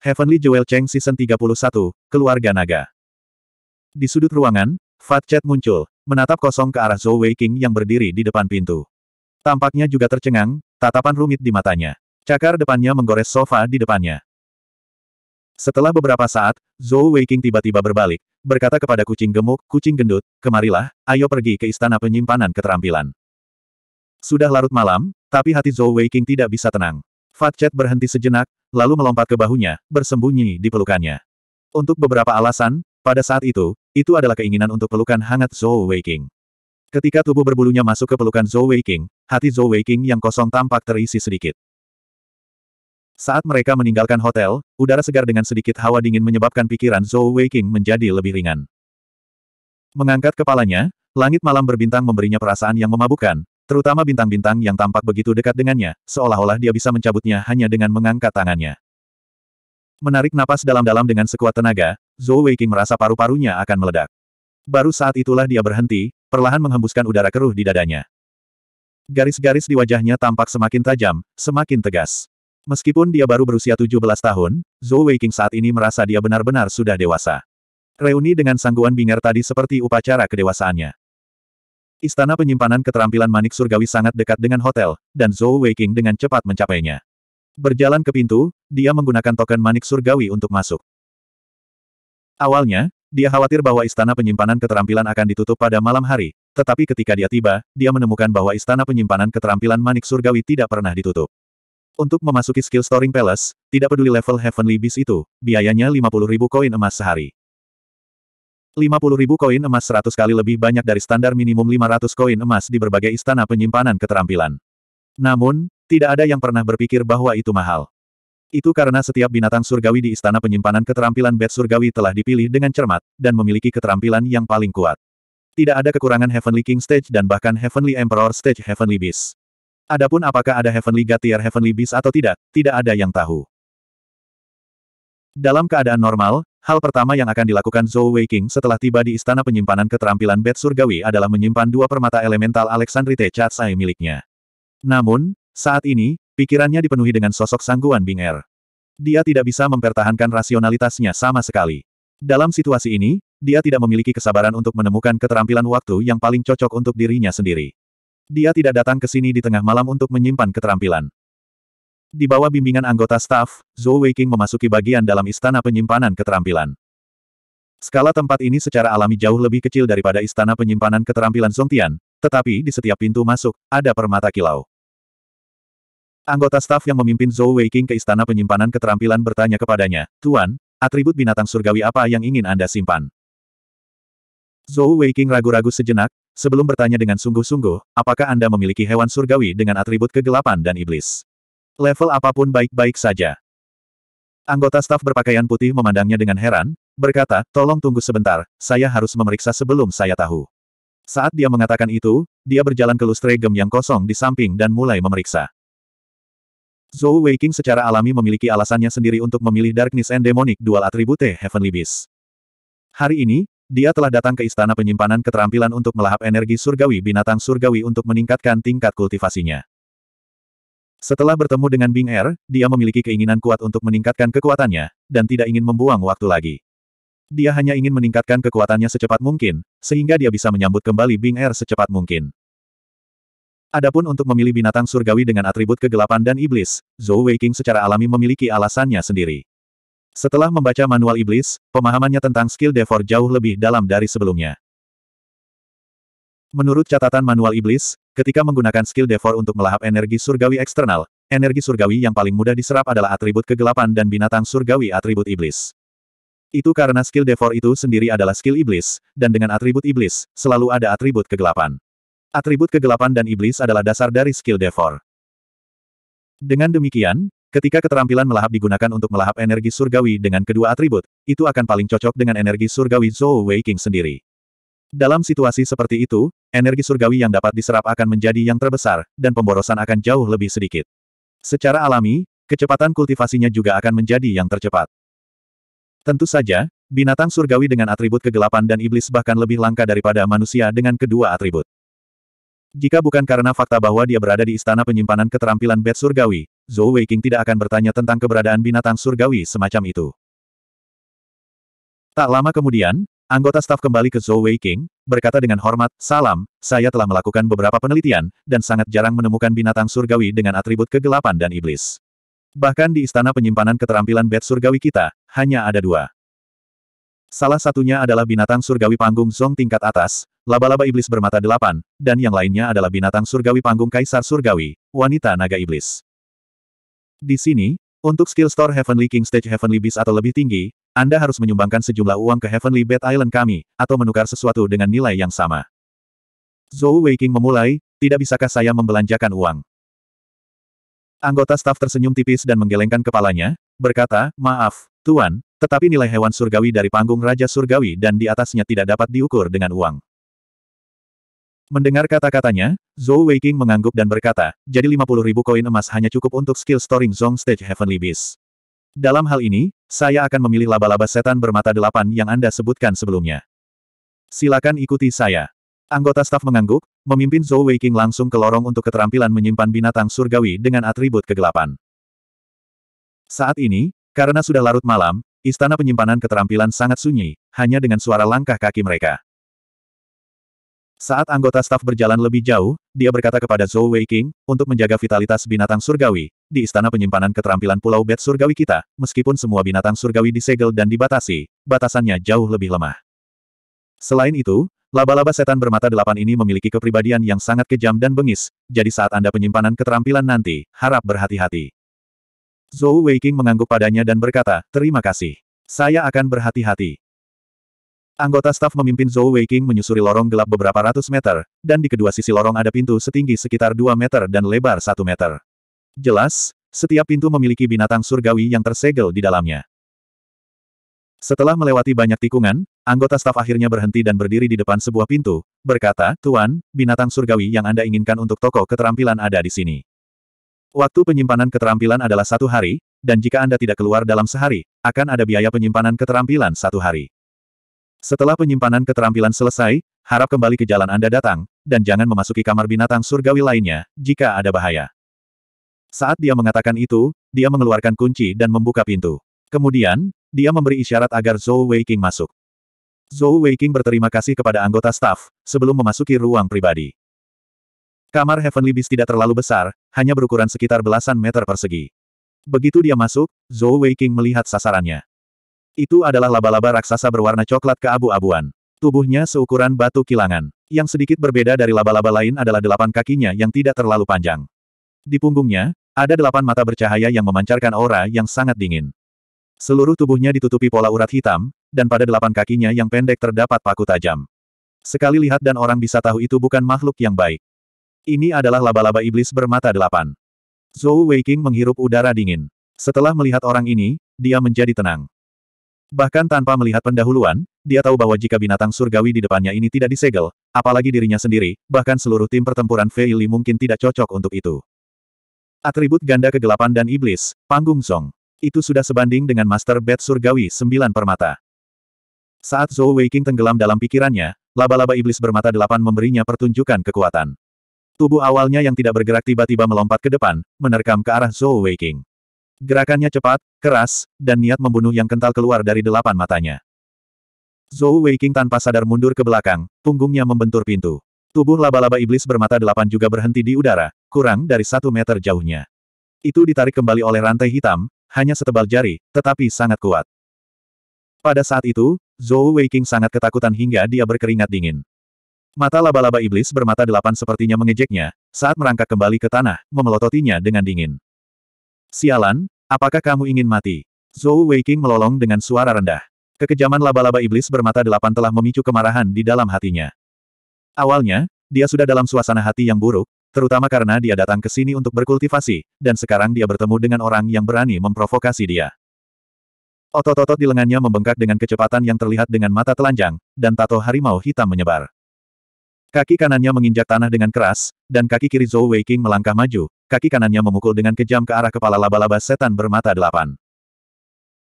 Heavenly Jewel Cheng Season 31, Keluarga Naga. Di sudut ruangan, Fat Chat muncul, menatap kosong ke arah Zhou Wei King yang berdiri di depan pintu. Tampaknya juga tercengang, tatapan rumit di matanya. Cakar depannya menggores sofa di depannya. Setelah beberapa saat, Zhou Wei King tiba-tiba berbalik, berkata kepada kucing gemuk, kucing gendut, kemarilah, ayo pergi ke istana penyimpanan keterampilan. Sudah larut malam, tapi hati Zhou Wei King tidak bisa tenang. Fatchet berhenti sejenak, lalu melompat ke bahunya, bersembunyi di pelukannya. Untuk beberapa alasan, pada saat itu, itu adalah keinginan untuk pelukan hangat Zhou Weiqing. Ketika tubuh berbulunya masuk ke pelukan Zhou Weiqing, hati Zhou Weiqing yang kosong tampak terisi sedikit. Saat mereka meninggalkan hotel, udara segar dengan sedikit hawa dingin menyebabkan pikiran Zhou Weiqing menjadi lebih ringan. Mengangkat kepalanya, langit malam berbintang memberinya perasaan yang memabukkan, Terutama bintang-bintang yang tampak begitu dekat dengannya, seolah-olah dia bisa mencabutnya hanya dengan mengangkat tangannya. Menarik napas dalam-dalam dengan sekuat tenaga, Zhou Weiqing merasa paru-parunya akan meledak. Baru saat itulah dia berhenti, perlahan menghembuskan udara keruh di dadanya. Garis-garis di wajahnya tampak semakin tajam, semakin tegas. Meskipun dia baru berusia 17 tahun, Zhou Weiqing saat ini merasa dia benar-benar sudah dewasa. Reuni dengan sangguan bingar tadi seperti upacara kedewasaannya. Istana penyimpanan keterampilan manik surgawi sangat dekat dengan hotel, dan Zhou Weiqing dengan cepat mencapainya. Berjalan ke pintu, dia menggunakan token manik surgawi untuk masuk. Awalnya, dia khawatir bahwa istana penyimpanan keterampilan akan ditutup pada malam hari, tetapi ketika dia tiba, dia menemukan bahwa istana penyimpanan keterampilan manik surgawi tidak pernah ditutup. Untuk memasuki skill storing palace, tidak peduli level heavenly beast itu, biayanya 50.000 koin emas sehari ribu koin emas 100 kali lebih banyak dari standar minimum 500 koin emas di berbagai istana penyimpanan keterampilan. Namun, tidak ada yang pernah berpikir bahwa itu mahal. Itu karena setiap binatang surgawi di istana penyimpanan keterampilan bed surgawi telah dipilih dengan cermat, dan memiliki keterampilan yang paling kuat. Tidak ada kekurangan Heavenly King Stage dan bahkan Heavenly Emperor Stage Heavenly Beast. Adapun apakah ada Heavenly God Tier Heavenly Beast atau tidak, tidak ada yang tahu. Dalam keadaan normal, Hal pertama yang akan dilakukan Zhou Weiqing setelah tiba di Istana Penyimpanan Keterampilan Bet Surgawi adalah menyimpan dua permata elemental Alexandrite Chatsai miliknya. Namun, saat ini, pikirannya dipenuhi dengan sosok sangguan Bing Er. Dia tidak bisa mempertahankan rasionalitasnya sama sekali. Dalam situasi ini, dia tidak memiliki kesabaran untuk menemukan keterampilan waktu yang paling cocok untuk dirinya sendiri. Dia tidak datang ke sini di tengah malam untuk menyimpan keterampilan. Di bawah bimbingan anggota staf, Zhou Weiqing memasuki bagian dalam istana penyimpanan keterampilan. Skala tempat ini secara alami jauh lebih kecil daripada istana penyimpanan keterampilan Songtian, tetapi di setiap pintu masuk, ada permata kilau. Anggota staf yang memimpin Zhou Weiqing ke istana penyimpanan keterampilan bertanya kepadanya, Tuan, atribut binatang surgawi apa yang ingin Anda simpan? Zhou Weiqing ragu-ragu sejenak, sebelum bertanya dengan sungguh-sungguh, apakah Anda memiliki hewan surgawi dengan atribut kegelapan dan iblis? Level apapun baik-baik saja. Anggota staf berpakaian putih memandangnya dengan heran, berkata, tolong tunggu sebentar, saya harus memeriksa sebelum saya tahu. Saat dia mengatakan itu, dia berjalan ke lustre gem yang kosong di samping dan mulai memeriksa. Zhou Weiking secara alami memiliki alasannya sendiri untuk memilih Darkness and Demonic Dual Attribute Heavenly Beast. Hari ini, dia telah datang ke Istana Penyimpanan Keterampilan untuk melahap energi surgawi binatang surgawi untuk meningkatkan tingkat kultivasinya. Setelah bertemu dengan Bing Er, dia memiliki keinginan kuat untuk meningkatkan kekuatannya, dan tidak ingin membuang waktu lagi. Dia hanya ingin meningkatkan kekuatannya secepat mungkin, sehingga dia bisa menyambut kembali Bing Er secepat mungkin. Adapun untuk memilih binatang surgawi dengan atribut kegelapan dan iblis, Zhou Weiqing secara alami memiliki alasannya sendiri. Setelah membaca manual iblis, pemahamannya tentang skill Devor jauh lebih dalam dari sebelumnya. Menurut catatan manual iblis, Ketika menggunakan skill Devor untuk melahap energi surgawi eksternal, energi surgawi yang paling mudah diserap adalah atribut kegelapan dan binatang surgawi atribut iblis. Itu karena skill Devor itu sendiri adalah skill iblis, dan dengan atribut iblis, selalu ada atribut kegelapan. Atribut kegelapan dan iblis adalah dasar dari skill Devor. Dengan demikian, ketika keterampilan melahap digunakan untuk melahap energi surgawi dengan kedua atribut, itu akan paling cocok dengan energi surgawi Zhou Wei King sendiri. Dalam situasi seperti itu, energi surgawi yang dapat diserap akan menjadi yang terbesar, dan pemborosan akan jauh lebih sedikit. Secara alami, kecepatan kultivasinya juga akan menjadi yang tercepat. Tentu saja, binatang surgawi dengan atribut kegelapan dan iblis bahkan lebih langka daripada manusia dengan kedua atribut. Jika bukan karena fakta bahwa dia berada di istana penyimpanan keterampilan bed surgawi, Zhou Weiking tidak akan bertanya tentang keberadaan binatang surgawi semacam itu. Tak lama kemudian, anggota staf kembali ke Zhou Weiking berkata dengan hormat, Salam, saya telah melakukan beberapa penelitian, dan sangat jarang menemukan binatang surgawi dengan atribut kegelapan dan iblis. Bahkan di istana penyimpanan keterampilan bed surgawi kita, hanya ada dua. Salah satunya adalah binatang surgawi panggung zong tingkat atas, laba-laba iblis bermata delapan, dan yang lainnya adalah binatang surgawi panggung kaisar surgawi, wanita naga iblis. Di sini, untuk skill store Heavenly King Stage Heavenly Beast atau lebih tinggi, anda harus menyumbangkan sejumlah uang ke Heavenly Bed Island kami, atau menukar sesuatu dengan nilai yang sama. Zhou Weiqing memulai, tidak bisakah saya membelanjakan uang? Anggota staf tersenyum tipis dan menggelengkan kepalanya, berkata, maaf, Tuan, tetapi nilai hewan surgawi dari panggung Raja Surgawi dan di atasnya tidak dapat diukur dengan uang. Mendengar kata-katanya, Zhou Weiqing mengangguk dan berkata, jadi 50 ribu koin emas hanya cukup untuk skill storing Zong Stage Heavenly Beast. Dalam hal ini, saya akan memilih laba-laba setan bermata delapan yang Anda sebutkan sebelumnya. Silakan ikuti saya. Anggota staf mengangguk, memimpin Zhou Weiqing langsung ke lorong untuk keterampilan menyimpan binatang surgawi dengan atribut kegelapan. Saat ini, karena sudah larut malam, istana penyimpanan keterampilan sangat sunyi, hanya dengan suara langkah kaki mereka. Saat anggota staf berjalan lebih jauh, dia berkata kepada Zhou Weiqing, untuk menjaga vitalitas binatang surgawi, di istana penyimpanan keterampilan Pulau Bet Surgawi kita, meskipun semua binatang surgawi disegel dan dibatasi, batasannya jauh lebih lemah. Selain itu, laba-laba setan bermata delapan ini memiliki kepribadian yang sangat kejam dan bengis, jadi saat Anda penyimpanan keterampilan nanti, harap berhati-hati. Zhou Weiqing mengangguk padanya dan berkata, terima kasih. Saya akan berhati-hati. Anggota staf memimpin Zhou Weiqing menyusuri lorong gelap beberapa ratus meter, dan di kedua sisi lorong ada pintu setinggi sekitar 2 meter dan lebar 1 meter. Jelas, setiap pintu memiliki binatang surgawi yang tersegel di dalamnya. Setelah melewati banyak tikungan, anggota staf akhirnya berhenti dan berdiri di depan sebuah pintu, berkata, Tuan, binatang surgawi yang Anda inginkan untuk toko keterampilan ada di sini. Waktu penyimpanan keterampilan adalah satu hari, dan jika Anda tidak keluar dalam sehari, akan ada biaya penyimpanan keterampilan satu hari. Setelah penyimpanan keterampilan selesai, harap kembali ke jalan Anda datang, dan jangan memasuki kamar binatang surgawi lainnya, jika ada bahaya. Saat dia mengatakan itu, dia mengeluarkan kunci dan membuka pintu. Kemudian, dia memberi isyarat agar Zhou Weiking masuk. Zhou Weiking berterima kasih kepada anggota staf, sebelum memasuki ruang pribadi. Kamar Heavenly Beast tidak terlalu besar, hanya berukuran sekitar belasan meter persegi. Begitu dia masuk, Zhou Weiking melihat sasarannya. Itu adalah laba-laba raksasa berwarna coklat keabu-abuan. Tubuhnya seukuran batu kilangan. Yang sedikit berbeda dari laba-laba lain adalah delapan kakinya yang tidak terlalu panjang. Di punggungnya, ada delapan mata bercahaya yang memancarkan aura yang sangat dingin. Seluruh tubuhnya ditutupi pola urat hitam, dan pada delapan kakinya yang pendek terdapat paku tajam. Sekali lihat dan orang bisa tahu itu bukan makhluk yang baik. Ini adalah laba-laba iblis bermata delapan. Zhou Weiqing menghirup udara dingin. Setelah melihat orang ini, dia menjadi tenang. Bahkan tanpa melihat pendahuluan, dia tahu bahwa jika binatang surgawi di depannya ini tidak disegel, apalagi dirinya sendiri, bahkan seluruh tim pertempuran Feili mungkin tidak cocok untuk itu. Atribut ganda kegelapan dan iblis, panggung song, Itu sudah sebanding dengan Master Bed Surgawi Sembilan Permata. Saat Zhou Weiqing tenggelam dalam pikirannya, laba-laba iblis bermata delapan memberinya pertunjukan kekuatan. Tubuh awalnya yang tidak bergerak tiba-tiba melompat ke depan, menerkam ke arah Zhou Weiqing. Gerakannya cepat, keras, dan niat membunuh yang kental keluar dari delapan matanya. Zhou Weiqing tanpa sadar mundur ke belakang, punggungnya membentur pintu. Tubuh laba-laba iblis bermata delapan juga berhenti di udara, kurang dari satu meter jauhnya. Itu ditarik kembali oleh rantai hitam, hanya setebal jari, tetapi sangat kuat. Pada saat itu, Zhou Weiqing sangat ketakutan hingga dia berkeringat dingin. Mata laba-laba iblis bermata delapan sepertinya mengejeknya, saat merangkak kembali ke tanah, memelototinya dengan dingin. Sialan, apakah kamu ingin mati? Zhou Weiqing melolong dengan suara rendah. Kekejaman laba-laba iblis bermata delapan telah memicu kemarahan di dalam hatinya. Awalnya, dia sudah dalam suasana hati yang buruk, terutama karena dia datang ke sini untuk berkultivasi, dan sekarang dia bertemu dengan orang yang berani memprovokasi dia. Otot-otot di lengannya membengkak dengan kecepatan yang terlihat dengan mata telanjang, dan tato harimau hitam menyebar. Kaki kanannya menginjak tanah dengan keras, dan kaki kiri Zhou Weiqing melangkah maju, kaki kanannya memukul dengan kejam ke arah kepala laba-laba setan bermata delapan.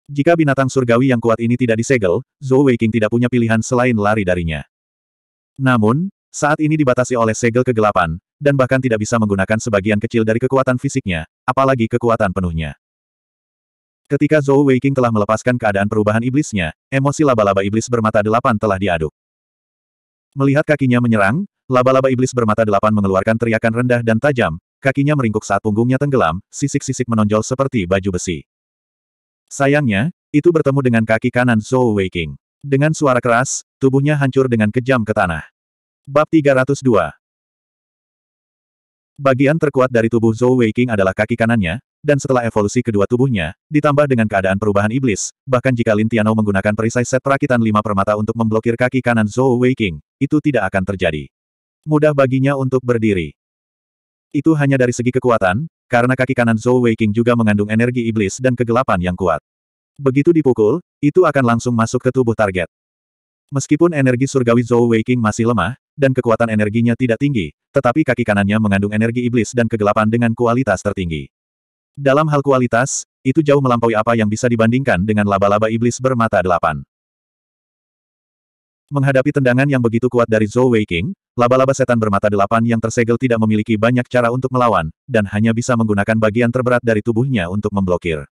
Jika binatang surgawi yang kuat ini tidak disegel, Zhou Weiqing tidak punya pilihan selain lari darinya. Namun, saat ini dibatasi oleh segel kegelapan, dan bahkan tidak bisa menggunakan sebagian kecil dari kekuatan fisiknya, apalagi kekuatan penuhnya. Ketika Zhou Weiqing telah melepaskan keadaan perubahan iblisnya, emosi laba-laba iblis bermata delapan telah diaduk. Melihat kakinya menyerang, laba-laba iblis bermata delapan mengeluarkan teriakan rendah dan tajam, kakinya meringkuk saat punggungnya tenggelam, sisik-sisik menonjol seperti baju besi. Sayangnya, itu bertemu dengan kaki kanan Zhou Weiqing. Dengan suara keras, tubuhnya hancur dengan kejam ke tanah. Bab 302 Bagian terkuat dari tubuh Zhou Weiqing adalah kaki kanannya, dan setelah evolusi kedua tubuhnya, ditambah dengan keadaan perubahan iblis, bahkan jika Lin Tiano menggunakan perisai set perakitan lima permata untuk memblokir kaki kanan Zhou Weiqing, itu tidak akan terjadi. Mudah baginya untuk berdiri. Itu hanya dari segi kekuatan, karena kaki kanan Zhou Weiqing juga mengandung energi iblis dan kegelapan yang kuat. Begitu dipukul, itu akan langsung masuk ke tubuh target. Meskipun energi surgawi Zhou Weiqing masih lemah, dan kekuatan energinya tidak tinggi, tetapi kaki kanannya mengandung energi iblis dan kegelapan dengan kualitas tertinggi. Dalam hal kualitas, itu jauh melampaui apa yang bisa dibandingkan dengan laba-laba iblis bermata delapan. Menghadapi tendangan yang begitu kuat dari Zhou Weiqing, laba-laba setan bermata delapan yang tersegel tidak memiliki banyak cara untuk melawan, dan hanya bisa menggunakan bagian terberat dari tubuhnya untuk memblokir.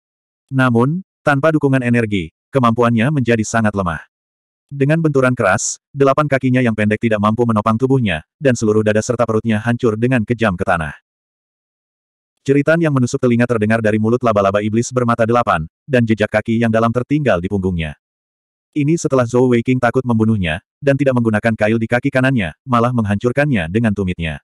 Namun, tanpa dukungan energi, kemampuannya menjadi sangat lemah. Dengan benturan keras, delapan kakinya yang pendek tidak mampu menopang tubuhnya, dan seluruh dada serta perutnya hancur dengan kejam ke tanah. Jeritan yang menusuk telinga terdengar dari mulut laba-laba iblis bermata delapan, dan jejak kaki yang dalam tertinggal di punggungnya. Ini setelah Zhou Weiqing takut membunuhnya, dan tidak menggunakan kail di kaki kanannya, malah menghancurkannya dengan tumitnya.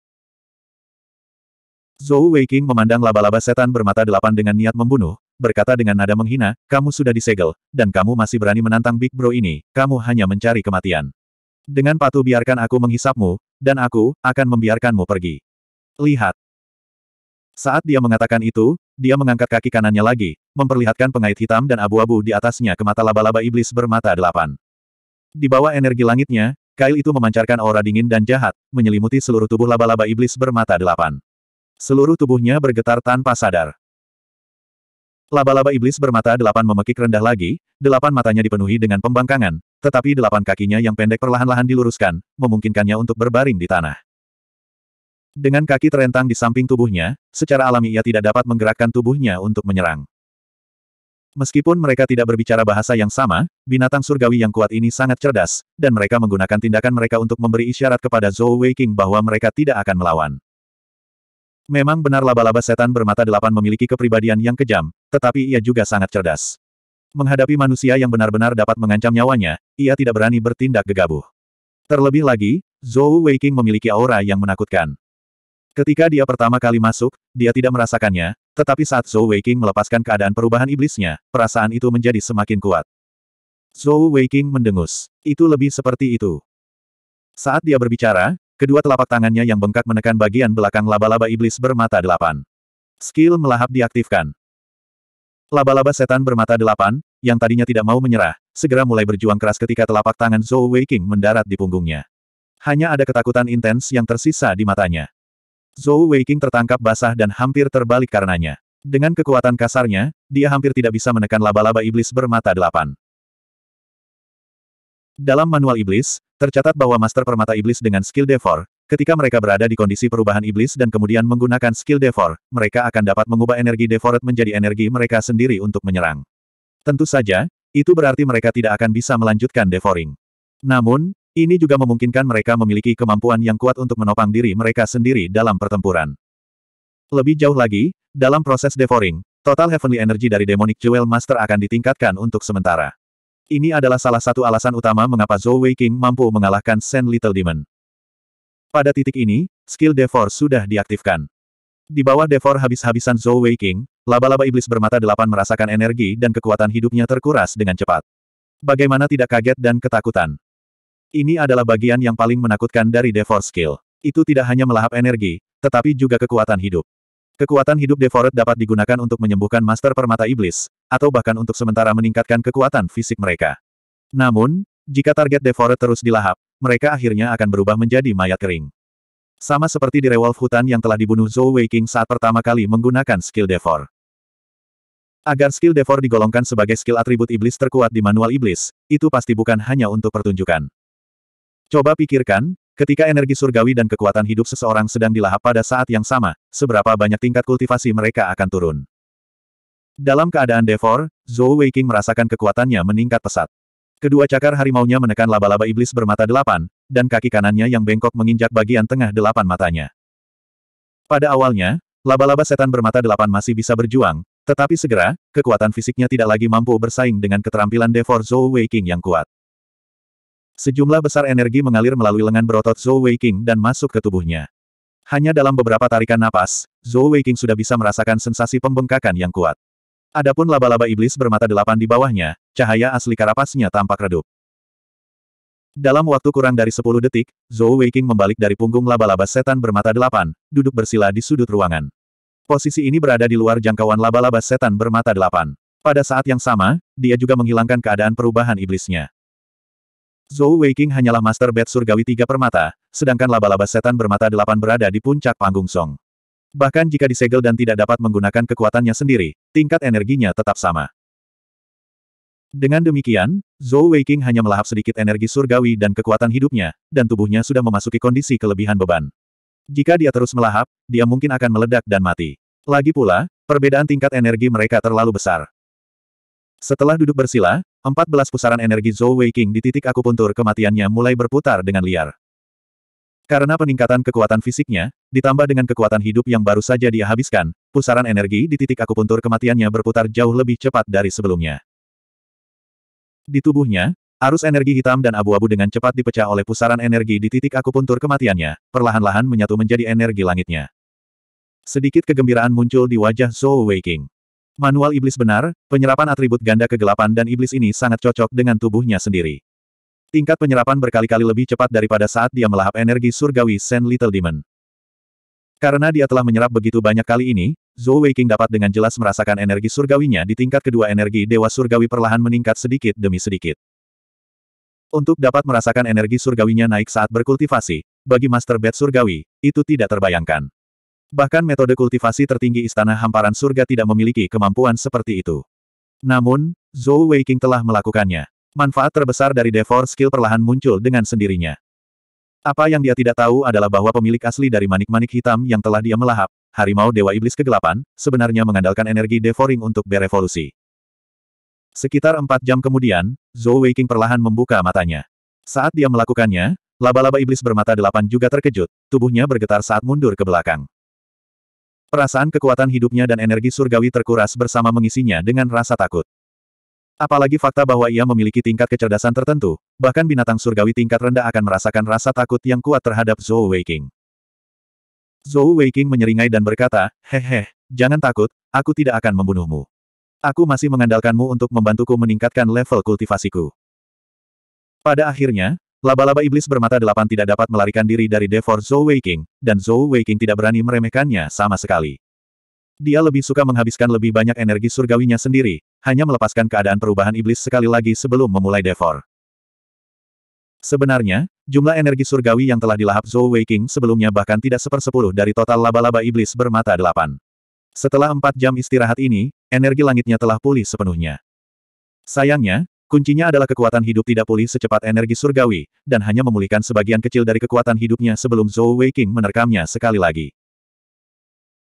Zhou Weiqing memandang laba-laba setan bermata delapan dengan niat membunuh, berkata dengan nada menghina, kamu sudah disegel, dan kamu masih berani menantang Big Bro ini, kamu hanya mencari kematian. Dengan patuh biarkan aku menghisapmu, dan aku, akan membiarkanmu pergi. Lihat. Saat dia mengatakan itu, dia mengangkat kaki kanannya lagi, memperlihatkan pengait hitam dan abu-abu di atasnya ke mata laba-laba iblis bermata delapan. Di bawah energi langitnya, Kail itu memancarkan aura dingin dan jahat, menyelimuti seluruh tubuh laba-laba iblis bermata delapan. Seluruh tubuhnya bergetar tanpa sadar. Laba-laba iblis bermata delapan memekik rendah lagi, delapan matanya dipenuhi dengan pembangkangan, tetapi delapan kakinya yang pendek perlahan-lahan diluruskan, memungkinkannya untuk berbaring di tanah. Dengan kaki terentang di samping tubuhnya, secara alami ia tidak dapat menggerakkan tubuhnya untuk menyerang. Meskipun mereka tidak berbicara bahasa yang sama, binatang surgawi yang kuat ini sangat cerdas, dan mereka menggunakan tindakan mereka untuk memberi isyarat kepada Zhou Weiqing bahwa mereka tidak akan melawan. Memang benar laba-laba setan bermata delapan memiliki kepribadian yang kejam, tetapi ia juga sangat cerdas. Menghadapi manusia yang benar-benar dapat mengancam nyawanya, ia tidak berani bertindak gegabah. Terlebih lagi, Zhou Weiqing memiliki aura yang menakutkan. Ketika dia pertama kali masuk, dia tidak merasakannya, tetapi saat Zhou Weiqing melepaskan keadaan perubahan iblisnya, perasaan itu menjadi semakin kuat. Zhou Weiqing mendengus. Itu lebih seperti itu. Saat dia berbicara, Kedua telapak tangannya yang bengkak menekan bagian belakang laba-laba iblis bermata delapan. Skill melahap diaktifkan. Laba-laba setan bermata delapan, yang tadinya tidak mau menyerah, segera mulai berjuang keras ketika telapak tangan Zhou Weiqing mendarat di punggungnya. Hanya ada ketakutan intens yang tersisa di matanya. Zhou Weiqing tertangkap basah dan hampir terbalik karenanya. Dengan kekuatan kasarnya, dia hampir tidak bisa menekan laba-laba iblis bermata delapan. Dalam manual iblis, Tercatat bahwa Master Permata Iblis dengan skill Devor, ketika mereka berada di kondisi perubahan iblis dan kemudian menggunakan skill Devor, mereka akan dapat mengubah energi Devoret menjadi energi mereka sendiri untuk menyerang. Tentu saja, itu berarti mereka tidak akan bisa melanjutkan Devoring. Namun, ini juga memungkinkan mereka memiliki kemampuan yang kuat untuk menopang diri mereka sendiri dalam pertempuran. Lebih jauh lagi, dalam proses Devoring, total Heavenly Energy dari Demonic Jewel Master akan ditingkatkan untuk sementara. Ini adalah salah satu alasan utama mengapa Zhou Wei King mampu mengalahkan Sen Little Demon. Pada titik ini, skill Devor sudah diaktifkan. Di bawah Devor habis-habisan Zhou Wei King, laba-laba iblis bermata delapan merasakan energi dan kekuatan hidupnya terkuras dengan cepat. Bagaimana tidak kaget dan ketakutan? Ini adalah bagian yang paling menakutkan dari Devor skill. Itu tidak hanya melahap energi, tetapi juga kekuatan hidup. Kekuatan hidup Devoret dapat digunakan untuk menyembuhkan Master Permata Iblis, atau bahkan untuk sementara meningkatkan kekuatan fisik mereka. Namun, jika target Devoret terus dilahap, mereka akhirnya akan berubah menjadi mayat kering. Sama seperti di Rewolf Hutan yang telah dibunuh Zhou King saat pertama kali menggunakan skill Devor. Agar skill Devor digolongkan sebagai skill atribut iblis terkuat di manual iblis, itu pasti bukan hanya untuk pertunjukan. Coba pikirkan, Ketika energi surgawi dan kekuatan hidup seseorang sedang dilahap pada saat yang sama, seberapa banyak tingkat kultivasi mereka akan turun. Dalam keadaan Devor, Zhou Weiqing merasakan kekuatannya meningkat pesat. Kedua cakar harimaunya menekan laba-laba iblis bermata delapan, dan kaki kanannya yang bengkok menginjak bagian tengah delapan matanya. Pada awalnya, laba-laba setan bermata delapan masih bisa berjuang, tetapi segera, kekuatan fisiknya tidak lagi mampu bersaing dengan keterampilan Devor Zhou Weiqing yang kuat. Sejumlah besar energi mengalir melalui lengan berotot Zhou Weiqing dan masuk ke tubuhnya. Hanya dalam beberapa tarikan napas, Zhou Weiqing sudah bisa merasakan sensasi pembengkakan yang kuat. Adapun laba-laba iblis bermata delapan di bawahnya, cahaya asli karapasnya tampak redup. Dalam waktu kurang dari 10 detik, Zhou Weiqing membalik dari punggung laba-laba setan bermata delapan, duduk bersila di sudut ruangan. Posisi ini berada di luar jangkauan laba-laba setan bermata delapan. Pada saat yang sama, dia juga menghilangkan keadaan perubahan iblisnya. Zhou Weiqing hanyalah master bed surgawi tiga permata, sedangkan laba-laba setan bermata delapan berada di puncak panggung Song. Bahkan jika disegel dan tidak dapat menggunakan kekuatannya sendiri, tingkat energinya tetap sama. Dengan demikian, Zhou Weiqing hanya melahap sedikit energi surgawi dan kekuatan hidupnya, dan tubuhnya sudah memasuki kondisi kelebihan beban. Jika dia terus melahap, dia mungkin akan meledak dan mati. Lagi pula, perbedaan tingkat energi mereka terlalu besar. Setelah duduk bersila, 14 pusaran energi Zhou Weiking di titik akupuntur kematiannya mulai berputar dengan liar. Karena peningkatan kekuatan fisiknya, ditambah dengan kekuatan hidup yang baru saja dia habiskan, pusaran energi di titik akupuntur kematiannya berputar jauh lebih cepat dari sebelumnya. Di tubuhnya, arus energi hitam dan abu-abu dengan cepat dipecah oleh pusaran energi di titik akupuntur kematiannya, perlahan-lahan menyatu menjadi energi langitnya. Sedikit kegembiraan muncul di wajah Zhou Weiking. Manual iblis benar, penyerapan atribut ganda kegelapan dan iblis ini sangat cocok dengan tubuhnya sendiri. Tingkat penyerapan berkali-kali lebih cepat daripada saat dia melahap energi surgawi Sen Little Demon. Karena dia telah menyerap begitu banyak kali ini, Zhou Weiqing dapat dengan jelas merasakan energi surgawinya di tingkat kedua energi dewa surgawi perlahan meningkat sedikit demi sedikit. Untuk dapat merasakan energi surgawinya naik saat berkultivasi, bagi Master Bed Surgawi, itu tidak terbayangkan. Bahkan metode kultivasi tertinggi Istana Hamparan Surga tidak memiliki kemampuan seperti itu. Namun, Zhou Weiqing telah melakukannya. Manfaat terbesar dari Devour Skill perlahan muncul dengan sendirinya. Apa yang dia tidak tahu adalah bahwa pemilik asli dari manik-manik hitam yang telah dia melahap, Harimau Dewa Iblis Kegelapan, sebenarnya mengandalkan energi Devouring untuk berevolusi. Sekitar empat jam kemudian, Zhou Weiqing perlahan membuka matanya. Saat dia melakukannya, laba-laba iblis bermata delapan juga terkejut, tubuhnya bergetar saat mundur ke belakang. Perasaan kekuatan hidupnya dan energi surgawi terkuras bersama mengisinya dengan rasa takut. Apalagi fakta bahwa ia memiliki tingkat kecerdasan tertentu, bahkan binatang surgawi tingkat rendah akan merasakan rasa takut yang kuat terhadap Zhou Weiking. Zhou Weiking menyeringai dan berkata, Hehe, jangan takut, aku tidak akan membunuhmu. Aku masih mengandalkanmu untuk membantuku meningkatkan level kultivasiku. Pada akhirnya, Laba-laba iblis bermata delapan tidak dapat melarikan diri dari Devor Zhou Weiking, dan Zhou Weiking tidak berani meremehkannya sama sekali. Dia lebih suka menghabiskan lebih banyak energi surgawinya sendiri, hanya melepaskan keadaan perubahan iblis sekali lagi sebelum memulai Devor. Sebenarnya, jumlah energi surgawi yang telah dilahap Zhou Weiking sebelumnya bahkan tidak sepersepuluh dari total laba-laba iblis bermata delapan. Setelah empat jam istirahat ini, energi langitnya telah pulih sepenuhnya. Sayangnya, Kuncinya adalah kekuatan hidup tidak pulih secepat energi surgawi, dan hanya memulihkan sebagian kecil dari kekuatan hidupnya sebelum Zhou Weiqing menerkamnya sekali lagi.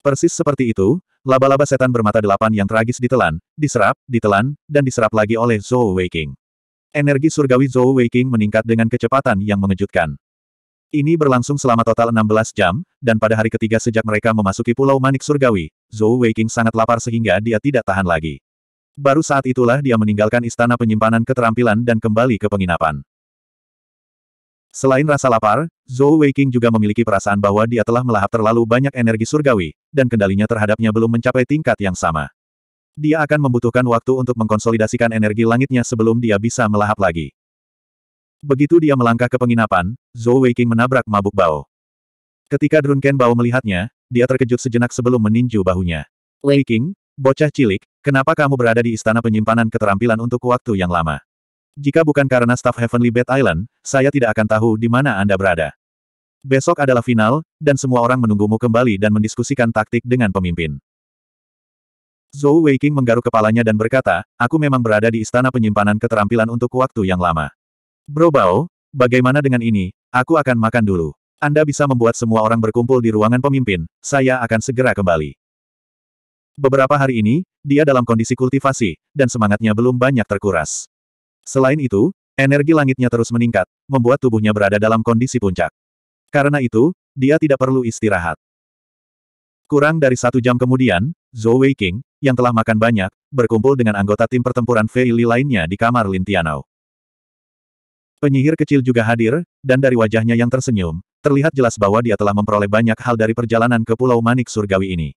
Persis seperti itu, laba-laba setan bermata delapan yang tragis ditelan, diserap, ditelan, dan diserap lagi oleh Zhou Weiqing. Energi surgawi Zhou Weiqing meningkat dengan kecepatan yang mengejutkan. Ini berlangsung selama total 16 jam, dan pada hari ketiga sejak mereka memasuki Pulau Manik Surgawi, Zhou Weiqing sangat lapar sehingga dia tidak tahan lagi. Baru saat itulah dia meninggalkan istana penyimpanan keterampilan dan kembali ke penginapan. Selain rasa lapar, Zhou Weiqing juga memiliki perasaan bahwa dia telah melahap terlalu banyak energi surgawi, dan kendalinya terhadapnya belum mencapai tingkat yang sama. Dia akan membutuhkan waktu untuk mengkonsolidasikan energi langitnya sebelum dia bisa melahap lagi. Begitu dia melangkah ke penginapan, Zhou Weiqing menabrak mabuk Bao. Ketika Drunken Bao melihatnya, dia terkejut sejenak sebelum meninju bahunya. Weiqing, bocah cilik, Kenapa kamu berada di istana penyimpanan keterampilan untuk waktu yang lama? Jika bukan karena staf Heavenly Bed Island, saya tidak akan tahu di mana Anda berada. Besok adalah final, dan semua orang menunggumu kembali dan mendiskusikan taktik dengan pemimpin. Zhou Weiqing menggaruk kepalanya dan berkata, aku memang berada di istana penyimpanan keterampilan untuk waktu yang lama. Bro Bao, bagaimana dengan ini, aku akan makan dulu. Anda bisa membuat semua orang berkumpul di ruangan pemimpin, saya akan segera kembali. Beberapa hari ini, dia dalam kondisi kultivasi, dan semangatnya belum banyak terkuras. Selain itu, energi langitnya terus meningkat, membuat tubuhnya berada dalam kondisi puncak. Karena itu, dia tidak perlu istirahat. Kurang dari satu jam kemudian, Zhou Weiqing, yang telah makan banyak, berkumpul dengan anggota tim pertempuran Feili lainnya di kamar Lin Tianao. Penyihir kecil juga hadir, dan dari wajahnya yang tersenyum, terlihat jelas bahwa dia telah memperoleh banyak hal dari perjalanan ke Pulau Manik Surgawi ini.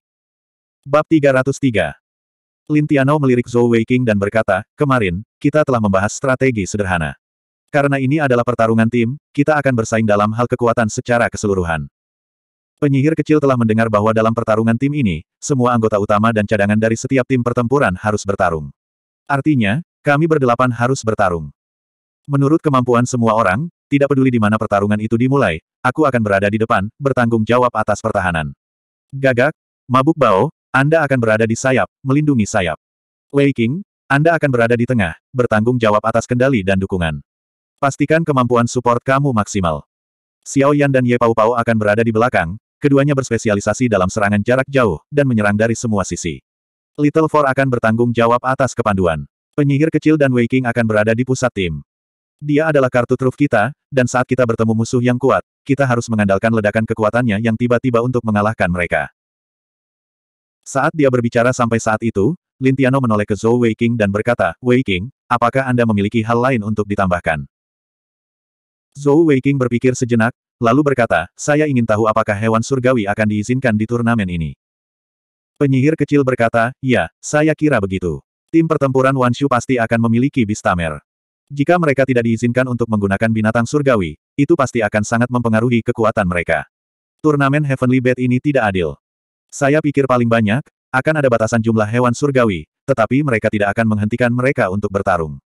Bab 303 Lin Tiano melirik Zhou Weiqing dan berkata, kemarin, kita telah membahas strategi sederhana. Karena ini adalah pertarungan tim, kita akan bersaing dalam hal kekuatan secara keseluruhan. Penyihir kecil telah mendengar bahwa dalam pertarungan tim ini, semua anggota utama dan cadangan dari setiap tim pertempuran harus bertarung. Artinya, kami berdelapan harus bertarung. Menurut kemampuan semua orang, tidak peduli di mana pertarungan itu dimulai, aku akan berada di depan, bertanggung jawab atas pertahanan. Gagak, mabuk bau, anda akan berada di sayap, melindungi sayap. Wei King, Anda akan berada di tengah, bertanggung jawab atas kendali dan dukungan. Pastikan kemampuan support kamu maksimal. Xiao Yan dan Ye Pao Pao akan berada di belakang, keduanya berspesialisasi dalam serangan jarak jauh, dan menyerang dari semua sisi. Little Four akan bertanggung jawab atas kepanduan. Penyihir kecil dan Wei King akan berada di pusat tim. Dia adalah kartu truf kita, dan saat kita bertemu musuh yang kuat, kita harus mengandalkan ledakan kekuatannya yang tiba-tiba untuk mengalahkan mereka. Saat dia berbicara sampai saat itu, Lintiano menoleh ke Zhou Weiqing dan berkata, Qing, apakah Anda memiliki hal lain untuk ditambahkan? Zhou Weiqing berpikir sejenak, lalu berkata, saya ingin tahu apakah hewan surgawi akan diizinkan di turnamen ini. Penyihir kecil berkata, ya, saya kira begitu. Tim pertempuran Wanshu pasti akan memiliki Bistamer. Jika mereka tidak diizinkan untuk menggunakan binatang surgawi, itu pasti akan sangat mempengaruhi kekuatan mereka. Turnamen Heavenly Bed ini tidak adil. Saya pikir paling banyak, akan ada batasan jumlah hewan surgawi, tetapi mereka tidak akan menghentikan mereka untuk bertarung.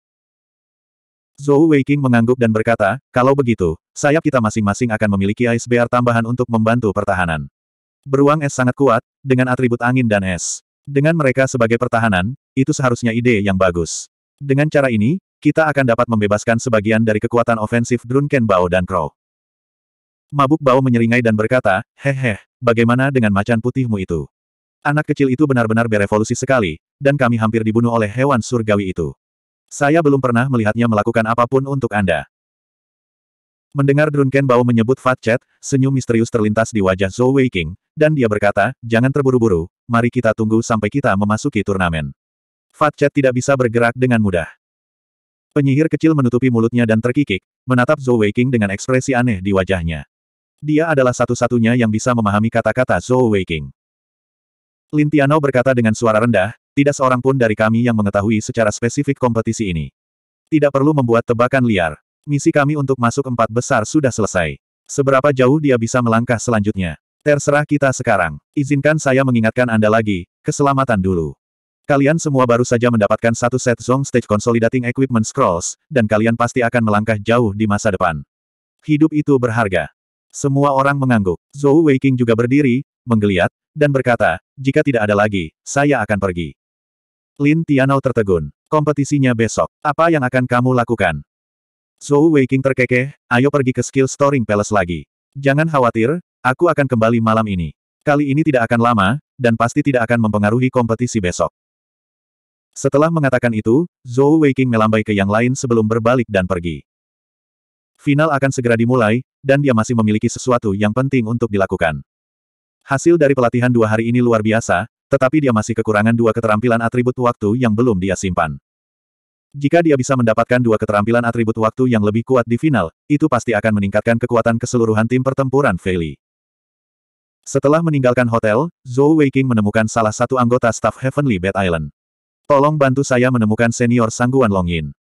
Zhou Weiqing mengangguk dan berkata, kalau begitu, sayap kita masing-masing akan memiliki ice bear tambahan untuk membantu pertahanan. Beruang es sangat kuat, dengan atribut angin dan es. Dengan mereka sebagai pertahanan, itu seharusnya ide yang bagus. Dengan cara ini, kita akan dapat membebaskan sebagian dari kekuatan ofensif Drunken Bao dan Crow. Mabuk Bao menyeringai dan berkata, Heheh, bagaimana dengan macan putihmu itu? Anak kecil itu benar-benar berevolusi sekali, dan kami hampir dibunuh oleh hewan surgawi itu. Saya belum pernah melihatnya melakukan apapun untuk Anda. Mendengar Drunken Bao menyebut Fat Chat, senyum misterius terlintas di wajah Zhou Weiqing, dan dia berkata, jangan terburu-buru, mari kita tunggu sampai kita memasuki turnamen. Fat Chat tidak bisa bergerak dengan mudah. Penyihir kecil menutupi mulutnya dan terkikik, menatap Zhou Weiqing dengan ekspresi aneh di wajahnya. Dia adalah satu-satunya yang bisa memahami kata-kata Zhou Weiqing. Lin Tiano berkata dengan suara rendah, tidak seorang pun dari kami yang mengetahui secara spesifik kompetisi ini. Tidak perlu membuat tebakan liar. Misi kami untuk masuk empat besar sudah selesai. Seberapa jauh dia bisa melangkah selanjutnya? Terserah kita sekarang. Izinkan saya mengingatkan Anda lagi, keselamatan dulu. Kalian semua baru saja mendapatkan satu set Zong Stage Consolidating Equipment Scrolls, dan kalian pasti akan melangkah jauh di masa depan. Hidup itu berharga. Semua orang mengangguk. Zhou Weiking juga berdiri, menggeliat, dan berkata, jika tidak ada lagi, saya akan pergi. Lin Tianao tertegun. Kompetisinya besok. Apa yang akan kamu lakukan? Zhou Weiking terkekeh, ayo pergi ke skill storing palace lagi. Jangan khawatir, aku akan kembali malam ini. Kali ini tidak akan lama, dan pasti tidak akan mempengaruhi kompetisi besok. Setelah mengatakan itu, Zhou Weiking melambai ke yang lain sebelum berbalik dan pergi. Final akan segera dimulai, dan dia masih memiliki sesuatu yang penting untuk dilakukan. Hasil dari pelatihan dua hari ini luar biasa, tetapi dia masih kekurangan dua keterampilan atribut waktu yang belum dia simpan. Jika dia bisa mendapatkan dua keterampilan atribut waktu yang lebih kuat di final, itu pasti akan meningkatkan kekuatan keseluruhan tim pertempuran Feli. Setelah meninggalkan hotel, Zhou Weiqing menemukan salah satu anggota staf Heavenly Bed Island. Tolong bantu saya menemukan senior sangguan Longin.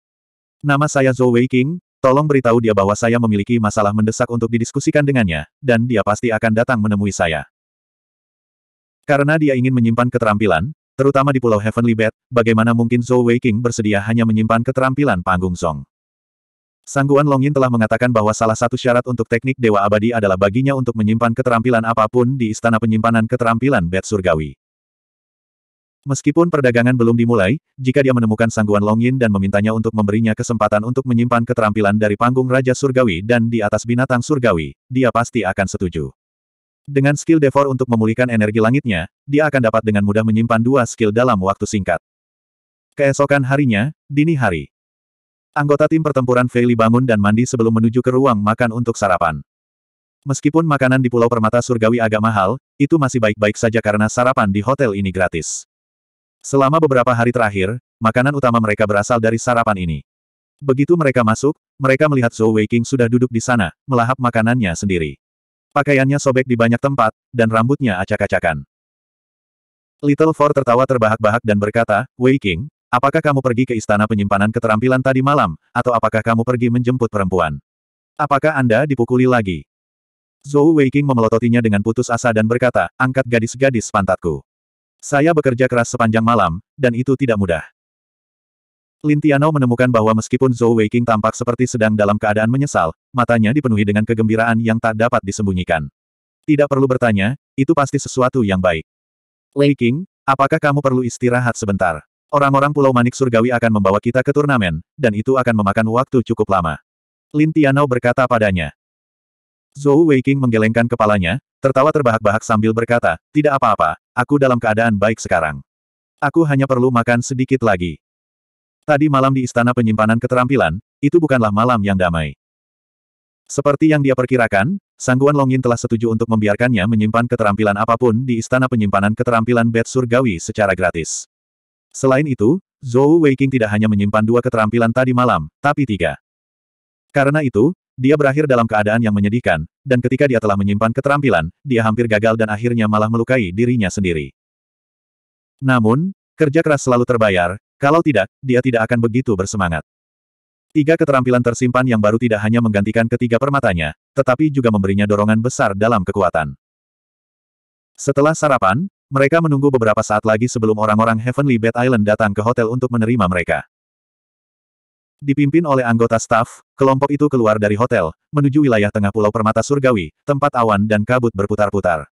Nama saya Zhou Weiqing, Tolong beritahu dia bahwa saya memiliki masalah mendesak untuk didiskusikan dengannya, dan dia pasti akan datang menemui saya. Karena dia ingin menyimpan keterampilan, terutama di Pulau Heavenly Bed, bagaimana mungkin Zhou Weiqing bersedia hanya menyimpan keterampilan panggung Song? Sangguan Yin telah mengatakan bahwa salah satu syarat untuk teknik Dewa Abadi adalah baginya untuk menyimpan keterampilan apapun di Istana Penyimpanan Keterampilan Bed Surgawi. Meskipun perdagangan belum dimulai, jika dia menemukan sangguan Longyin dan memintanya untuk memberinya kesempatan untuk menyimpan keterampilan dari panggung Raja Surgawi dan di atas binatang Surgawi, dia pasti akan setuju. Dengan skill Devor untuk memulihkan energi langitnya, dia akan dapat dengan mudah menyimpan dua skill dalam waktu singkat. Keesokan harinya, dini hari. Anggota tim pertempuran Li bangun dan mandi sebelum menuju ke ruang makan untuk sarapan. Meskipun makanan di Pulau Permata Surgawi agak mahal, itu masih baik-baik saja karena sarapan di hotel ini gratis. Selama beberapa hari terakhir, makanan utama mereka berasal dari sarapan ini. Begitu mereka masuk, mereka melihat Zhou Weiqing sudah duduk di sana, melahap makanannya sendiri. Pakaiannya sobek di banyak tempat, dan rambutnya acak-acakan. Little Four tertawa terbahak-bahak dan berkata, Weiqing, apakah kamu pergi ke istana penyimpanan keterampilan tadi malam, atau apakah kamu pergi menjemput perempuan? Apakah Anda dipukuli lagi? Zhou Weiqing memelototinya dengan putus asa dan berkata, angkat gadis-gadis pantatku. Saya bekerja keras sepanjang malam, dan itu tidak mudah. Lin Lintiano menemukan bahwa meskipun Zhou Weiqing tampak seperti sedang dalam keadaan menyesal, matanya dipenuhi dengan kegembiraan yang tak dapat disembunyikan. Tidak perlu bertanya, itu pasti sesuatu yang baik. Lei apakah kamu perlu istirahat sebentar? Orang-orang Pulau Manik Surgawi akan membawa kita ke turnamen, dan itu akan memakan waktu cukup lama. Lin Lintiano berkata padanya. Zhou Weiqing menggelengkan kepalanya, Tertawa terbahak-bahak sambil berkata, tidak apa-apa, aku dalam keadaan baik sekarang. Aku hanya perlu makan sedikit lagi. Tadi malam di Istana Penyimpanan Keterampilan, itu bukanlah malam yang damai. Seperti yang dia perkirakan, Sangguan Longin telah setuju untuk membiarkannya menyimpan keterampilan apapun di Istana Penyimpanan Keterampilan Bet Surgawi secara gratis. Selain itu, Zhou Weiking tidak hanya menyimpan dua keterampilan tadi malam, tapi tiga. Karena itu, dia berakhir dalam keadaan yang menyedihkan, dan ketika dia telah menyimpan keterampilan, dia hampir gagal dan akhirnya malah melukai dirinya sendiri. Namun, kerja keras selalu terbayar, kalau tidak, dia tidak akan begitu bersemangat. Tiga keterampilan tersimpan yang baru tidak hanya menggantikan ketiga permatanya, tetapi juga memberinya dorongan besar dalam kekuatan. Setelah sarapan, mereka menunggu beberapa saat lagi sebelum orang-orang Heavenly Bed Island datang ke hotel untuk menerima mereka. Dipimpin oleh anggota staf, kelompok itu keluar dari hotel, menuju wilayah tengah Pulau Permata Surgawi, tempat awan dan kabut berputar-putar.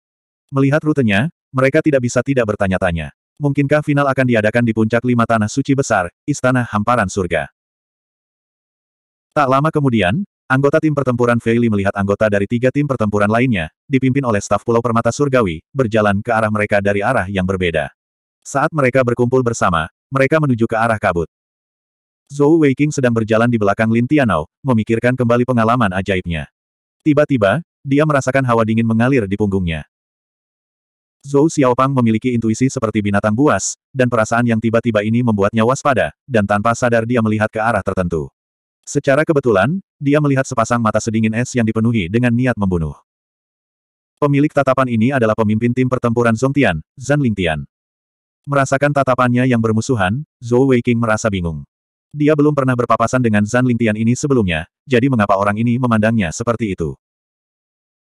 Melihat rutenya, mereka tidak bisa tidak bertanya-tanya. Mungkinkah final akan diadakan di puncak lima tanah suci besar, Istana Hamparan Surga? Tak lama kemudian, anggota tim pertempuran Feili melihat anggota dari tiga tim pertempuran lainnya, dipimpin oleh staf Pulau Permata Surgawi, berjalan ke arah mereka dari arah yang berbeda. Saat mereka berkumpul bersama, mereka menuju ke arah kabut. Zhou Weiqing sedang berjalan di belakang Lin Tianao, memikirkan kembali pengalaman ajaibnya. Tiba-tiba, dia merasakan hawa dingin mengalir di punggungnya. Zhou Xiaopang memiliki intuisi seperti binatang buas, dan perasaan yang tiba-tiba ini membuatnya waspada, dan tanpa sadar dia melihat ke arah tertentu. Secara kebetulan, dia melihat sepasang mata sedingin es yang dipenuhi dengan niat membunuh. Pemilik tatapan ini adalah pemimpin tim pertempuran Tian, Zan Lingtian. Merasakan tatapannya yang bermusuhan, Zhou Weiqing merasa bingung. Dia belum pernah berpapasan dengan Zan Lingtian ini sebelumnya, jadi mengapa orang ini memandangnya seperti itu?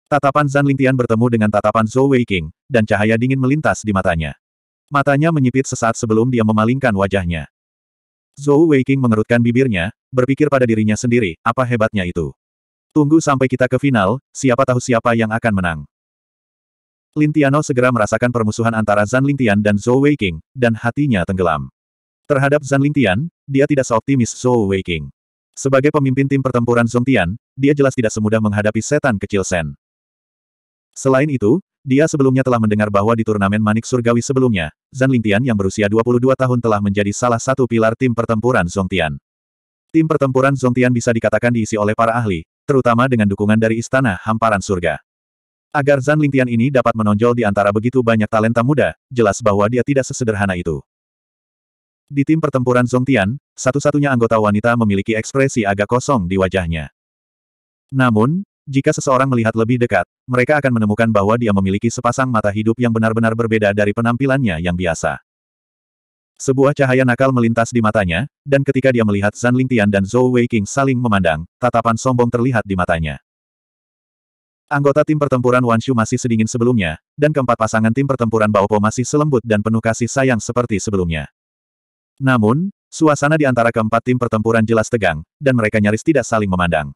Tatapan Zan Lingtian bertemu dengan tatapan Zhou Weiqing, dan cahaya dingin melintas di matanya. Matanya menyipit sesaat sebelum dia memalingkan wajahnya. Zhou Weiqing mengerutkan bibirnya, berpikir pada dirinya sendiri, apa hebatnya itu. Tunggu sampai kita ke final, siapa tahu siapa yang akan menang. Lintiano segera merasakan permusuhan antara Zan Lingtian dan Zhou Weiqing, dan hatinya tenggelam. Terhadap Zhan Lingtian, dia tidak seoptimis Zhou Weiqing. Sebagai pemimpin tim pertempuran Zongtian, dia jelas tidak semudah menghadapi setan kecil Sen. Selain itu, dia sebelumnya telah mendengar bahwa di turnamen Manik Surgawi sebelumnya, Zhan Lingtian yang berusia 22 tahun telah menjadi salah satu pilar tim pertempuran Zongtian. Tim pertempuran Zongtian bisa dikatakan diisi oleh para ahli, terutama dengan dukungan dari Istana Hamparan Surga. Agar Zhan Lingtian ini dapat menonjol di antara begitu banyak talenta muda, jelas bahwa dia tidak sesederhana itu. Di tim pertempuran Zong Tian, satu-satunya anggota wanita memiliki ekspresi agak kosong di wajahnya. Namun, jika seseorang melihat lebih dekat, mereka akan menemukan bahwa dia memiliki sepasang mata hidup yang benar-benar berbeda dari penampilannya yang biasa. Sebuah cahaya nakal melintas di matanya, dan ketika dia melihat Zan Tian dan Zhou Weiqing saling memandang, tatapan sombong terlihat di matanya. Anggota tim pertempuran Wan Shu masih sedingin sebelumnya, dan keempat pasangan tim pertempuran Baopo masih selembut dan penuh kasih sayang seperti sebelumnya. Namun, suasana di antara keempat tim pertempuran jelas tegang, dan mereka nyaris tidak saling memandang.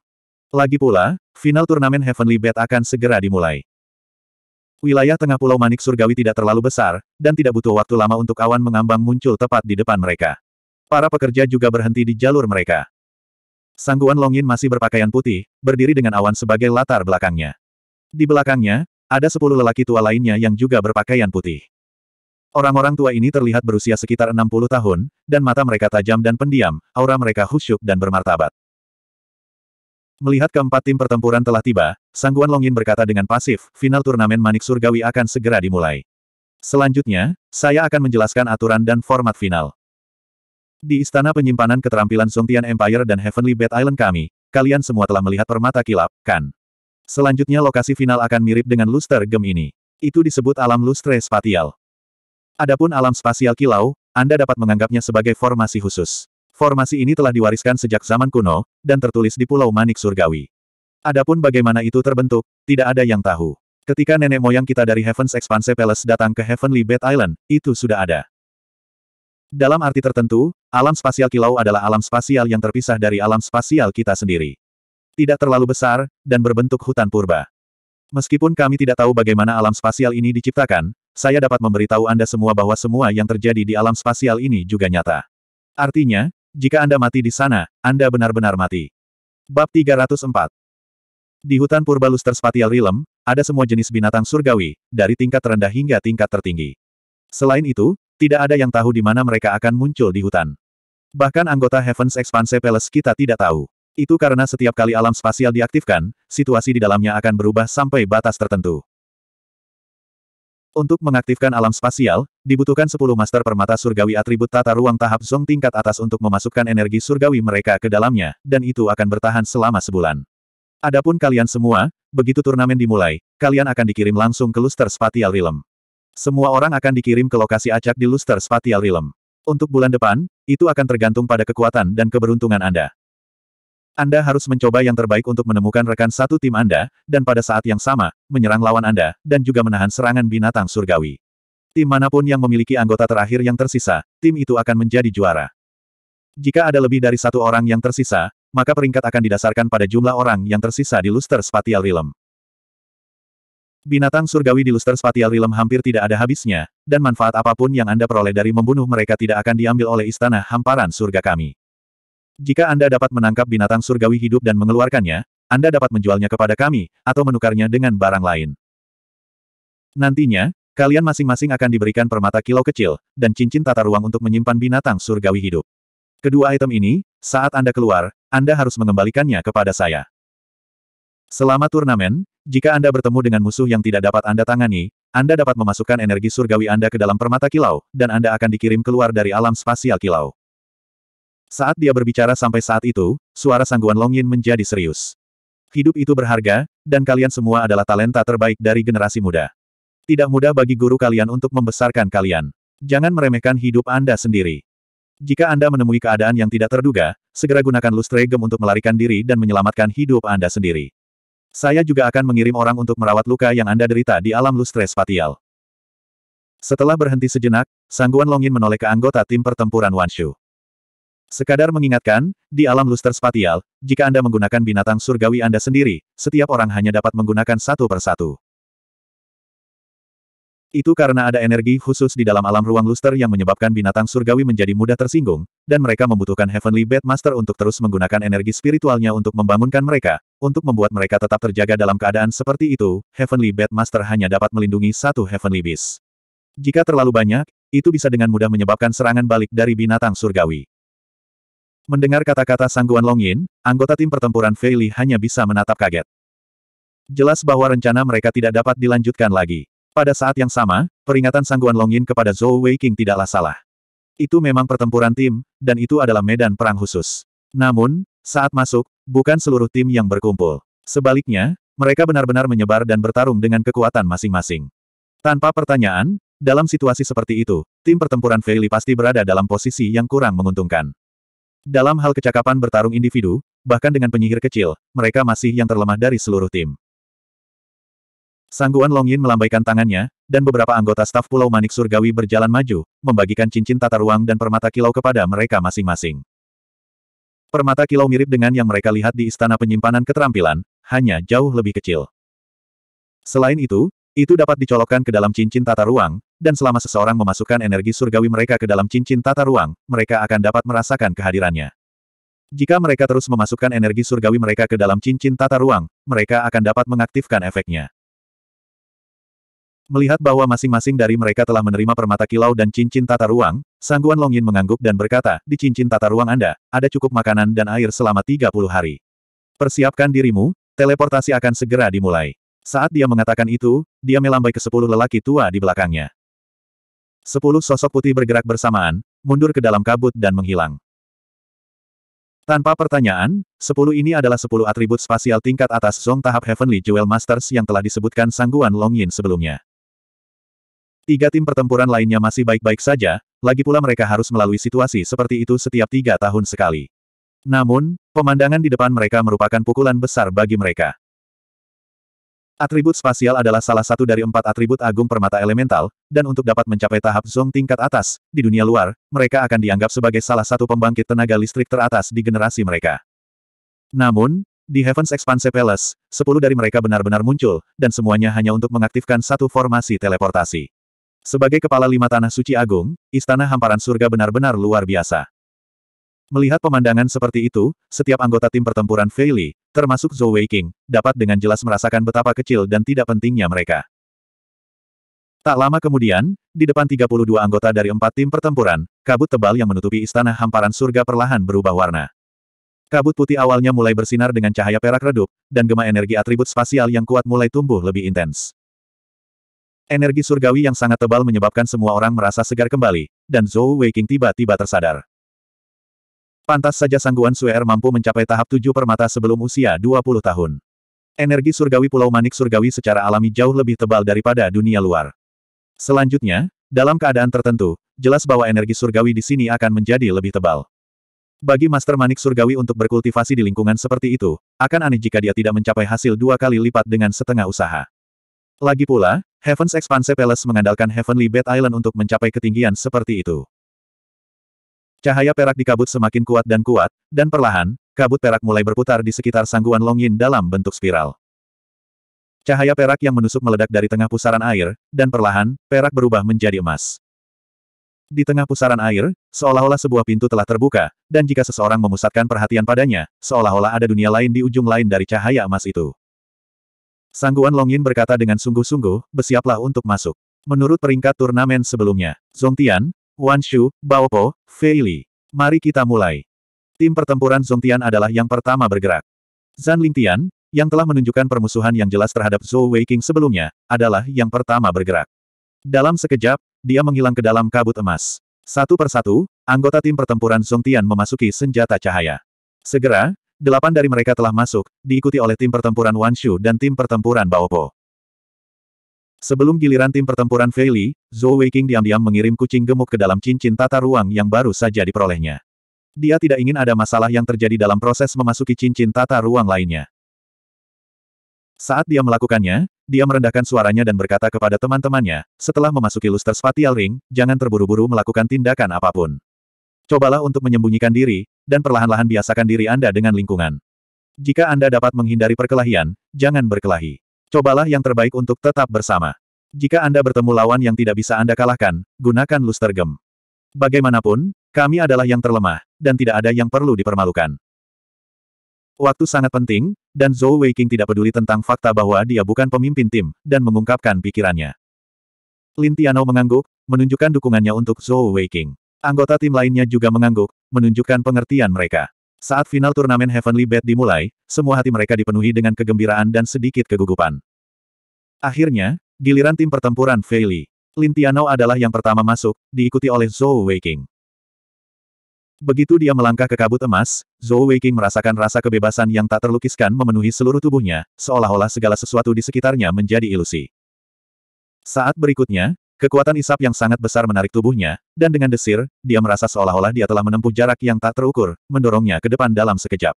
Lagi pula, final turnamen Heavenly Bet akan segera dimulai. Wilayah tengah Pulau Manik Surgawi tidak terlalu besar, dan tidak butuh waktu lama untuk awan mengambang muncul tepat di depan mereka. Para pekerja juga berhenti di jalur mereka. Sangguan Longin masih berpakaian putih, berdiri dengan awan sebagai latar belakangnya. Di belakangnya, ada sepuluh lelaki tua lainnya yang juga berpakaian putih. Orang-orang tua ini terlihat berusia sekitar 60 tahun, dan mata mereka tajam dan pendiam, aura mereka khusyuk dan bermartabat. Melihat keempat tim pertempuran telah tiba, Sangguan Longin berkata dengan pasif, final turnamen Manik Surgawi akan segera dimulai. Selanjutnya, saya akan menjelaskan aturan dan format final. Di Istana Penyimpanan Keterampilan Songtian Empire dan Heavenly Bed Island kami, kalian semua telah melihat permata kilap, kan? Selanjutnya lokasi final akan mirip dengan luster gem ini. Itu disebut alam lustre spatial. Adapun alam spasial kilau, Anda dapat menganggapnya sebagai formasi khusus. Formasi ini telah diwariskan sejak zaman kuno, dan tertulis di Pulau Manik Surgawi. Adapun bagaimana itu terbentuk, tidak ada yang tahu. Ketika nenek moyang kita dari Heaven's Expanse Palace datang ke Heavenly Bed Island, itu sudah ada. Dalam arti tertentu, alam spasial kilau adalah alam spasial yang terpisah dari alam spasial kita sendiri. Tidak terlalu besar, dan berbentuk hutan purba. Meskipun kami tidak tahu bagaimana alam spasial ini diciptakan, saya dapat memberitahu Anda semua bahwa semua yang terjadi di alam spasial ini juga nyata. Artinya, jika Anda mati di sana, Anda benar-benar mati. Bab 304 Di hutan purba luster spatial realm, ada semua jenis binatang surgawi, dari tingkat terendah hingga tingkat tertinggi. Selain itu, tidak ada yang tahu di mana mereka akan muncul di hutan. Bahkan anggota Heaven's Expanse Palace kita tidak tahu. Itu karena setiap kali alam spasial diaktifkan, situasi di dalamnya akan berubah sampai batas tertentu. Untuk mengaktifkan alam spasial, dibutuhkan 10 master permata surgawi atribut tata ruang tahap zong tingkat atas untuk memasukkan energi surgawi mereka ke dalamnya, dan itu akan bertahan selama sebulan. Adapun kalian semua, begitu turnamen dimulai, kalian akan dikirim langsung ke Luster Spatial Realm. Semua orang akan dikirim ke lokasi acak di Luster Spatial Realm. Untuk bulan depan, itu akan tergantung pada kekuatan dan keberuntungan Anda. Anda harus mencoba yang terbaik untuk menemukan rekan satu tim Anda, dan pada saat yang sama, menyerang lawan Anda, dan juga menahan serangan binatang surgawi. Tim manapun yang memiliki anggota terakhir yang tersisa, tim itu akan menjadi juara. Jika ada lebih dari satu orang yang tersisa, maka peringkat akan didasarkan pada jumlah orang yang tersisa di Luster Spatial Realm. Binatang surgawi di luster spatial realm hampir tidak ada habisnya, dan manfaat apapun yang Anda peroleh dari membunuh mereka tidak akan diambil oleh istana hamparan surga kami. Jika Anda dapat menangkap binatang surgawi hidup dan mengeluarkannya, Anda dapat menjualnya kepada kami, atau menukarnya dengan barang lain. Nantinya, kalian masing-masing akan diberikan permata kilau kecil, dan cincin tata ruang untuk menyimpan binatang surgawi hidup. Kedua item ini, saat Anda keluar, Anda harus mengembalikannya kepada saya. Selama turnamen, jika Anda bertemu dengan musuh yang tidak dapat Anda tangani, Anda dapat memasukkan energi surgawi Anda ke dalam permata kilau, dan Anda akan dikirim keluar dari alam spasial kilau. Saat dia berbicara sampai saat itu, suara sangguan Long Yin menjadi serius. Hidup itu berharga, dan kalian semua adalah talenta terbaik dari generasi muda. Tidak mudah bagi guru kalian untuk membesarkan kalian. Jangan meremehkan hidup Anda sendiri. Jika Anda menemui keadaan yang tidak terduga, segera gunakan lustre gem untuk melarikan diri dan menyelamatkan hidup Anda sendiri. Saya juga akan mengirim orang untuk merawat luka yang Anda derita di alam lustre spatial. Setelah berhenti sejenak, Sangguan Longin menoleh ke anggota tim pertempuran Wanshu. Sekadar mengingatkan, di alam luster spatial, jika Anda menggunakan binatang surgawi Anda sendiri, setiap orang hanya dapat menggunakan satu persatu. Itu karena ada energi khusus di dalam alam ruang luster yang menyebabkan binatang surgawi menjadi mudah tersinggung, dan mereka membutuhkan Heavenly Bed Master untuk terus menggunakan energi spiritualnya untuk membangunkan mereka. Untuk membuat mereka tetap terjaga dalam keadaan seperti itu, Heavenly Bed Master hanya dapat melindungi satu Heavenly Beast. Jika terlalu banyak, itu bisa dengan mudah menyebabkan serangan balik dari binatang surgawi. Mendengar kata-kata sangguan Longin, anggota tim pertempuran Fei Li hanya bisa menatap kaget. Jelas bahwa rencana mereka tidak dapat dilanjutkan lagi. Pada saat yang sama, peringatan sangguan Longin kepada Zhou Weiqing tidaklah salah. Itu memang pertempuran tim, dan itu adalah medan perang khusus. Namun, saat masuk, bukan seluruh tim yang berkumpul. Sebaliknya, mereka benar-benar menyebar dan bertarung dengan kekuatan masing-masing. Tanpa pertanyaan, dalam situasi seperti itu, tim pertempuran Feili pasti berada dalam posisi yang kurang menguntungkan. Dalam hal kecakapan bertarung individu, bahkan dengan penyihir kecil, mereka masih yang terlemah dari seluruh tim. Sangguan Long Yin melambaikan tangannya, dan beberapa anggota staf Pulau Manik Surgawi berjalan maju, membagikan cincin tata ruang dan permata kilau kepada mereka masing-masing. Permata kilau mirip dengan yang mereka lihat di Istana Penyimpanan Keterampilan, hanya jauh lebih kecil. Selain itu, itu dapat dicolokkan ke dalam cincin tata ruang, dan selama seseorang memasukkan energi surgawi mereka ke dalam cincin tata ruang, mereka akan dapat merasakan kehadirannya. Jika mereka terus memasukkan energi surgawi mereka ke dalam cincin tata ruang, mereka akan dapat mengaktifkan efeknya. Melihat bahwa masing-masing dari mereka telah menerima permata kilau dan cincin tata ruang, Sangguan Longin mengangguk dan berkata, di cincin tata ruang Anda, ada cukup makanan dan air selama 30 hari. Persiapkan dirimu, teleportasi akan segera dimulai. Saat dia mengatakan itu, dia melambai ke sepuluh lelaki tua di belakangnya. Sepuluh sosok putih bergerak bersamaan, mundur ke dalam kabut dan menghilang. Tanpa pertanyaan, sepuluh ini adalah sepuluh atribut spasial tingkat atas Song tahap Heavenly Jewel Masters yang telah disebutkan Sangguan Long Yin sebelumnya. Tiga tim pertempuran lainnya masih baik-baik saja, lagi pula mereka harus melalui situasi seperti itu setiap tiga tahun sekali. Namun, pemandangan di depan mereka merupakan pukulan besar bagi mereka. Atribut spasial adalah salah satu dari empat atribut agung permata elemental, dan untuk dapat mencapai tahap zong tingkat atas, di dunia luar, mereka akan dianggap sebagai salah satu pembangkit tenaga listrik teratas di generasi mereka. Namun, di Heaven's Expanse Palace, sepuluh dari mereka benar-benar muncul, dan semuanya hanya untuk mengaktifkan satu formasi teleportasi. Sebagai kepala lima tanah suci agung, istana hamparan surga benar-benar luar biasa. Melihat pemandangan seperti itu, setiap anggota tim pertempuran Feili, termasuk Zhou Weiqing, dapat dengan jelas merasakan betapa kecil dan tidak pentingnya mereka. Tak lama kemudian, di depan 32 anggota dari empat tim pertempuran, kabut tebal yang menutupi istana hamparan surga perlahan berubah warna. Kabut putih awalnya mulai bersinar dengan cahaya perak redup, dan gema energi atribut spasial yang kuat mulai tumbuh lebih intens. Energi surgawi yang sangat tebal menyebabkan semua orang merasa segar kembali, dan Zhou Weiqing tiba-tiba tersadar. Pantas saja Sangguan Suer er mampu mencapai tahap tujuh permata sebelum usia 20 tahun. Energi surgawi Pulau Manik Surgawi secara alami jauh lebih tebal daripada dunia luar. Selanjutnya, dalam keadaan tertentu, jelas bahwa energi surgawi di sini akan menjadi lebih tebal. Bagi Master Manik Surgawi untuk berkultivasi di lingkungan seperti itu, akan aneh jika dia tidak mencapai hasil dua kali lipat dengan setengah usaha. Lagi pula, Heaven's Expanse Palace mengandalkan Heavenly Bed Island untuk mencapai ketinggian seperti itu. Cahaya perak di kabut semakin kuat dan kuat, dan perlahan, kabut perak mulai berputar di sekitar sangguan Long Yin dalam bentuk spiral. Cahaya perak yang menusuk meledak dari tengah pusaran air, dan perlahan, perak berubah menjadi emas. Di tengah pusaran air, seolah-olah sebuah pintu telah terbuka, dan jika seseorang memusatkan perhatian padanya, seolah-olah ada dunia lain di ujung lain dari cahaya emas itu. Sangguan Longin berkata dengan sungguh-sungguh, bersiaplah untuk masuk. Menurut peringkat turnamen sebelumnya, Zongtian, Wanshu, Baopo, Feili. Mari kita mulai. Tim pertempuran Zongtian adalah yang pertama bergerak. Zan Lingtian, yang telah menunjukkan permusuhan yang jelas terhadap Zhou Weiqing sebelumnya, adalah yang pertama bergerak. Dalam sekejap, dia menghilang ke dalam kabut emas. Satu persatu, anggota tim pertempuran Zongtian memasuki senjata cahaya. Segera, delapan dari mereka telah masuk, diikuti oleh tim pertempuran Wanshu dan tim pertempuran Baopo. Sebelum giliran tim pertempuran Feili, Zhou Weiqing diam-diam mengirim kucing gemuk ke dalam cincin tata ruang yang baru saja diperolehnya. Dia tidak ingin ada masalah yang terjadi dalam proses memasuki cincin tata ruang lainnya. Saat dia melakukannya, dia merendahkan suaranya dan berkata kepada teman-temannya, setelah memasuki luster spatial ring, jangan terburu-buru melakukan tindakan apapun. Cobalah untuk menyembunyikan diri, dan perlahan-lahan biasakan diri Anda dengan lingkungan. Jika Anda dapat menghindari perkelahian, jangan berkelahi. Cobalah yang terbaik untuk tetap bersama. Jika Anda bertemu lawan yang tidak bisa Anda kalahkan, gunakan Luster Gem. Bagaimanapun, kami adalah yang terlemah, dan tidak ada yang perlu dipermalukan. Waktu sangat penting, dan Zhou Weiqing tidak peduli tentang fakta bahwa dia bukan pemimpin tim, dan mengungkapkan pikirannya. Lin Tiano mengangguk, menunjukkan dukungannya untuk Zhou Weiqing. Anggota tim lainnya juga mengangguk, menunjukkan pengertian mereka. Saat final turnamen Heavenly Bet dimulai, semua hati mereka dipenuhi dengan kegembiraan dan sedikit kegugupan. Akhirnya, giliran tim pertempuran Feili. Lin adalah yang pertama masuk, diikuti oleh Zhou Weiqing. Begitu dia melangkah ke kabut emas, Zhou Weiqing merasakan rasa kebebasan yang tak terlukiskan memenuhi seluruh tubuhnya, seolah-olah segala sesuatu di sekitarnya menjadi ilusi. Saat berikutnya, Kekuatan isap yang sangat besar menarik tubuhnya, dan dengan desir, dia merasa seolah-olah dia telah menempuh jarak yang tak terukur, mendorongnya ke depan dalam sekejap.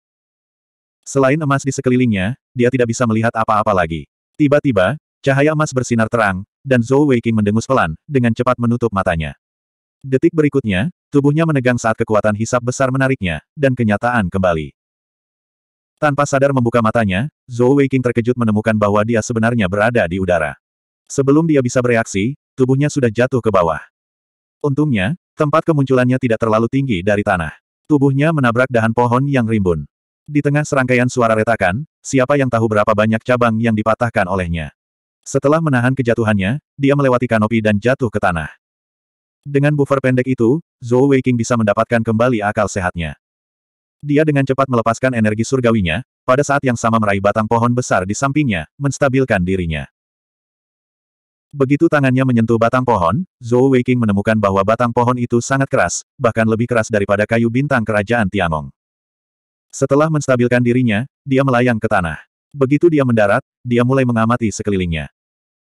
Selain emas di sekelilingnya, dia tidak bisa melihat apa-apa lagi. Tiba-tiba, cahaya emas bersinar terang, dan Zhou Weiqing mendengus pelan, dengan cepat menutup matanya. Detik berikutnya, tubuhnya menegang saat kekuatan hisap besar menariknya, dan kenyataan kembali. Tanpa sadar membuka matanya, Zhou Weiqing terkejut menemukan bahwa dia sebenarnya berada di udara. Sebelum dia bisa bereaksi, tubuhnya sudah jatuh ke bawah. Untungnya, tempat kemunculannya tidak terlalu tinggi dari tanah. Tubuhnya menabrak dahan pohon yang rimbun. Di tengah serangkaian suara retakan, siapa yang tahu berapa banyak cabang yang dipatahkan olehnya. Setelah menahan kejatuhannya, dia melewati kanopi dan jatuh ke tanah. Dengan buffer pendek itu, Zhou Weiqing bisa mendapatkan kembali akal sehatnya. Dia dengan cepat melepaskan energi surgawinya, pada saat yang sama meraih batang pohon besar di sampingnya, menstabilkan dirinya. Begitu tangannya menyentuh batang pohon, Zhou Weiqing menemukan bahwa batang pohon itu sangat keras, bahkan lebih keras daripada kayu bintang kerajaan Tiangong. Setelah menstabilkan dirinya, dia melayang ke tanah. Begitu dia mendarat, dia mulai mengamati sekelilingnya.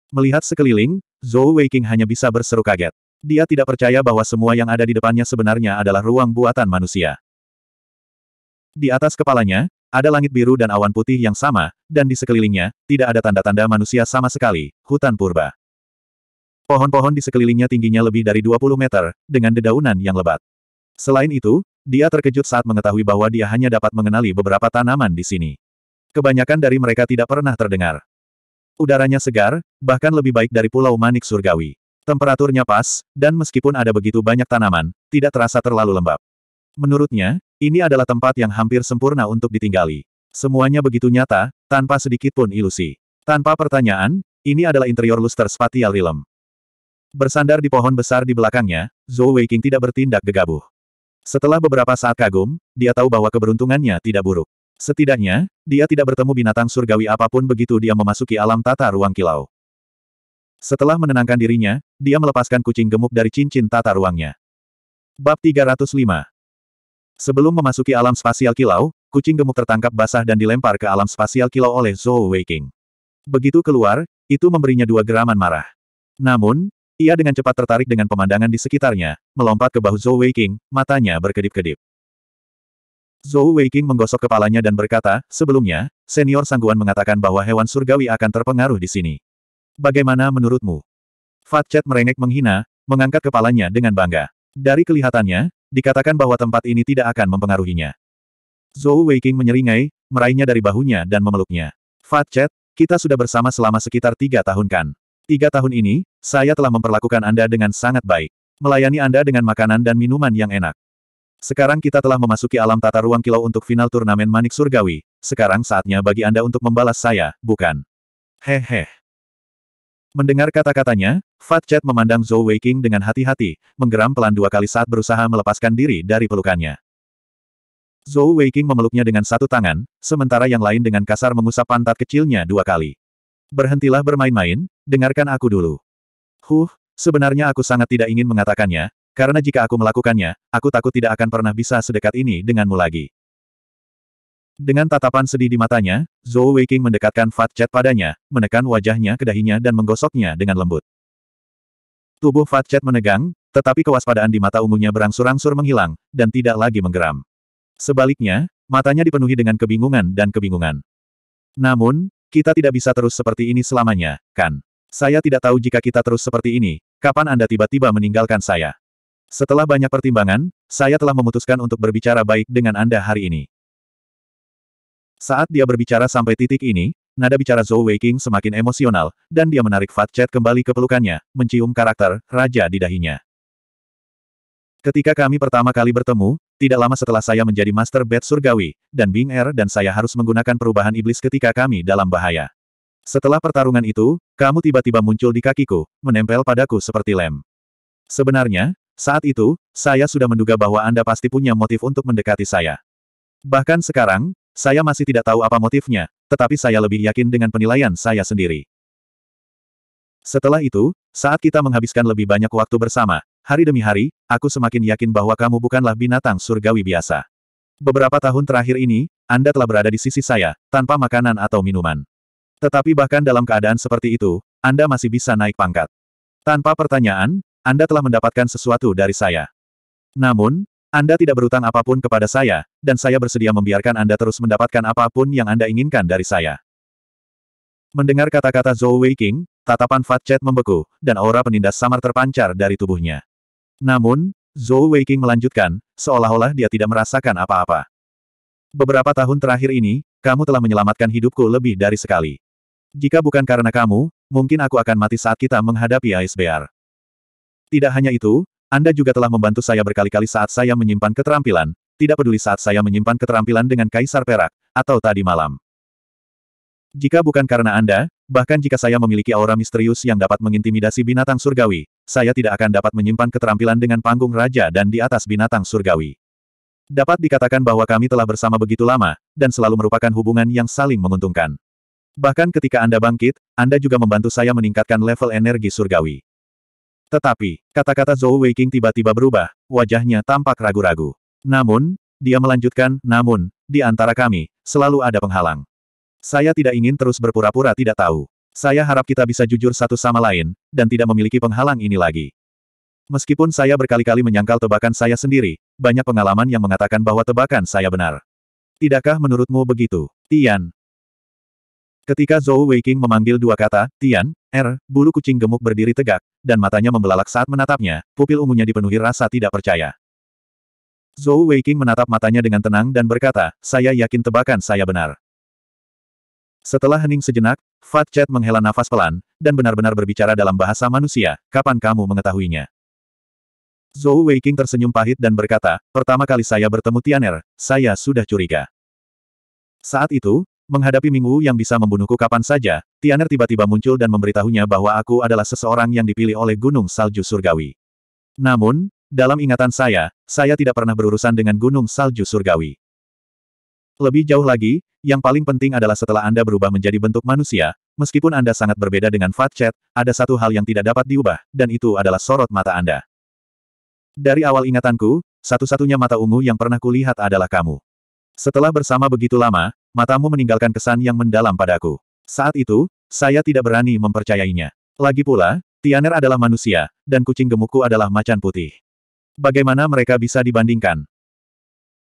Melihat sekeliling, Zhou Weiqing hanya bisa berseru kaget. Dia tidak percaya bahwa semua yang ada di depannya sebenarnya adalah ruang buatan manusia. Di atas kepalanya, ada langit biru dan awan putih yang sama, dan di sekelilingnya, tidak ada tanda-tanda manusia sama sekali, hutan purba. Pohon-pohon di sekelilingnya tingginya lebih dari 20 meter, dengan dedaunan yang lebat. Selain itu, dia terkejut saat mengetahui bahwa dia hanya dapat mengenali beberapa tanaman di sini. Kebanyakan dari mereka tidak pernah terdengar. Udaranya segar, bahkan lebih baik dari Pulau Manik Surgawi. Temperaturnya pas, dan meskipun ada begitu banyak tanaman, tidak terasa terlalu lembab. Menurutnya, ini adalah tempat yang hampir sempurna untuk ditinggali. Semuanya begitu nyata, tanpa sedikit pun ilusi. Tanpa pertanyaan, ini adalah interior luster spatial realm. Bersandar di pohon besar di belakangnya, Zhou Weiqing tidak bertindak gegabah. Setelah beberapa saat kagum, dia tahu bahwa keberuntungannya tidak buruk. Setidaknya, dia tidak bertemu binatang surgawi apapun begitu dia memasuki alam tata ruang kilau. Setelah menenangkan dirinya, dia melepaskan kucing gemuk dari cincin tata ruangnya. Bab 305 Sebelum memasuki alam spasial kilau, kucing gemuk tertangkap basah dan dilempar ke alam spasial kilau oleh Zhou Weiqing. Begitu keluar, itu memberinya dua geraman marah. Namun, ia dengan cepat tertarik dengan pemandangan di sekitarnya, melompat ke bahu Zhou Weiqing, matanya berkedip-kedip. Zhou Weiqing menggosok kepalanya dan berkata, sebelumnya, senior sangguan mengatakan bahwa hewan surgawi akan terpengaruh di sini. Bagaimana menurutmu? Fat Chat merengek menghina, mengangkat kepalanya dengan bangga. Dari kelihatannya, dikatakan bahwa tempat ini tidak akan mempengaruhinya. Zhou Weiqing menyeringai, meraihnya dari bahunya dan memeluknya. Fat Chat, kita sudah bersama selama sekitar tiga tahun kan? Tiga tahun ini, saya telah memperlakukan Anda dengan sangat baik. Melayani Anda dengan makanan dan minuman yang enak. Sekarang kita telah memasuki alam tata ruang kilau untuk final turnamen manik surgawi. Sekarang saatnya bagi Anda untuk membalas saya, bukan? Hehe. Mendengar kata-katanya, Fat Chat memandang Zhou Weiqing dengan hati-hati, menggeram pelan dua kali saat berusaha melepaskan diri dari pelukannya. Zhou Weiqing memeluknya dengan satu tangan, sementara yang lain dengan kasar mengusap pantat kecilnya dua kali. Berhentilah bermain-main, dengarkan aku dulu. Huh, sebenarnya aku sangat tidak ingin mengatakannya, karena jika aku melakukannya, aku takut tidak akan pernah bisa sedekat ini denganmu lagi. Dengan tatapan sedih di matanya, Zhou Weiqing mendekatkan Fat Chat padanya, menekan wajahnya ke dahinya dan menggosoknya dengan lembut. Tubuh Fat Chat menegang, tetapi kewaspadaan di mata ungunya berangsur-angsur menghilang, dan tidak lagi menggeram. Sebaliknya, matanya dipenuhi dengan kebingungan dan kebingungan. Namun, kita tidak bisa terus seperti ini selamanya, kan? Saya tidak tahu jika kita terus seperti ini, kapan Anda tiba-tiba meninggalkan saya. Setelah banyak pertimbangan, saya telah memutuskan untuk berbicara baik dengan Anda hari ini. Saat dia berbicara sampai titik ini, nada bicara Zhou Weiqing semakin emosional, dan dia menarik Fat Chat kembali ke pelukannya, mencium karakter, raja di dahinya. Ketika kami pertama kali bertemu, tidak lama setelah saya menjadi Master Bed Surgawi, dan Bing Er dan saya harus menggunakan perubahan iblis ketika kami dalam bahaya. Setelah pertarungan itu, kamu tiba-tiba muncul di kakiku, menempel padaku seperti lem. Sebenarnya, saat itu, saya sudah menduga bahwa Anda pasti punya motif untuk mendekati saya. Bahkan sekarang, saya masih tidak tahu apa motifnya, tetapi saya lebih yakin dengan penilaian saya sendiri. Setelah itu, saat kita menghabiskan lebih banyak waktu bersama, Hari demi hari, aku semakin yakin bahwa kamu bukanlah binatang surgawi biasa. Beberapa tahun terakhir ini, Anda telah berada di sisi saya, tanpa makanan atau minuman. Tetapi bahkan dalam keadaan seperti itu, Anda masih bisa naik pangkat. Tanpa pertanyaan, Anda telah mendapatkan sesuatu dari saya. Namun, Anda tidak berutang apapun kepada saya, dan saya bersedia membiarkan Anda terus mendapatkan apapun yang Anda inginkan dari saya. Mendengar kata-kata Zhou Weiqing, tatapan Fat Chat membeku, dan aura penindas samar terpancar dari tubuhnya. Namun, Zhou Weiqing melanjutkan, seolah-olah dia tidak merasakan apa-apa. Beberapa tahun terakhir ini, kamu telah menyelamatkan hidupku lebih dari sekali. Jika bukan karena kamu, mungkin aku akan mati saat kita menghadapi ASBR. Tidak hanya itu, Anda juga telah membantu saya berkali-kali saat saya menyimpan keterampilan, tidak peduli saat saya menyimpan keterampilan dengan Kaisar Perak, atau tadi malam. Jika bukan karena Anda, Bahkan jika saya memiliki aura misterius yang dapat mengintimidasi binatang surgawi, saya tidak akan dapat menyimpan keterampilan dengan panggung raja dan di atas binatang surgawi. Dapat dikatakan bahwa kami telah bersama begitu lama, dan selalu merupakan hubungan yang saling menguntungkan. Bahkan ketika Anda bangkit, Anda juga membantu saya meningkatkan level energi surgawi. Tetapi, kata-kata Zhou Weiking tiba-tiba berubah, wajahnya tampak ragu-ragu. Namun, dia melanjutkan, namun, di antara kami, selalu ada penghalang. Saya tidak ingin terus berpura-pura tidak tahu. Saya harap kita bisa jujur satu sama lain, dan tidak memiliki penghalang ini lagi. Meskipun saya berkali-kali menyangkal tebakan saya sendiri, banyak pengalaman yang mengatakan bahwa tebakan saya benar. Tidakkah menurutmu begitu, Tian? Ketika Zhou Weiqing memanggil dua kata, Tian, Er, bulu kucing gemuk berdiri tegak, dan matanya membelalak saat menatapnya, pupil ungunya dipenuhi rasa tidak percaya. Zhou Weiqing menatap matanya dengan tenang dan berkata, saya yakin tebakan saya benar. Setelah hening sejenak, Fat Chat menghela nafas pelan, dan benar-benar berbicara dalam bahasa manusia, kapan kamu mengetahuinya? Zhou Weiqing tersenyum pahit dan berkata, pertama kali saya bertemu Tianer, saya sudah curiga. Saat itu, menghadapi Minggu yang bisa membunuhku kapan saja, Tianer tiba-tiba muncul dan memberitahunya bahwa aku adalah seseorang yang dipilih oleh Gunung Salju Surgawi. Namun, dalam ingatan saya, saya tidak pernah berurusan dengan Gunung Salju Surgawi. Lebih jauh lagi, yang paling penting adalah setelah Anda berubah menjadi bentuk manusia, meskipun Anda sangat berbeda dengan Fat Chat, ada satu hal yang tidak dapat diubah, dan itu adalah sorot mata Anda. Dari awal ingatanku, satu-satunya mata ungu yang pernah kulihat adalah kamu. Setelah bersama begitu lama, matamu meninggalkan kesan yang mendalam padaku. Saat itu, saya tidak berani mempercayainya. Lagi pula, Tianer adalah manusia, dan kucing gemukku adalah macan putih. Bagaimana mereka bisa dibandingkan?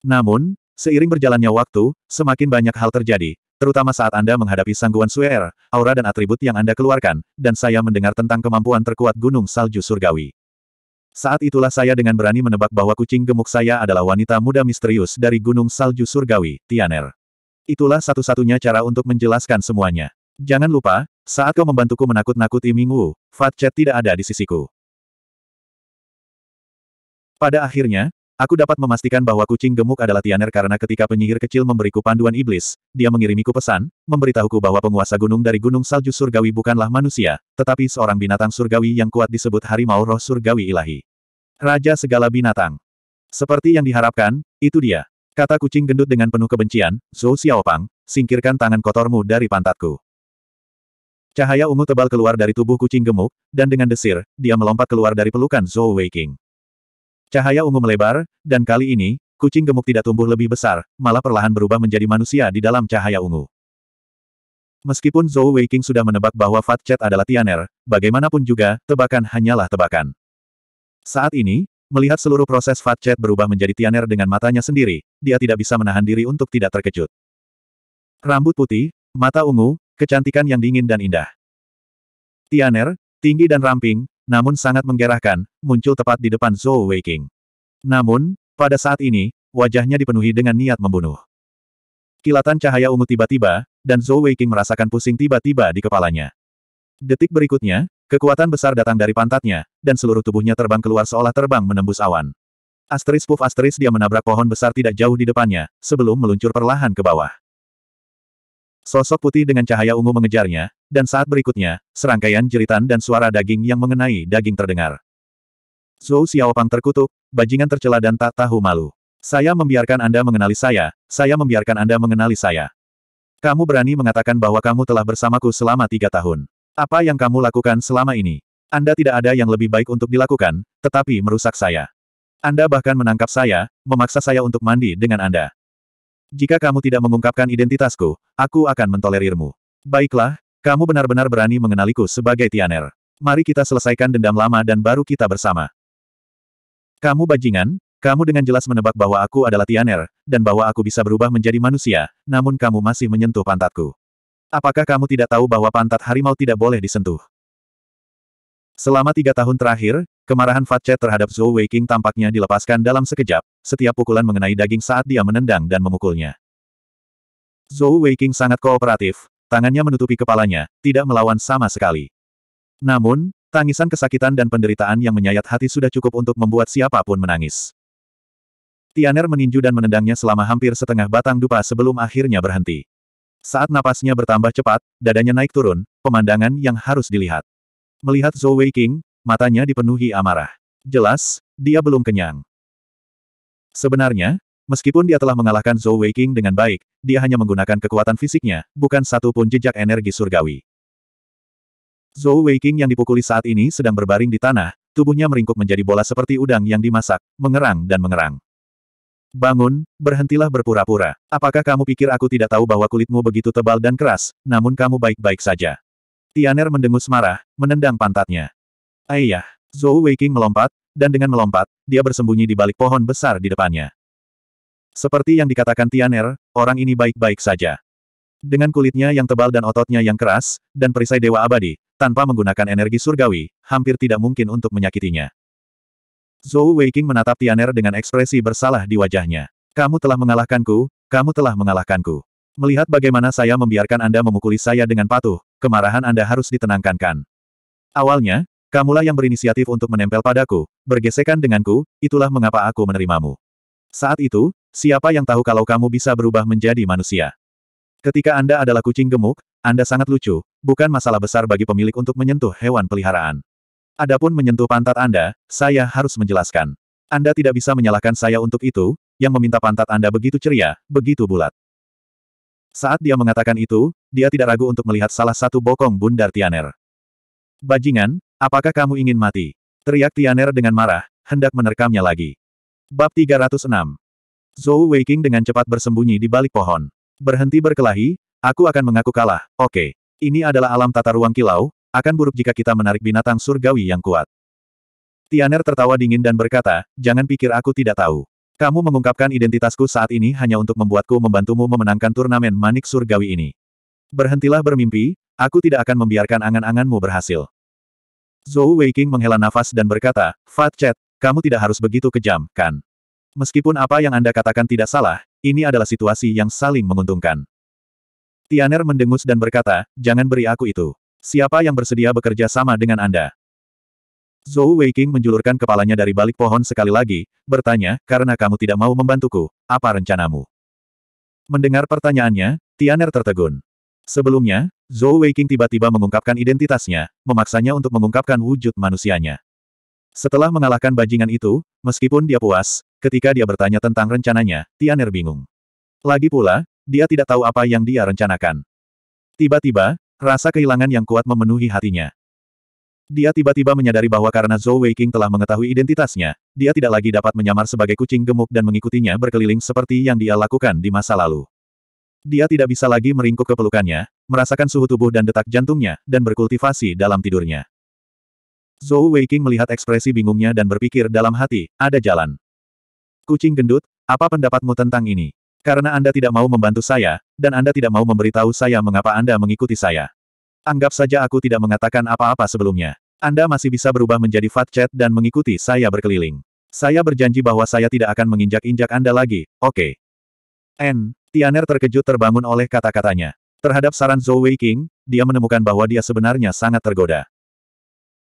Namun, Seiring berjalannya waktu, semakin banyak hal terjadi, terutama saat Anda menghadapi sangguan suer, aura dan atribut yang Anda keluarkan, dan saya mendengar tentang kemampuan terkuat gunung salju surgawi. Saat itulah saya dengan berani menebak bahwa kucing gemuk saya adalah wanita muda misterius dari Gunung Salju Surgawi, Tianer. Itulah satu-satunya cara untuk menjelaskan semuanya. Jangan lupa, saat kau membantuku menakut-nakuti Mingwu, Fat Chat tidak ada di sisiku. Pada akhirnya, Aku dapat memastikan bahwa kucing gemuk adalah Tianer karena ketika penyihir kecil memberiku panduan iblis, dia mengirimiku pesan, memberitahuku bahwa penguasa gunung dari gunung salju surgawi bukanlah manusia, tetapi seorang binatang surgawi yang kuat disebut harimau roh surgawi ilahi. Raja segala binatang. Seperti yang diharapkan, itu dia. Kata kucing gendut dengan penuh kebencian, Zhou Xiaopang, singkirkan tangan kotormu dari pantatku. Cahaya ungu tebal keluar dari tubuh kucing gemuk, dan dengan desir, dia melompat keluar dari pelukan Zhou Weiqing. Cahaya ungu melebar, dan kali ini, kucing gemuk tidak tumbuh lebih besar, malah perlahan berubah menjadi manusia di dalam cahaya ungu. Meskipun Zhou Weiqing sudah menebak bahwa Fat Chat adalah Tianer, bagaimanapun juga, tebakan hanyalah tebakan. Saat ini, melihat seluruh proses Fat Chat berubah menjadi Tianer dengan matanya sendiri, dia tidak bisa menahan diri untuk tidak terkejut. Rambut putih, mata ungu, kecantikan yang dingin dan indah. Tianer, tinggi dan ramping, namun sangat menggerahkan, muncul tepat di depan Zhou Weiqing. Namun, pada saat ini, wajahnya dipenuhi dengan niat membunuh. Kilatan cahaya ungu tiba-tiba, dan Zhou Weiqing merasakan pusing tiba-tiba di kepalanya. Detik berikutnya, kekuatan besar datang dari pantatnya, dan seluruh tubuhnya terbang keluar seolah terbang menembus awan. Asteris puff asteris dia menabrak pohon besar tidak jauh di depannya, sebelum meluncur perlahan ke bawah. Sosok putih dengan cahaya ungu mengejarnya, dan saat berikutnya, serangkaian jeritan dan suara daging yang mengenai daging terdengar. Zhou Xiaopang terkutuk, bajingan tercela dan tak tahu malu. Saya membiarkan Anda mengenali saya, saya membiarkan Anda mengenali saya. Kamu berani mengatakan bahwa kamu telah bersamaku selama tiga tahun. Apa yang kamu lakukan selama ini? Anda tidak ada yang lebih baik untuk dilakukan, tetapi merusak saya. Anda bahkan menangkap saya, memaksa saya untuk mandi dengan Anda. Jika kamu tidak mengungkapkan identitasku, aku akan mentolerirmu. Baiklah, kamu benar-benar berani mengenaliku sebagai Tianer. Mari kita selesaikan dendam lama dan baru kita bersama. Kamu bajingan, kamu dengan jelas menebak bahwa aku adalah Tianer, dan bahwa aku bisa berubah menjadi manusia, namun kamu masih menyentuh pantatku. Apakah kamu tidak tahu bahwa pantat harimau tidak boleh disentuh? Selama tiga tahun terakhir, kemarahan Fat terhadap Zhou Weiqing tampaknya dilepaskan dalam sekejap, setiap pukulan mengenai daging saat dia menendang dan memukulnya. Zhou Weiqing sangat kooperatif, tangannya menutupi kepalanya, tidak melawan sama sekali. Namun, tangisan kesakitan dan penderitaan yang menyayat hati sudah cukup untuk membuat siapapun menangis. Tianer meninju dan menendangnya selama hampir setengah batang dupa sebelum akhirnya berhenti. Saat napasnya bertambah cepat, dadanya naik turun, pemandangan yang harus dilihat. Melihat Zhou Wei King, matanya dipenuhi amarah. Jelas, dia belum kenyang. Sebenarnya, Meskipun dia telah mengalahkan Zhou Weiqing dengan baik, dia hanya menggunakan kekuatan fisiknya, bukan satu pun jejak energi surgawi. Zhou Weiqing yang dipukuli saat ini sedang berbaring di tanah, tubuhnya meringkuk menjadi bola seperti udang yang dimasak, mengerang dan mengerang. Bangun, berhentilah berpura-pura. Apakah kamu pikir aku tidak tahu bahwa kulitmu begitu tebal dan keras, namun kamu baik-baik saja? Tianer mendengus marah, menendang pantatnya. Ayah, Zhou Weiqing melompat, dan dengan melompat, dia bersembunyi di balik pohon besar di depannya. Seperti yang dikatakan Tianer, orang ini baik-baik saja. Dengan kulitnya yang tebal dan ototnya yang keras, dan perisai dewa abadi, tanpa menggunakan energi surgawi, hampir tidak mungkin untuk menyakitinya. Zhou Weiqing menatap Tianer dengan ekspresi bersalah di wajahnya. Kamu telah mengalahkanku, kamu telah mengalahkanku. Melihat bagaimana saya membiarkan Anda memukuli saya dengan patuh, kemarahan Anda harus ditenangkan Awalnya, kamulah yang berinisiatif untuk menempel padaku, bergesekan denganku, itulah mengapa aku menerimamu. Saat itu, siapa yang tahu kalau kamu bisa berubah menjadi manusia? Ketika Anda adalah kucing gemuk, Anda sangat lucu, bukan masalah besar bagi pemilik untuk menyentuh hewan peliharaan. Adapun menyentuh pantat Anda, saya harus menjelaskan. Anda tidak bisa menyalahkan saya untuk itu, yang meminta pantat Anda begitu ceria, begitu bulat. Saat dia mengatakan itu, dia tidak ragu untuk melihat salah satu bokong bundar Tianer. Bajingan, apakah kamu ingin mati? Teriak Tianer dengan marah, hendak menerkamnya lagi. Bab 306. Zhou Weiqing dengan cepat bersembunyi di balik pohon. Berhenti berkelahi, aku akan mengaku kalah, oke. Okay. Ini adalah alam tata ruang kilau, akan buruk jika kita menarik binatang surgawi yang kuat. Tianer tertawa dingin dan berkata, jangan pikir aku tidak tahu. Kamu mengungkapkan identitasku saat ini hanya untuk membuatku membantumu memenangkan turnamen manik surgawi ini. Berhentilah bermimpi, aku tidak akan membiarkan angan-anganmu berhasil. Zhou Weiking menghela nafas dan berkata, Fat Chat, kamu tidak harus begitu kejam, kan? Meskipun apa yang Anda katakan tidak salah, ini adalah situasi yang saling menguntungkan. Tianer mendengus dan berkata, jangan beri aku itu. Siapa yang bersedia bekerja sama dengan Anda? Zhou Weiqing menjulurkan kepalanya dari balik pohon sekali lagi, bertanya, karena kamu tidak mau membantuku, apa rencanamu? Mendengar pertanyaannya, Tianer tertegun. Sebelumnya, Zhou Weiqing tiba-tiba mengungkapkan identitasnya, memaksanya untuk mengungkapkan wujud manusianya. Setelah mengalahkan bajingan itu, meskipun dia puas, ketika dia bertanya tentang rencananya, Tianer bingung. Lagi pula, dia tidak tahu apa yang dia rencanakan. Tiba-tiba, rasa kehilangan yang kuat memenuhi hatinya. Dia tiba-tiba menyadari bahwa karena Zhou Weiqing telah mengetahui identitasnya, dia tidak lagi dapat menyamar sebagai kucing gemuk dan mengikutinya berkeliling seperti yang dia lakukan di masa lalu. Dia tidak bisa lagi meringkuk ke pelukannya, merasakan suhu tubuh dan detak jantungnya, dan berkultivasi dalam tidurnya. Zhou Weiqing melihat ekspresi bingungnya dan berpikir dalam hati, ada jalan. Kucing gendut, apa pendapatmu tentang ini? Karena Anda tidak mau membantu saya, dan Anda tidak mau memberitahu saya mengapa Anda mengikuti saya. Anggap saja aku tidak mengatakan apa-apa sebelumnya. Anda masih bisa berubah menjadi fat chat dan mengikuti saya berkeliling. Saya berjanji bahwa saya tidak akan menginjak-injak Anda lagi, oke? Okay. N. Tianer terkejut terbangun oleh kata-katanya. Terhadap saran Zhou Weiqing, dia menemukan bahwa dia sebenarnya sangat tergoda.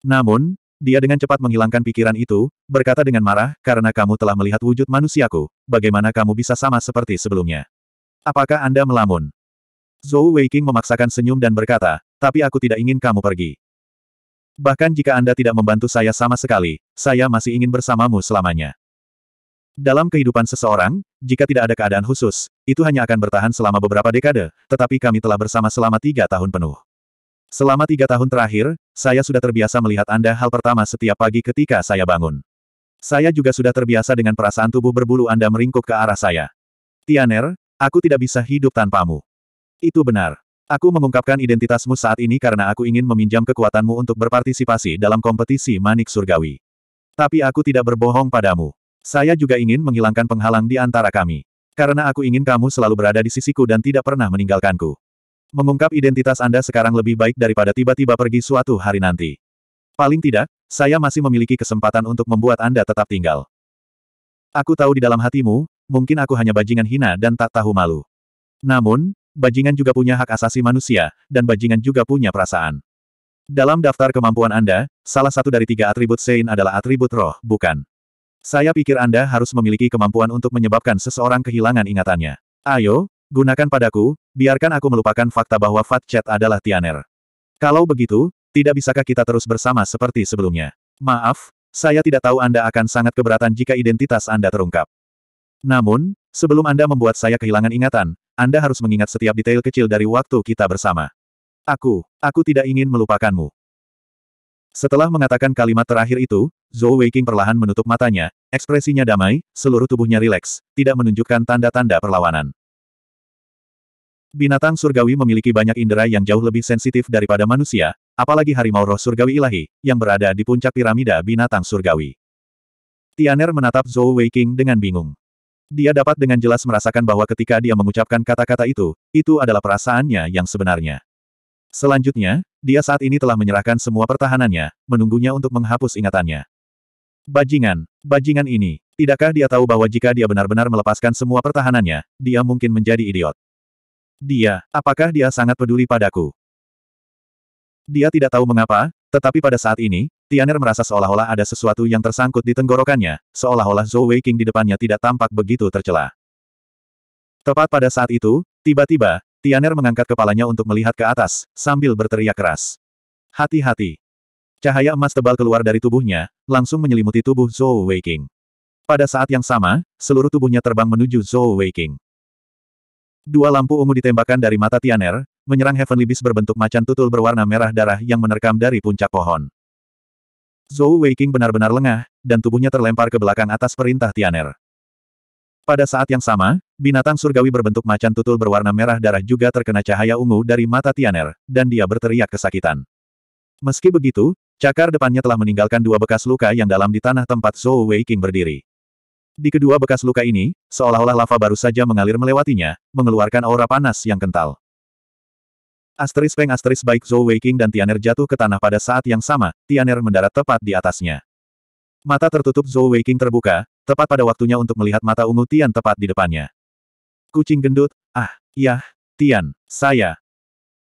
Namun, dia dengan cepat menghilangkan pikiran itu, berkata dengan marah, karena kamu telah melihat wujud manusiaku, bagaimana kamu bisa sama seperti sebelumnya? Apakah Anda melamun? Zhou Weiqing memaksakan senyum dan berkata, tapi aku tidak ingin kamu pergi. Bahkan jika Anda tidak membantu saya sama sekali, saya masih ingin bersamamu selamanya. Dalam kehidupan seseorang, jika tidak ada keadaan khusus, itu hanya akan bertahan selama beberapa dekade, tetapi kami telah bersama selama tiga tahun penuh. Selama tiga tahun terakhir, saya sudah terbiasa melihat Anda hal pertama setiap pagi ketika saya bangun. Saya juga sudah terbiasa dengan perasaan tubuh berbulu Anda meringkuk ke arah saya. Tianer, aku tidak bisa hidup tanpamu. Itu benar. Aku mengungkapkan identitasmu saat ini karena aku ingin meminjam kekuatanmu untuk berpartisipasi dalam kompetisi manik surgawi. Tapi aku tidak berbohong padamu. Saya juga ingin menghilangkan penghalang di antara kami. Karena aku ingin kamu selalu berada di sisiku dan tidak pernah meninggalkanku. Mengungkap identitas Anda sekarang lebih baik daripada tiba-tiba pergi suatu hari nanti. Paling tidak, saya masih memiliki kesempatan untuk membuat Anda tetap tinggal. Aku tahu di dalam hatimu, mungkin aku hanya bajingan hina dan tak tahu malu. Namun, bajingan juga punya hak asasi manusia, dan bajingan juga punya perasaan. Dalam daftar kemampuan Anda, salah satu dari tiga atribut Sein adalah atribut roh, bukan? Saya pikir Anda harus memiliki kemampuan untuk menyebabkan seseorang kehilangan ingatannya. Ayo, Gunakan padaku, biarkan aku melupakan fakta bahwa Fat Chat adalah Tianer. Kalau begitu, tidak bisakah kita terus bersama seperti sebelumnya? Maaf, saya tidak tahu Anda akan sangat keberatan jika identitas Anda terungkap. Namun, sebelum Anda membuat saya kehilangan ingatan, Anda harus mengingat setiap detail kecil dari waktu kita bersama. Aku, aku tidak ingin melupakanmu. Setelah mengatakan kalimat terakhir itu, Zhou Weiqing perlahan menutup matanya, ekspresinya damai, seluruh tubuhnya rileks, tidak menunjukkan tanda-tanda perlawanan. Binatang surgawi memiliki banyak indera yang jauh lebih sensitif daripada manusia, apalagi harimau roh surgawi ilahi, yang berada di puncak piramida binatang surgawi. Tianer menatap Zhou Weiqing dengan bingung. Dia dapat dengan jelas merasakan bahwa ketika dia mengucapkan kata-kata itu, itu adalah perasaannya yang sebenarnya. Selanjutnya, dia saat ini telah menyerahkan semua pertahanannya, menunggunya untuk menghapus ingatannya. Bajingan, bajingan ini, tidakkah dia tahu bahwa jika dia benar-benar melepaskan semua pertahanannya, dia mungkin menjadi idiot. Dia, apakah dia sangat peduli padaku? Dia tidak tahu mengapa, tetapi pada saat ini, Tianer merasa seolah-olah ada sesuatu yang tersangkut di tenggorokannya, seolah-olah Zhou Weiqing di depannya tidak tampak begitu tercela. Tepat pada saat itu, tiba-tiba, Tianer mengangkat kepalanya untuk melihat ke atas, sambil berteriak keras. Hati-hati! Cahaya emas tebal keluar dari tubuhnya, langsung menyelimuti tubuh Zhou Weiqing. Pada saat yang sama, seluruh tubuhnya terbang menuju Zhou Weiqing. Dua lampu ungu ditembakkan dari mata Tianer, menyerang Heavenly Beast berbentuk macan tutul berwarna merah darah yang menerkam dari puncak pohon. Zhou Weiqing benar-benar lengah, dan tubuhnya terlempar ke belakang atas perintah Tianer. Pada saat yang sama, binatang surgawi berbentuk macan tutul berwarna merah darah juga terkena cahaya ungu dari mata Tianer, dan dia berteriak kesakitan. Meski begitu, cakar depannya telah meninggalkan dua bekas luka yang dalam di tanah tempat Zhou Weiqing berdiri. Di kedua bekas luka ini, seolah-olah lava baru saja mengalir melewatinya, mengeluarkan aura panas yang kental. Asteris peng asteris baik Zhou Weiking dan Tianer jatuh ke tanah pada saat yang sama, Tianer mendarat tepat di atasnya. Mata tertutup Zhou Weiking terbuka, tepat pada waktunya untuk melihat mata ungu Tian tepat di depannya. Kucing gendut, ah, yah, Tian, saya.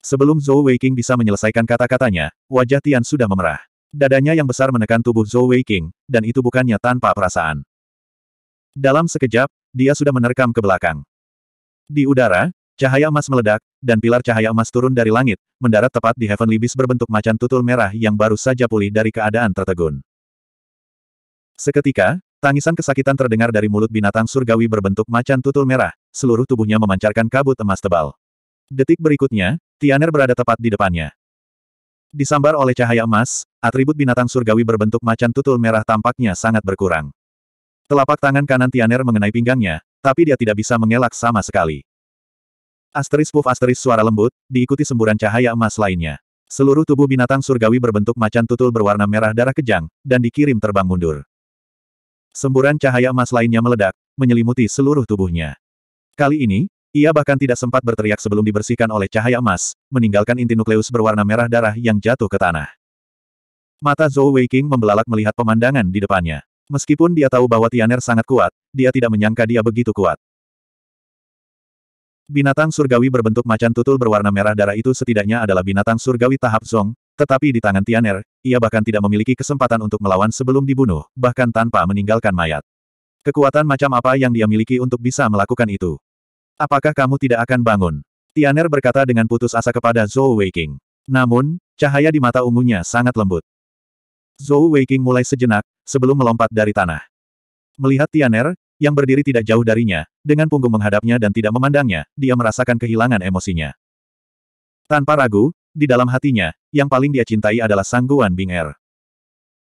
Sebelum Zhou Weiking bisa menyelesaikan kata-katanya, wajah Tian sudah memerah. Dadanya yang besar menekan tubuh Zhou Weiking, dan itu bukannya tanpa perasaan. Dalam sekejap, dia sudah menerkam ke belakang. Di udara, cahaya emas meledak, dan pilar cahaya emas turun dari langit, mendarat tepat di Heavenly Beast berbentuk macan tutul merah yang baru saja pulih dari keadaan tertegun. Seketika, tangisan kesakitan terdengar dari mulut binatang surgawi berbentuk macan tutul merah, seluruh tubuhnya memancarkan kabut emas tebal. Detik berikutnya, Tianer berada tepat di depannya. Disambar oleh cahaya emas, atribut binatang surgawi berbentuk macan tutul merah tampaknya sangat berkurang. Telapak tangan kanan Tianer mengenai pinggangnya, tapi dia tidak bisa mengelak sama sekali. Asteris puff asteris suara lembut, diikuti semburan cahaya emas lainnya. Seluruh tubuh binatang surgawi berbentuk macan tutul berwarna merah darah kejang, dan dikirim terbang mundur. Semburan cahaya emas lainnya meledak, menyelimuti seluruh tubuhnya. Kali ini, ia bahkan tidak sempat berteriak sebelum dibersihkan oleh cahaya emas, meninggalkan inti nukleus berwarna merah darah yang jatuh ke tanah. Mata Zhou Weiqing membelalak melihat pemandangan di depannya. Meskipun dia tahu bahwa Tianer sangat kuat, dia tidak menyangka dia begitu kuat. Binatang surgawi berbentuk macan tutul berwarna merah darah itu setidaknya adalah binatang surgawi tahap Zong, tetapi di tangan Tianer, ia bahkan tidak memiliki kesempatan untuk melawan sebelum dibunuh, bahkan tanpa meninggalkan mayat. Kekuatan macam apa yang dia miliki untuk bisa melakukan itu? Apakah kamu tidak akan bangun? Tianer berkata dengan putus asa kepada Zhou Weiking. Namun, cahaya di mata ungunya sangat lembut. Zhou Weiqing mulai sejenak, sebelum melompat dari tanah. Melihat Tianer, yang berdiri tidak jauh darinya, dengan punggung menghadapnya dan tidak memandangnya, dia merasakan kehilangan emosinya. Tanpa ragu, di dalam hatinya, yang paling dia cintai adalah sangguan Bing Er.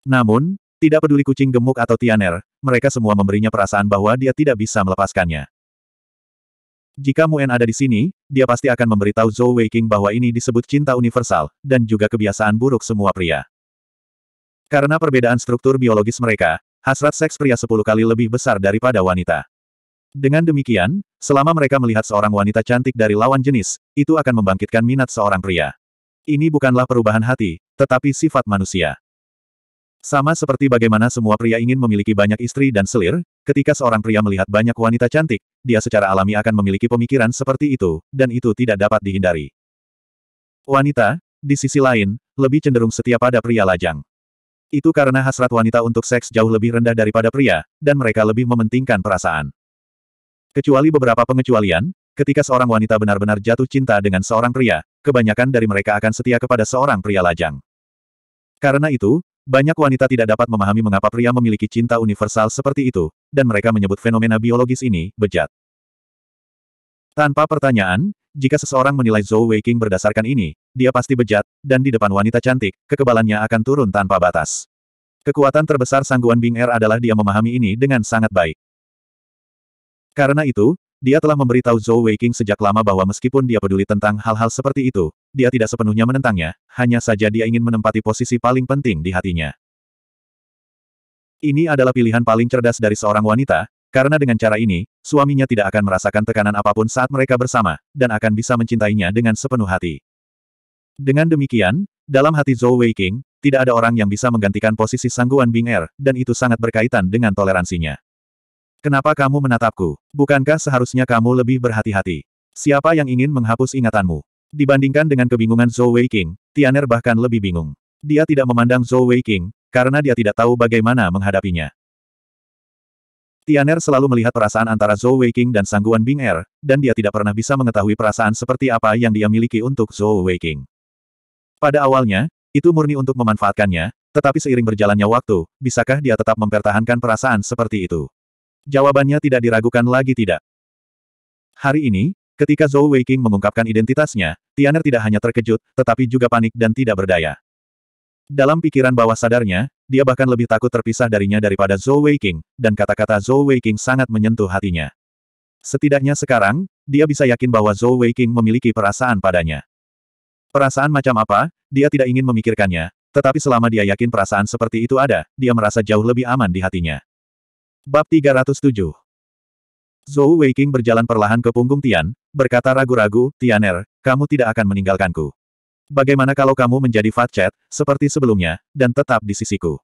Namun, tidak peduli kucing gemuk atau Tianer, mereka semua memberinya perasaan bahwa dia tidak bisa melepaskannya. Jika Muen ada di sini, dia pasti akan memberitahu Zhou Weiqing bahwa ini disebut cinta universal, dan juga kebiasaan buruk semua pria. Karena perbedaan struktur biologis mereka, hasrat seks pria sepuluh kali lebih besar daripada wanita. Dengan demikian, selama mereka melihat seorang wanita cantik dari lawan jenis, itu akan membangkitkan minat seorang pria. Ini bukanlah perubahan hati, tetapi sifat manusia. Sama seperti bagaimana semua pria ingin memiliki banyak istri dan selir, ketika seorang pria melihat banyak wanita cantik, dia secara alami akan memiliki pemikiran seperti itu, dan itu tidak dapat dihindari. Wanita, di sisi lain, lebih cenderung setia pada pria lajang. Itu karena hasrat wanita untuk seks jauh lebih rendah daripada pria, dan mereka lebih mementingkan perasaan. Kecuali beberapa pengecualian, ketika seorang wanita benar-benar jatuh cinta dengan seorang pria, kebanyakan dari mereka akan setia kepada seorang pria lajang. Karena itu, banyak wanita tidak dapat memahami mengapa pria memiliki cinta universal seperti itu, dan mereka menyebut fenomena biologis ini bejat. Tanpa pertanyaan, jika seseorang menilai Zhou Weiqing berdasarkan ini, dia pasti bejat, dan di depan wanita cantik, kekebalannya akan turun tanpa batas. Kekuatan terbesar sangguan Bing Er adalah dia memahami ini dengan sangat baik. Karena itu, dia telah memberitahu Zhou Weiqing sejak lama bahwa meskipun dia peduli tentang hal-hal seperti itu, dia tidak sepenuhnya menentangnya, hanya saja dia ingin menempati posisi paling penting di hatinya. Ini adalah pilihan paling cerdas dari seorang wanita, karena dengan cara ini, suaminya tidak akan merasakan tekanan apapun saat mereka bersama, dan akan bisa mencintainya dengan sepenuh hati. Dengan demikian, dalam hati Zhou Weiqing, tidak ada orang yang bisa menggantikan posisi sangguan Bing Er, dan itu sangat berkaitan dengan toleransinya. Kenapa kamu menatapku? Bukankah seharusnya kamu lebih berhati-hati? Siapa yang ingin menghapus ingatanmu? Dibandingkan dengan kebingungan Zhou Weiqing, Tianer bahkan lebih bingung. Dia tidak memandang Zhou Weiqing, karena dia tidak tahu bagaimana menghadapinya. Tianer selalu melihat perasaan antara Zhou Weiqing dan sangguan Bing Er, dan dia tidak pernah bisa mengetahui perasaan seperti apa yang dia miliki untuk Zhou Weiqing. Pada awalnya, itu murni untuk memanfaatkannya, tetapi seiring berjalannya waktu, bisakah dia tetap mempertahankan perasaan seperti itu? Jawabannya tidak diragukan lagi tidak. Hari ini, ketika Zhou Weiqing mengungkapkan identitasnya, Tianer tidak hanya terkejut, tetapi juga panik dan tidak berdaya. Dalam pikiran bawah sadarnya, dia bahkan lebih takut terpisah darinya daripada Zhou Weiqing, dan kata-kata Zhou Weiqing sangat menyentuh hatinya. Setidaknya sekarang, dia bisa yakin bahwa Zhou Weiqing memiliki perasaan padanya. Perasaan macam apa, dia tidak ingin memikirkannya, tetapi selama dia yakin perasaan seperti itu ada, dia merasa jauh lebih aman di hatinya. Bab 307 Zhou Weiqing berjalan perlahan ke punggung Tian, berkata ragu-ragu, Tianer, kamu tidak akan meninggalkanku. Bagaimana kalau kamu menjadi fat chat, seperti sebelumnya, dan tetap di sisiku?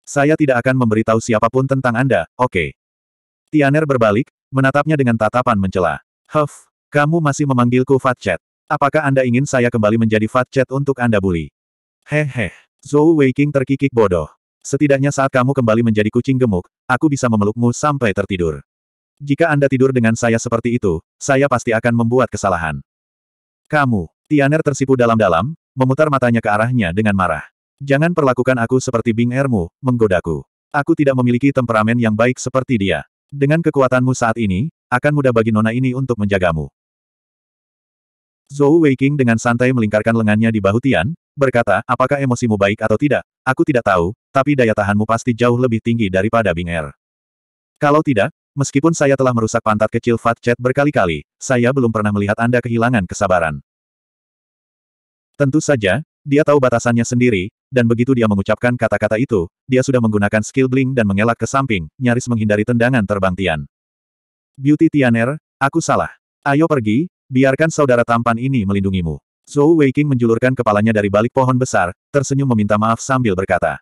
Saya tidak akan memberitahu siapapun tentang Anda, oke. Okay. Tianer berbalik, menatapnya dengan tatapan mencela. Huff, kamu masih memanggilku fat chat. Apakah Anda ingin saya kembali menjadi fat chat untuk Anda bully? Hehe. Zhou Weiking terkikik bodoh. Setidaknya saat kamu kembali menjadi kucing gemuk, aku bisa memelukmu sampai tertidur. Jika Anda tidur dengan saya seperti itu, saya pasti akan membuat kesalahan. Kamu, Tianer tersipu dalam-dalam, memutar matanya ke arahnya dengan marah. Jangan perlakukan aku seperti Bing Ermu, menggodaku. Aku tidak memiliki temperamen yang baik seperti dia. Dengan kekuatanmu saat ini, akan mudah bagi nona ini untuk menjagamu. Zhou Weiqing dengan santai melingkarkan lengannya di bahu Tian, berkata, apakah emosimu baik atau tidak, aku tidak tahu, tapi daya tahanmu pasti jauh lebih tinggi daripada Bing Er. Kalau tidak, meskipun saya telah merusak pantat kecil Fat Chat berkali-kali, saya belum pernah melihat Anda kehilangan kesabaran. Tentu saja, dia tahu batasannya sendiri, dan begitu dia mengucapkan kata-kata itu, dia sudah menggunakan skill bling dan mengelak ke samping, nyaris menghindari tendangan terbang Tian. Beauty Tianer, aku salah. Ayo pergi, biarkan saudara tampan ini melindungimu. Zhou Weiqing menjulurkan kepalanya dari balik pohon besar, tersenyum meminta maaf sambil berkata.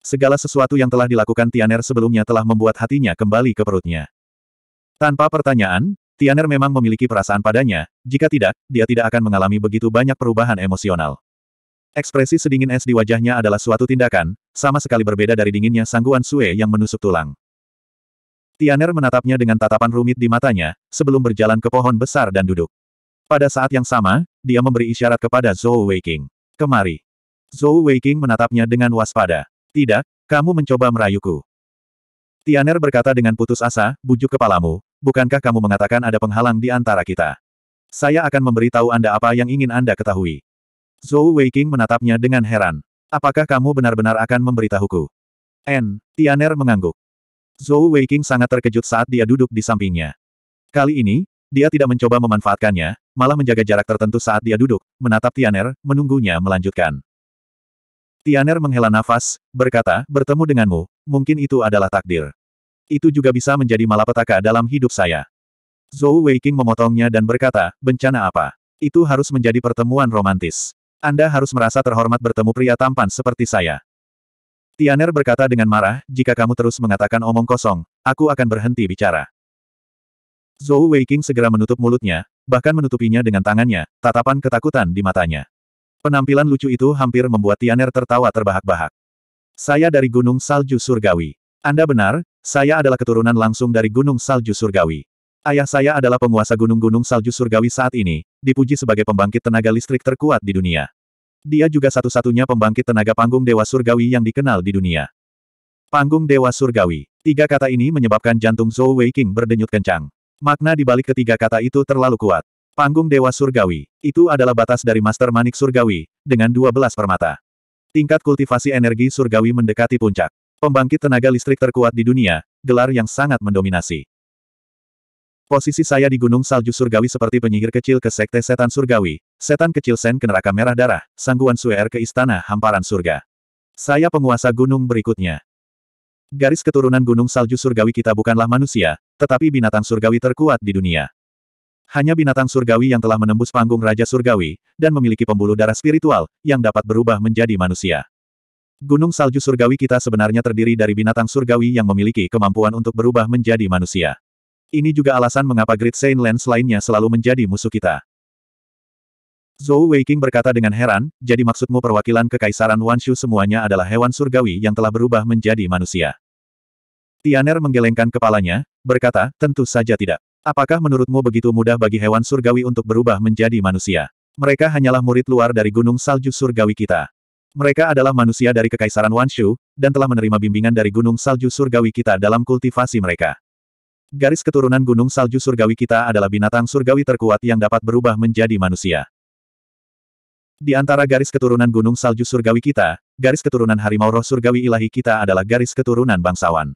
Segala sesuatu yang telah dilakukan Tianer sebelumnya telah membuat hatinya kembali ke perutnya. Tanpa pertanyaan, Tianer memang memiliki perasaan padanya, jika tidak, dia tidak akan mengalami begitu banyak perubahan emosional. Ekspresi sedingin es di wajahnya adalah suatu tindakan, sama sekali berbeda dari dinginnya sangguan Sue yang menusuk tulang. Tianer menatapnya dengan tatapan rumit di matanya, sebelum berjalan ke pohon besar dan duduk. Pada saat yang sama, dia memberi isyarat kepada Zhou Weiking, Kemari. Zhou Weiking menatapnya dengan waspada. Tidak, kamu mencoba merayuku. Tianer berkata dengan putus asa, bujuk kepalamu, bukankah kamu mengatakan ada penghalang di antara kita? Saya akan memberitahu Anda apa yang ingin Anda ketahui. Zhou Weiqing menatapnya dengan heran. Apakah kamu benar-benar akan memberitahuku? N. Tianer mengangguk. Zhou Weiqing sangat terkejut saat dia duduk di sampingnya. Kali ini, dia tidak mencoba memanfaatkannya, malah menjaga jarak tertentu saat dia duduk, menatap Tianer, menunggunya melanjutkan. Tianer menghela nafas, berkata, bertemu denganmu, mungkin itu adalah takdir itu juga bisa menjadi malapetaka dalam hidup saya. Zhou Weiqing memotongnya dan berkata, bencana apa? Itu harus menjadi pertemuan romantis. Anda harus merasa terhormat bertemu pria tampan seperti saya. Tianer berkata dengan marah, jika kamu terus mengatakan omong kosong, aku akan berhenti bicara. Zhou Weiqing segera menutup mulutnya, bahkan menutupinya dengan tangannya, tatapan ketakutan di matanya. Penampilan lucu itu hampir membuat Tianer tertawa terbahak-bahak. Saya dari Gunung Salju Surgawi. Anda benar, saya adalah keturunan langsung dari Gunung Salju Surgawi. Ayah saya adalah penguasa gunung-gunung salju surgawi saat ini, dipuji sebagai pembangkit tenaga listrik terkuat di dunia. Dia juga satu-satunya pembangkit tenaga panggung dewa surgawi yang dikenal di dunia. Panggung dewa surgawi. Tiga kata ini menyebabkan jantung Zhou Weiqing berdenyut kencang. Makna di balik ketiga kata itu terlalu kuat. Panggung dewa surgawi. Itu adalah batas dari master manik surgawi, dengan 12 permata. Tingkat kultivasi energi surgawi mendekati puncak. Pembangkit tenaga listrik terkuat di dunia, gelar yang sangat mendominasi. Posisi saya di Gunung Salju Surgawi seperti penyihir kecil ke Sekte Setan Surgawi, Setan Kecil Sen ke Neraka Merah Darah, Sangguan Suer ke Istana Hamparan Surga. Saya penguasa gunung berikutnya. Garis keturunan Gunung Salju Surgawi kita bukanlah manusia, tetapi binatang surgawi terkuat di dunia. Hanya binatang surgawi yang telah menembus panggung Raja Surgawi, dan memiliki pembuluh darah spiritual, yang dapat berubah menjadi manusia. Gunung salju surgawi kita sebenarnya terdiri dari binatang surgawi yang memiliki kemampuan untuk berubah menjadi manusia. Ini juga alasan mengapa Great Saint Lens lainnya selalu menjadi musuh kita. Zhou Weiqing berkata dengan heran, jadi maksudmu perwakilan kekaisaran Wanshu semuanya adalah hewan surgawi yang telah berubah menjadi manusia. Tianer menggelengkan kepalanya, berkata, tentu saja tidak. Apakah menurutmu begitu mudah bagi hewan surgawi untuk berubah menjadi manusia? Mereka hanyalah murid luar dari gunung salju surgawi kita. Mereka adalah manusia dari Kekaisaran Wanshu, dan telah menerima bimbingan dari Gunung Salju Surgawi kita dalam kultivasi mereka. Garis keturunan Gunung Salju Surgawi kita adalah binatang surgawi terkuat yang dapat berubah menjadi manusia. Di antara garis keturunan Gunung Salju Surgawi kita, garis keturunan Harimau Roh Surgawi Ilahi kita adalah garis keturunan bangsawan.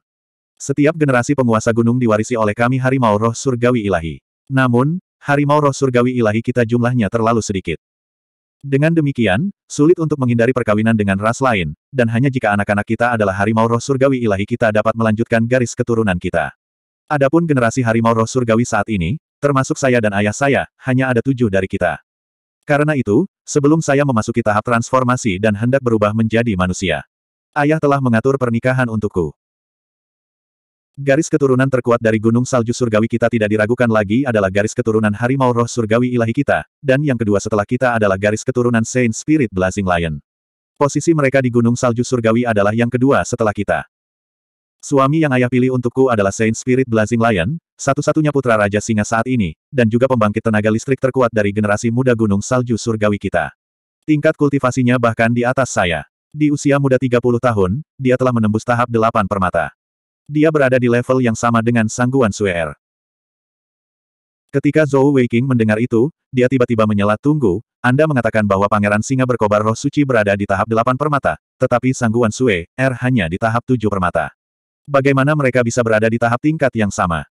Setiap generasi penguasa gunung diwarisi oleh kami Harimau Roh Surgawi Ilahi. Namun, Harimau Roh Surgawi Ilahi kita jumlahnya terlalu sedikit. Dengan demikian, sulit untuk menghindari perkawinan dengan ras lain, dan hanya jika anak-anak kita adalah harimau roh surgawi ilahi kita dapat melanjutkan garis keturunan kita. Adapun generasi harimau roh surgawi saat ini, termasuk saya dan ayah saya, hanya ada tujuh dari kita. Karena itu, sebelum saya memasuki tahap transformasi dan hendak berubah menjadi manusia, ayah telah mengatur pernikahan untukku. Garis keturunan terkuat dari Gunung Salju Surgawi kita tidak diragukan lagi adalah garis keturunan Harimau Roh Surgawi Ilahi kita, dan yang kedua setelah kita adalah garis keturunan Saint Spirit Blazing Lion. Posisi mereka di Gunung Salju Surgawi adalah yang kedua setelah kita. Suami yang ayah pilih untukku adalah Saint Spirit Blazing Lion, satu-satunya putra Raja Singa saat ini, dan juga pembangkit tenaga listrik terkuat dari generasi muda Gunung Salju Surgawi kita. Tingkat kultivasinya bahkan di atas saya. Di usia muda 30 tahun, dia telah menembus tahap 8 permata. Dia berada di level yang sama dengan sangguan Suer. Ketika Zhou Weiking mendengar itu, dia tiba-tiba menyela tunggu, Anda mengatakan bahwa Pangeran Singa Berkobar Roh Suci berada di tahap delapan permata, tetapi sangguan Sue, R hanya di tahap tujuh permata. Bagaimana mereka bisa berada di tahap tingkat yang sama?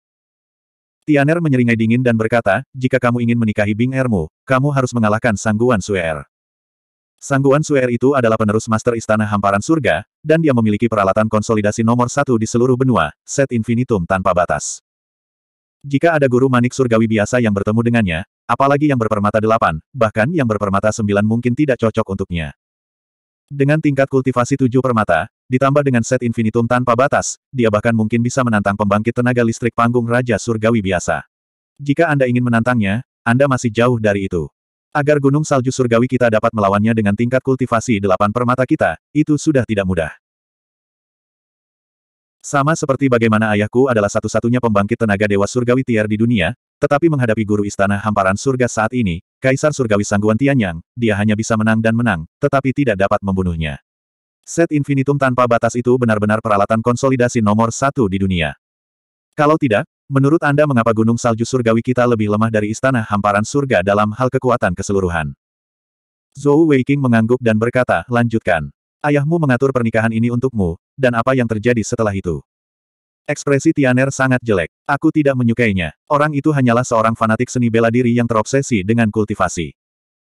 Tianer menyeringai dingin dan berkata, jika kamu ingin menikahi Bing Ermu, kamu harus mengalahkan sangguan Sue R. Sangguan Suer itu adalah penerus master istana hamparan surga, dan dia memiliki peralatan konsolidasi nomor satu di seluruh benua, set infinitum tanpa batas. Jika ada guru manik surgawi biasa yang bertemu dengannya, apalagi yang berpermata delapan, bahkan yang berpermata sembilan mungkin tidak cocok untuknya. Dengan tingkat kultivasi tujuh permata, ditambah dengan set infinitum tanpa batas, dia bahkan mungkin bisa menantang pembangkit tenaga listrik panggung Raja Surgawi biasa. Jika Anda ingin menantangnya, Anda masih jauh dari itu. Agar gunung salju surgawi kita dapat melawannya dengan tingkat kultivasi delapan permata kita, itu sudah tidak mudah. Sama seperti bagaimana ayahku adalah satu-satunya pembangkit tenaga dewa surgawi tier di dunia, tetapi menghadapi guru istana hamparan surga saat ini, Kaisar Surgawi Sangguan Tianyang, dia hanya bisa menang dan menang, tetapi tidak dapat membunuhnya. Set infinitum tanpa batas itu benar-benar peralatan konsolidasi nomor satu di dunia. Kalau tidak, Menurut Anda mengapa gunung salju surgawi kita lebih lemah dari istana hamparan surga dalam hal kekuatan keseluruhan? Zhou Weiqing mengangguk dan berkata, lanjutkan. Ayahmu mengatur pernikahan ini untukmu, dan apa yang terjadi setelah itu? Ekspresi Tianer sangat jelek. Aku tidak menyukainya. Orang itu hanyalah seorang fanatik seni bela diri yang terobsesi dengan kultivasi.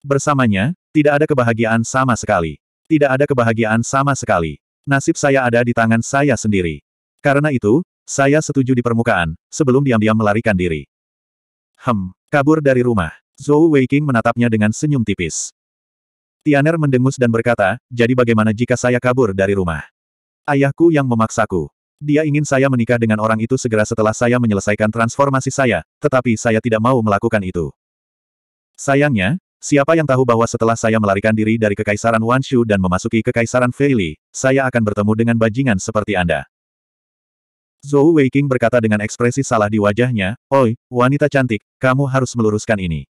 Bersamanya, tidak ada kebahagiaan sama sekali. Tidak ada kebahagiaan sama sekali. Nasib saya ada di tangan saya sendiri. Karena itu, saya setuju di permukaan, sebelum diam-diam melarikan diri. Hem, kabur dari rumah. Zhou Weiqing menatapnya dengan senyum tipis. Tianer mendengus dan berkata, jadi bagaimana jika saya kabur dari rumah? Ayahku yang memaksaku. Dia ingin saya menikah dengan orang itu segera setelah saya menyelesaikan transformasi saya, tetapi saya tidak mau melakukan itu. Sayangnya, siapa yang tahu bahwa setelah saya melarikan diri dari Kekaisaran Wanshu dan memasuki Kekaisaran Feili, saya akan bertemu dengan bajingan seperti Anda. Zhou Weiqing berkata dengan ekspresi salah di wajahnya, Oi, wanita cantik, kamu harus meluruskan ini.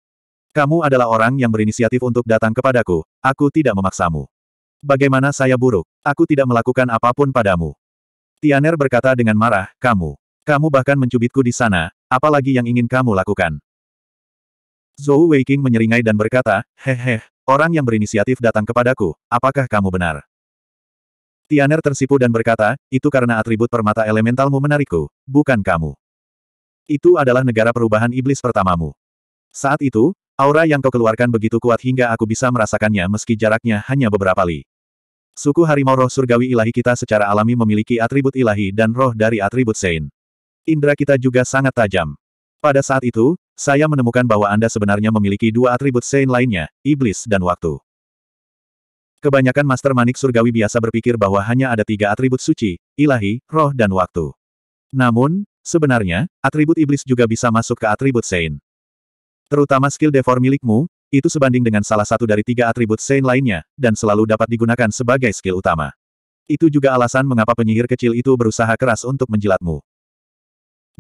Kamu adalah orang yang berinisiatif untuk datang kepadaku, aku tidak memaksamu. Bagaimana saya buruk? Aku tidak melakukan apapun padamu. Tianer berkata dengan marah, kamu. Kamu bahkan mencubitku di sana, apalagi yang ingin kamu lakukan. Zhou Weiqing menyeringai dan berkata, Hehe, orang yang berinisiatif datang kepadaku, apakah kamu benar? Tianer tersipu dan berkata, itu karena atribut permata elementalmu menarikku, bukan kamu. Itu adalah negara perubahan iblis pertamamu. Saat itu, aura yang kau keluarkan begitu kuat hingga aku bisa merasakannya meski jaraknya hanya beberapa li. Suku harimau roh surgawi ilahi kita secara alami memiliki atribut ilahi dan roh dari atribut Sein. Indra kita juga sangat tajam. Pada saat itu, saya menemukan bahwa Anda sebenarnya memiliki dua atribut Sein lainnya, iblis dan waktu. Kebanyakan Master Manik Surgawi biasa berpikir bahwa hanya ada tiga atribut suci, ilahi, roh dan waktu. Namun, sebenarnya, atribut iblis juga bisa masuk ke atribut Sein. Terutama skill devor milikmu, itu sebanding dengan salah satu dari tiga atribut Sein lainnya, dan selalu dapat digunakan sebagai skill utama. Itu juga alasan mengapa penyihir kecil itu berusaha keras untuk menjilatmu.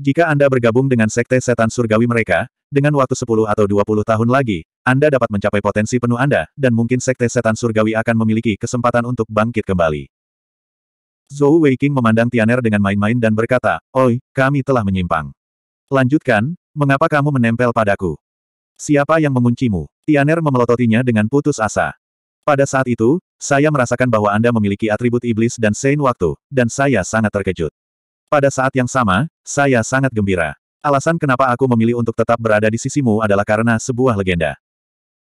Jika Anda bergabung dengan sekte setan surgawi mereka, dengan waktu 10 atau 20 tahun lagi, Anda dapat mencapai potensi penuh Anda, dan mungkin sekte setan surgawi akan memiliki kesempatan untuk bangkit kembali. Zhou Weiking memandang Tianer dengan main-main dan berkata, Oi, kami telah menyimpang. Lanjutkan, mengapa kamu menempel padaku? Siapa yang menguncimu? Tianer memelototinya dengan putus asa. Pada saat itu, saya merasakan bahwa Anda memiliki atribut iblis dan sein waktu, dan saya sangat terkejut. Pada saat yang sama, saya sangat gembira. Alasan kenapa aku memilih untuk tetap berada di sisimu adalah karena sebuah legenda.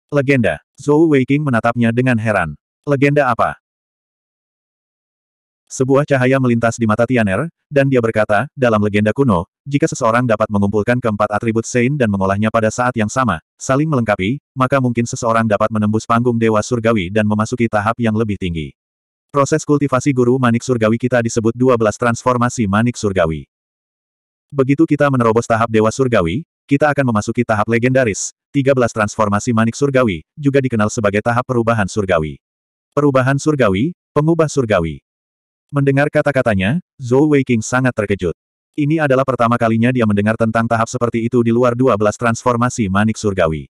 Legenda. Zhou Weiqing menatapnya dengan heran. Legenda apa? Sebuah cahaya melintas di mata Tianer, dan dia berkata, dalam legenda kuno, jika seseorang dapat mengumpulkan keempat atribut Sein dan mengolahnya pada saat yang sama, saling melengkapi, maka mungkin seseorang dapat menembus panggung Dewa Surgawi dan memasuki tahap yang lebih tinggi. Proses kultivasi guru manik surgawi kita disebut 12 transformasi manik surgawi. Begitu kita menerobos tahap dewa surgawi, kita akan memasuki tahap legendaris, 13 transformasi manik surgawi, juga dikenal sebagai tahap perubahan surgawi. Perubahan surgawi, pengubah surgawi. Mendengar kata-katanya, Zhou Weiqing sangat terkejut. Ini adalah pertama kalinya dia mendengar tentang tahap seperti itu di luar 12 transformasi manik surgawi.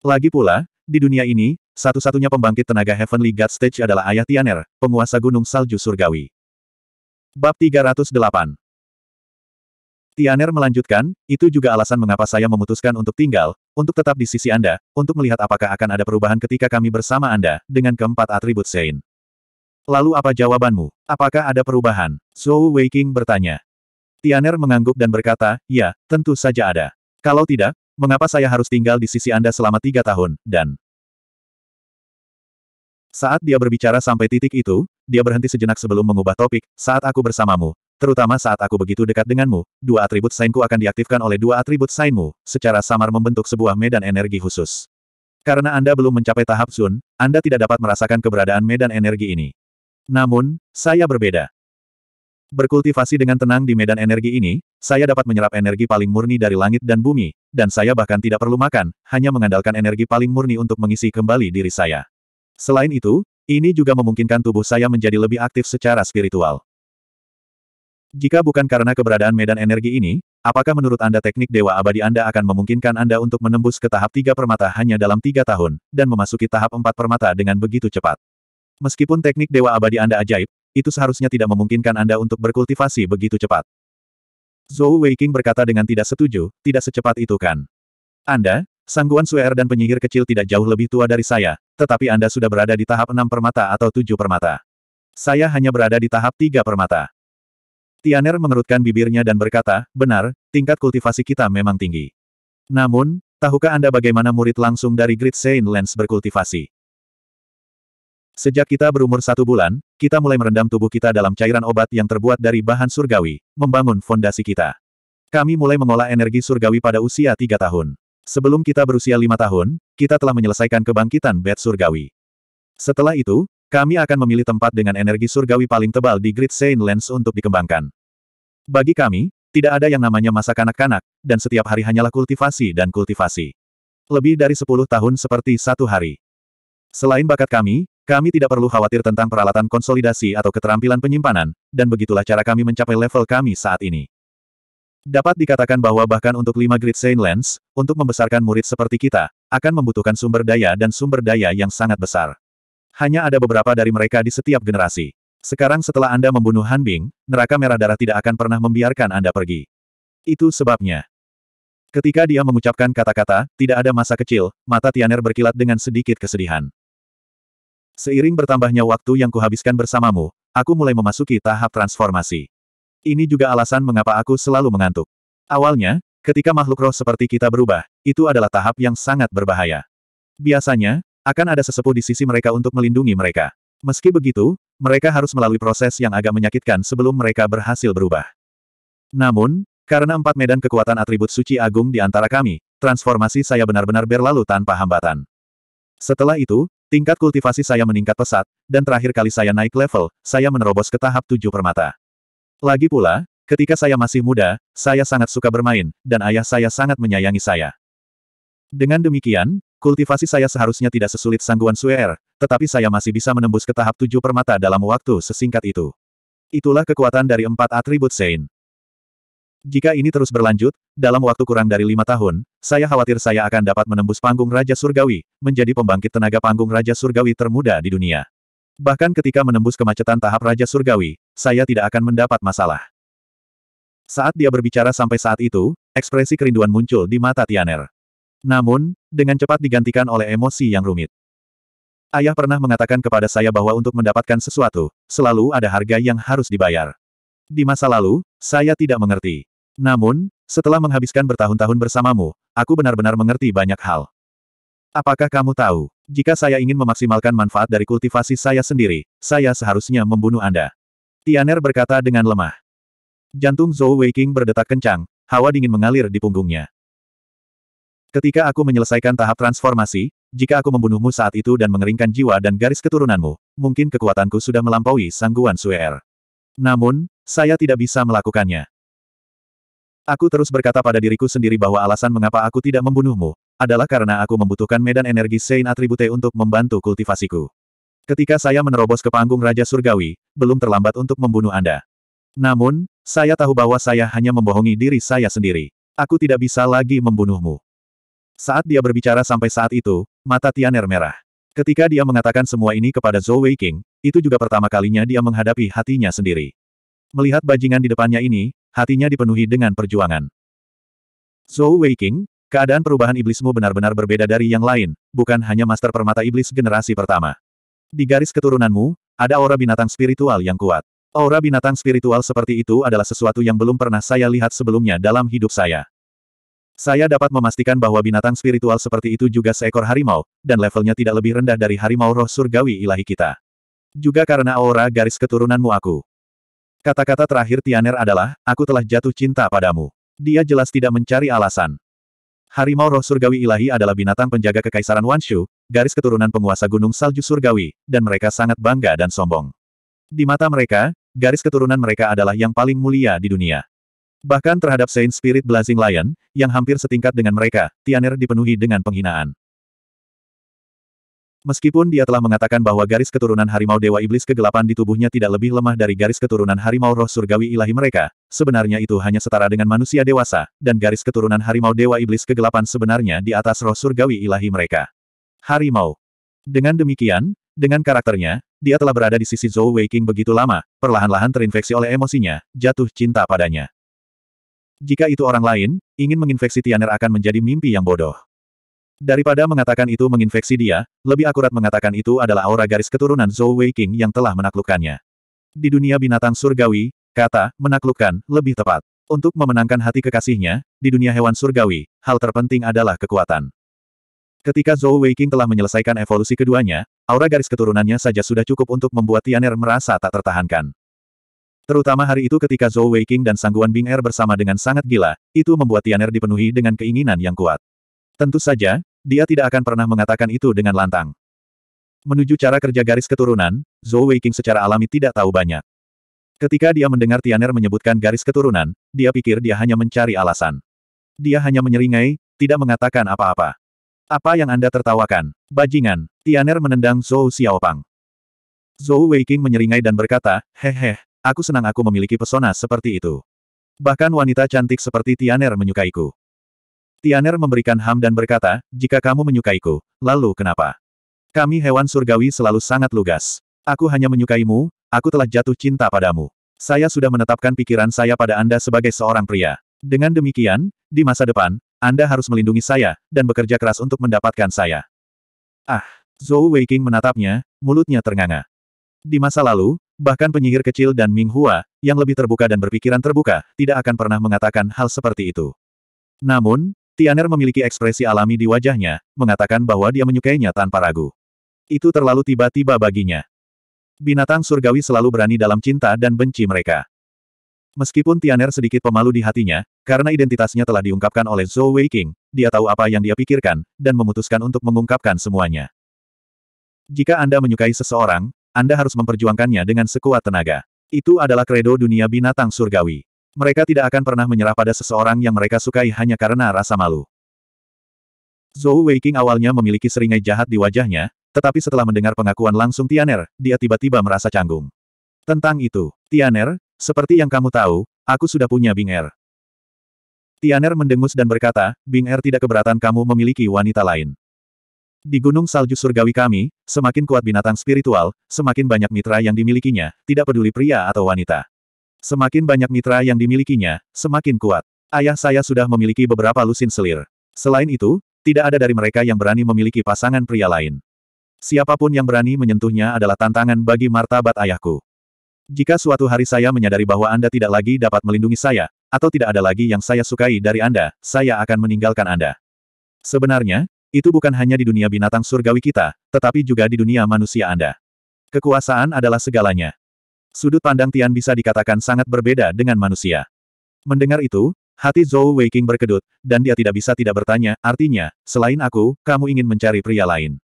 Lagi pula, di dunia ini, satu-satunya pembangkit tenaga Heavenly God Stage adalah Ayah Tianer, penguasa Gunung Salju Surgawi. Bab 308 Tianer melanjutkan, itu juga alasan mengapa saya memutuskan untuk tinggal, untuk tetap di sisi Anda, untuk melihat apakah akan ada perubahan ketika kami bersama Anda, dengan keempat atribut Sein. Lalu apa jawabanmu? Apakah ada perubahan? Zhou Weiking bertanya. Tianer mengangguk dan berkata, ya, tentu saja ada. Kalau tidak, mengapa saya harus tinggal di sisi Anda selama tiga tahun, dan saat dia berbicara sampai titik itu, dia berhenti sejenak sebelum mengubah topik, saat aku bersamamu. Terutama saat aku begitu dekat denganmu, dua atribut sainku akan diaktifkan oleh dua atribut sainmu, secara samar membentuk sebuah medan energi khusus. Karena Anda belum mencapai tahap Sun, Anda tidak dapat merasakan keberadaan medan energi ini. Namun, saya berbeda. Berkultivasi dengan tenang di medan energi ini, saya dapat menyerap energi paling murni dari langit dan bumi, dan saya bahkan tidak perlu makan, hanya mengandalkan energi paling murni untuk mengisi kembali diri saya. Selain itu, ini juga memungkinkan tubuh saya menjadi lebih aktif secara spiritual. Jika bukan karena keberadaan medan energi ini, apakah menurut Anda teknik Dewa Abadi Anda akan memungkinkan Anda untuk menembus ke tahap tiga permata hanya dalam tiga tahun, dan memasuki tahap empat permata dengan begitu cepat? Meskipun teknik Dewa Abadi Anda ajaib, itu seharusnya tidak memungkinkan Anda untuk berkultivasi begitu cepat. Zhou Weiqing berkata dengan tidak setuju, tidak secepat itu kan. Anda, Sangguan Suer dan penyihir kecil tidak jauh lebih tua dari saya, tetapi Anda sudah berada di tahap enam permata atau tujuh permata. Saya hanya berada di tahap tiga permata. Tianer mengerutkan bibirnya dan berkata, benar, tingkat kultivasi kita memang tinggi. Namun, tahukah Anda bagaimana murid langsung dari Great Saint Lens berkultivasi? Sejak kita berumur satu bulan, kita mulai merendam tubuh kita dalam cairan obat yang terbuat dari bahan surgawi, membangun fondasi kita. Kami mulai mengolah energi surgawi pada usia tiga tahun. Sebelum kita berusia lima tahun, kita telah menyelesaikan kebangkitan bed surgawi. Setelah itu, kami akan memilih tempat dengan energi surgawi paling tebal di Great Saint Lens untuk dikembangkan. Bagi kami, tidak ada yang namanya masa kanak-kanak, dan setiap hari hanyalah kultivasi dan kultivasi. Lebih dari sepuluh tahun seperti satu hari. Selain bakat kami, kami tidak perlu khawatir tentang peralatan konsolidasi atau keterampilan penyimpanan, dan begitulah cara kami mencapai level kami saat ini. Dapat dikatakan bahwa bahkan untuk lima Great Saint Lens, untuk membesarkan murid seperti kita, akan membutuhkan sumber daya dan sumber daya yang sangat besar. Hanya ada beberapa dari mereka di setiap generasi. Sekarang setelah Anda membunuh Han Bing, neraka merah darah tidak akan pernah membiarkan Anda pergi. Itu sebabnya. Ketika dia mengucapkan kata-kata, tidak ada masa kecil, mata Tianer berkilat dengan sedikit kesedihan. Seiring bertambahnya waktu yang kuhabiskan bersamamu, aku mulai memasuki tahap transformasi. Ini juga alasan mengapa aku selalu mengantuk. Awalnya, ketika makhluk roh seperti kita berubah, itu adalah tahap yang sangat berbahaya. Biasanya, akan ada sesepuh di sisi mereka untuk melindungi mereka. Meski begitu, mereka harus melalui proses yang agak menyakitkan sebelum mereka berhasil berubah. Namun, karena empat medan kekuatan atribut suci agung di antara kami, transformasi saya benar-benar berlalu tanpa hambatan. Setelah itu, tingkat kultivasi saya meningkat pesat, dan terakhir kali saya naik level, saya menerobos ke tahap tujuh permata. Lagi pula, ketika saya masih muda, saya sangat suka bermain, dan ayah saya sangat menyayangi saya. Dengan demikian, kultivasi saya seharusnya tidak sesulit sangguan suer, tetapi saya masih bisa menembus ke tahap tujuh permata dalam waktu sesingkat itu. Itulah kekuatan dari empat atribut Sein. Jika ini terus berlanjut, dalam waktu kurang dari lima tahun, saya khawatir saya akan dapat menembus panggung Raja Surgawi, menjadi pembangkit tenaga panggung Raja Surgawi termuda di dunia. Bahkan ketika menembus kemacetan tahap Raja Surgawi, saya tidak akan mendapat masalah. Saat dia berbicara sampai saat itu, ekspresi kerinduan muncul di mata Tianer. Namun, dengan cepat digantikan oleh emosi yang rumit. Ayah pernah mengatakan kepada saya bahwa untuk mendapatkan sesuatu, selalu ada harga yang harus dibayar. Di masa lalu, saya tidak mengerti. Namun, setelah menghabiskan bertahun-tahun bersamamu, aku benar-benar mengerti banyak hal. Apakah kamu tahu, jika saya ingin memaksimalkan manfaat dari kultivasi saya sendiri, saya seharusnya membunuh Anda. Tianer berkata dengan lemah. Jantung Zhou Weiqing berdetak kencang, hawa dingin mengalir di punggungnya. Ketika aku menyelesaikan tahap transformasi, jika aku membunuhmu saat itu dan mengeringkan jiwa dan garis keturunanmu, mungkin kekuatanku sudah melampaui sangguan Suer. Namun, saya tidak bisa melakukannya. Aku terus berkata pada diriku sendiri bahwa alasan mengapa aku tidak membunuhmu, adalah karena aku membutuhkan medan energi Saint Atribute untuk membantu kultivasiku. Ketika saya menerobos ke panggung Raja Surgawi, belum terlambat untuk membunuh Anda. Namun, saya tahu bahwa saya hanya membohongi diri saya sendiri. Aku tidak bisa lagi membunuhmu. Saat dia berbicara sampai saat itu, mata Tianer merah. Ketika dia mengatakan semua ini kepada Zhou Weiqing, itu juga pertama kalinya dia menghadapi hatinya sendiri. Melihat bajingan di depannya ini, hatinya dipenuhi dengan perjuangan. Zhou Weiqing, Keadaan perubahan iblismu benar-benar berbeda dari yang lain, bukan hanya master permata iblis generasi pertama. Di garis keturunanmu, ada aura binatang spiritual yang kuat. Aura binatang spiritual seperti itu adalah sesuatu yang belum pernah saya lihat sebelumnya dalam hidup saya. Saya dapat memastikan bahwa binatang spiritual seperti itu juga seekor harimau, dan levelnya tidak lebih rendah dari harimau roh surgawi ilahi kita. Juga karena aura garis keturunanmu aku. Kata-kata terakhir Tianer adalah, aku telah jatuh cinta padamu. Dia jelas tidak mencari alasan. Harimau roh surgawi ilahi adalah binatang penjaga kekaisaran Wanshu, garis keturunan penguasa gunung salju surgawi, dan mereka sangat bangga dan sombong. Di mata mereka, garis keturunan mereka adalah yang paling mulia di dunia. Bahkan terhadap Saint Spirit Blazing Lion, yang hampir setingkat dengan mereka, Tianer dipenuhi dengan penghinaan. Meskipun dia telah mengatakan bahwa garis keturunan harimau Dewa Iblis kegelapan di tubuhnya tidak lebih lemah dari garis keturunan harimau roh surgawi ilahi mereka, sebenarnya itu hanya setara dengan manusia dewasa, dan garis keturunan harimau Dewa Iblis kegelapan sebenarnya di atas roh surgawi ilahi mereka. Harimau. Dengan demikian, dengan karakternya, dia telah berada di sisi Zhou Weiqing begitu lama, perlahan-lahan terinfeksi oleh emosinya, jatuh cinta padanya. Jika itu orang lain, ingin menginfeksi Tianer akan menjadi mimpi yang bodoh. Daripada mengatakan itu menginfeksi dia, lebih akurat mengatakan itu adalah aura garis keturunan Zhou Weiqing yang telah menaklukkannya. Di dunia binatang surgawi, kata menaklukkan lebih tepat. Untuk memenangkan hati kekasihnya, di dunia hewan surgawi, hal terpenting adalah kekuatan. Ketika Zhou Weiqing telah menyelesaikan evolusi keduanya, aura garis keturunannya saja sudah cukup untuk membuat Tianer merasa tak tertahankan. Terutama hari itu ketika Zhou Weiqing dan Sangguan Bing Er bersama dengan sangat gila, itu membuat Tianer dipenuhi dengan keinginan yang kuat. Tentu saja, dia tidak akan pernah mengatakan itu dengan lantang. Menuju cara kerja garis keturunan, Zhou Weiqing secara alami tidak tahu banyak. Ketika dia mendengar Tianer menyebutkan garis keturunan, dia pikir dia hanya mencari alasan. Dia hanya menyeringai, tidak mengatakan apa-apa. Apa yang Anda tertawakan? Bajingan, Tianer menendang Zhou Xiaopang. Zhou Weiqing menyeringai dan berkata, Hehe, aku senang aku memiliki pesona seperti itu. Bahkan wanita cantik seperti Tianer menyukaiku. Tianer memberikan ham dan berkata, jika kamu menyukaiku, lalu kenapa? Kami hewan surgawi selalu sangat lugas. Aku hanya menyukaimu, aku telah jatuh cinta padamu. Saya sudah menetapkan pikiran saya pada Anda sebagai seorang pria. Dengan demikian, di masa depan, Anda harus melindungi saya, dan bekerja keras untuk mendapatkan saya. Ah, Zhou Weiking menatapnya, mulutnya ternganga. Di masa lalu, bahkan penyihir kecil dan Ming Hua, yang lebih terbuka dan berpikiran terbuka, tidak akan pernah mengatakan hal seperti itu. Namun, Tianer memiliki ekspresi alami di wajahnya, mengatakan bahwa dia menyukainya tanpa ragu. Itu terlalu tiba-tiba baginya. Binatang surgawi selalu berani dalam cinta dan benci mereka. Meskipun Tianer sedikit pemalu di hatinya, karena identitasnya telah diungkapkan oleh Zhou Weiqing, dia tahu apa yang dia pikirkan, dan memutuskan untuk mengungkapkan semuanya. Jika Anda menyukai seseorang, Anda harus memperjuangkannya dengan sekuat tenaga. Itu adalah kredo dunia binatang surgawi. Mereka tidak akan pernah menyerah pada seseorang yang mereka sukai hanya karena rasa malu. Zhou Weiqing awalnya memiliki seringai jahat di wajahnya, tetapi setelah mendengar pengakuan langsung Tianer, dia tiba-tiba merasa canggung. Tentang itu, Tianer, seperti yang kamu tahu, aku sudah punya Bing Er. Tianer mendengus dan berkata, Bing Er tidak keberatan kamu memiliki wanita lain. Di gunung salju surgawi kami, semakin kuat binatang spiritual, semakin banyak mitra yang dimilikinya, tidak peduli pria atau wanita. Semakin banyak mitra yang dimilikinya, semakin kuat. Ayah saya sudah memiliki beberapa lusin selir. Selain itu, tidak ada dari mereka yang berani memiliki pasangan pria lain. Siapapun yang berani menyentuhnya adalah tantangan bagi martabat ayahku. Jika suatu hari saya menyadari bahwa Anda tidak lagi dapat melindungi saya, atau tidak ada lagi yang saya sukai dari Anda, saya akan meninggalkan Anda. Sebenarnya, itu bukan hanya di dunia binatang surgawi kita, tetapi juga di dunia manusia Anda. Kekuasaan adalah segalanya. Sudut pandang Tian bisa dikatakan sangat berbeda dengan manusia. Mendengar itu, hati Zhou Weiqing berkedut, dan dia tidak bisa tidak bertanya, artinya, selain aku, kamu ingin mencari pria lain.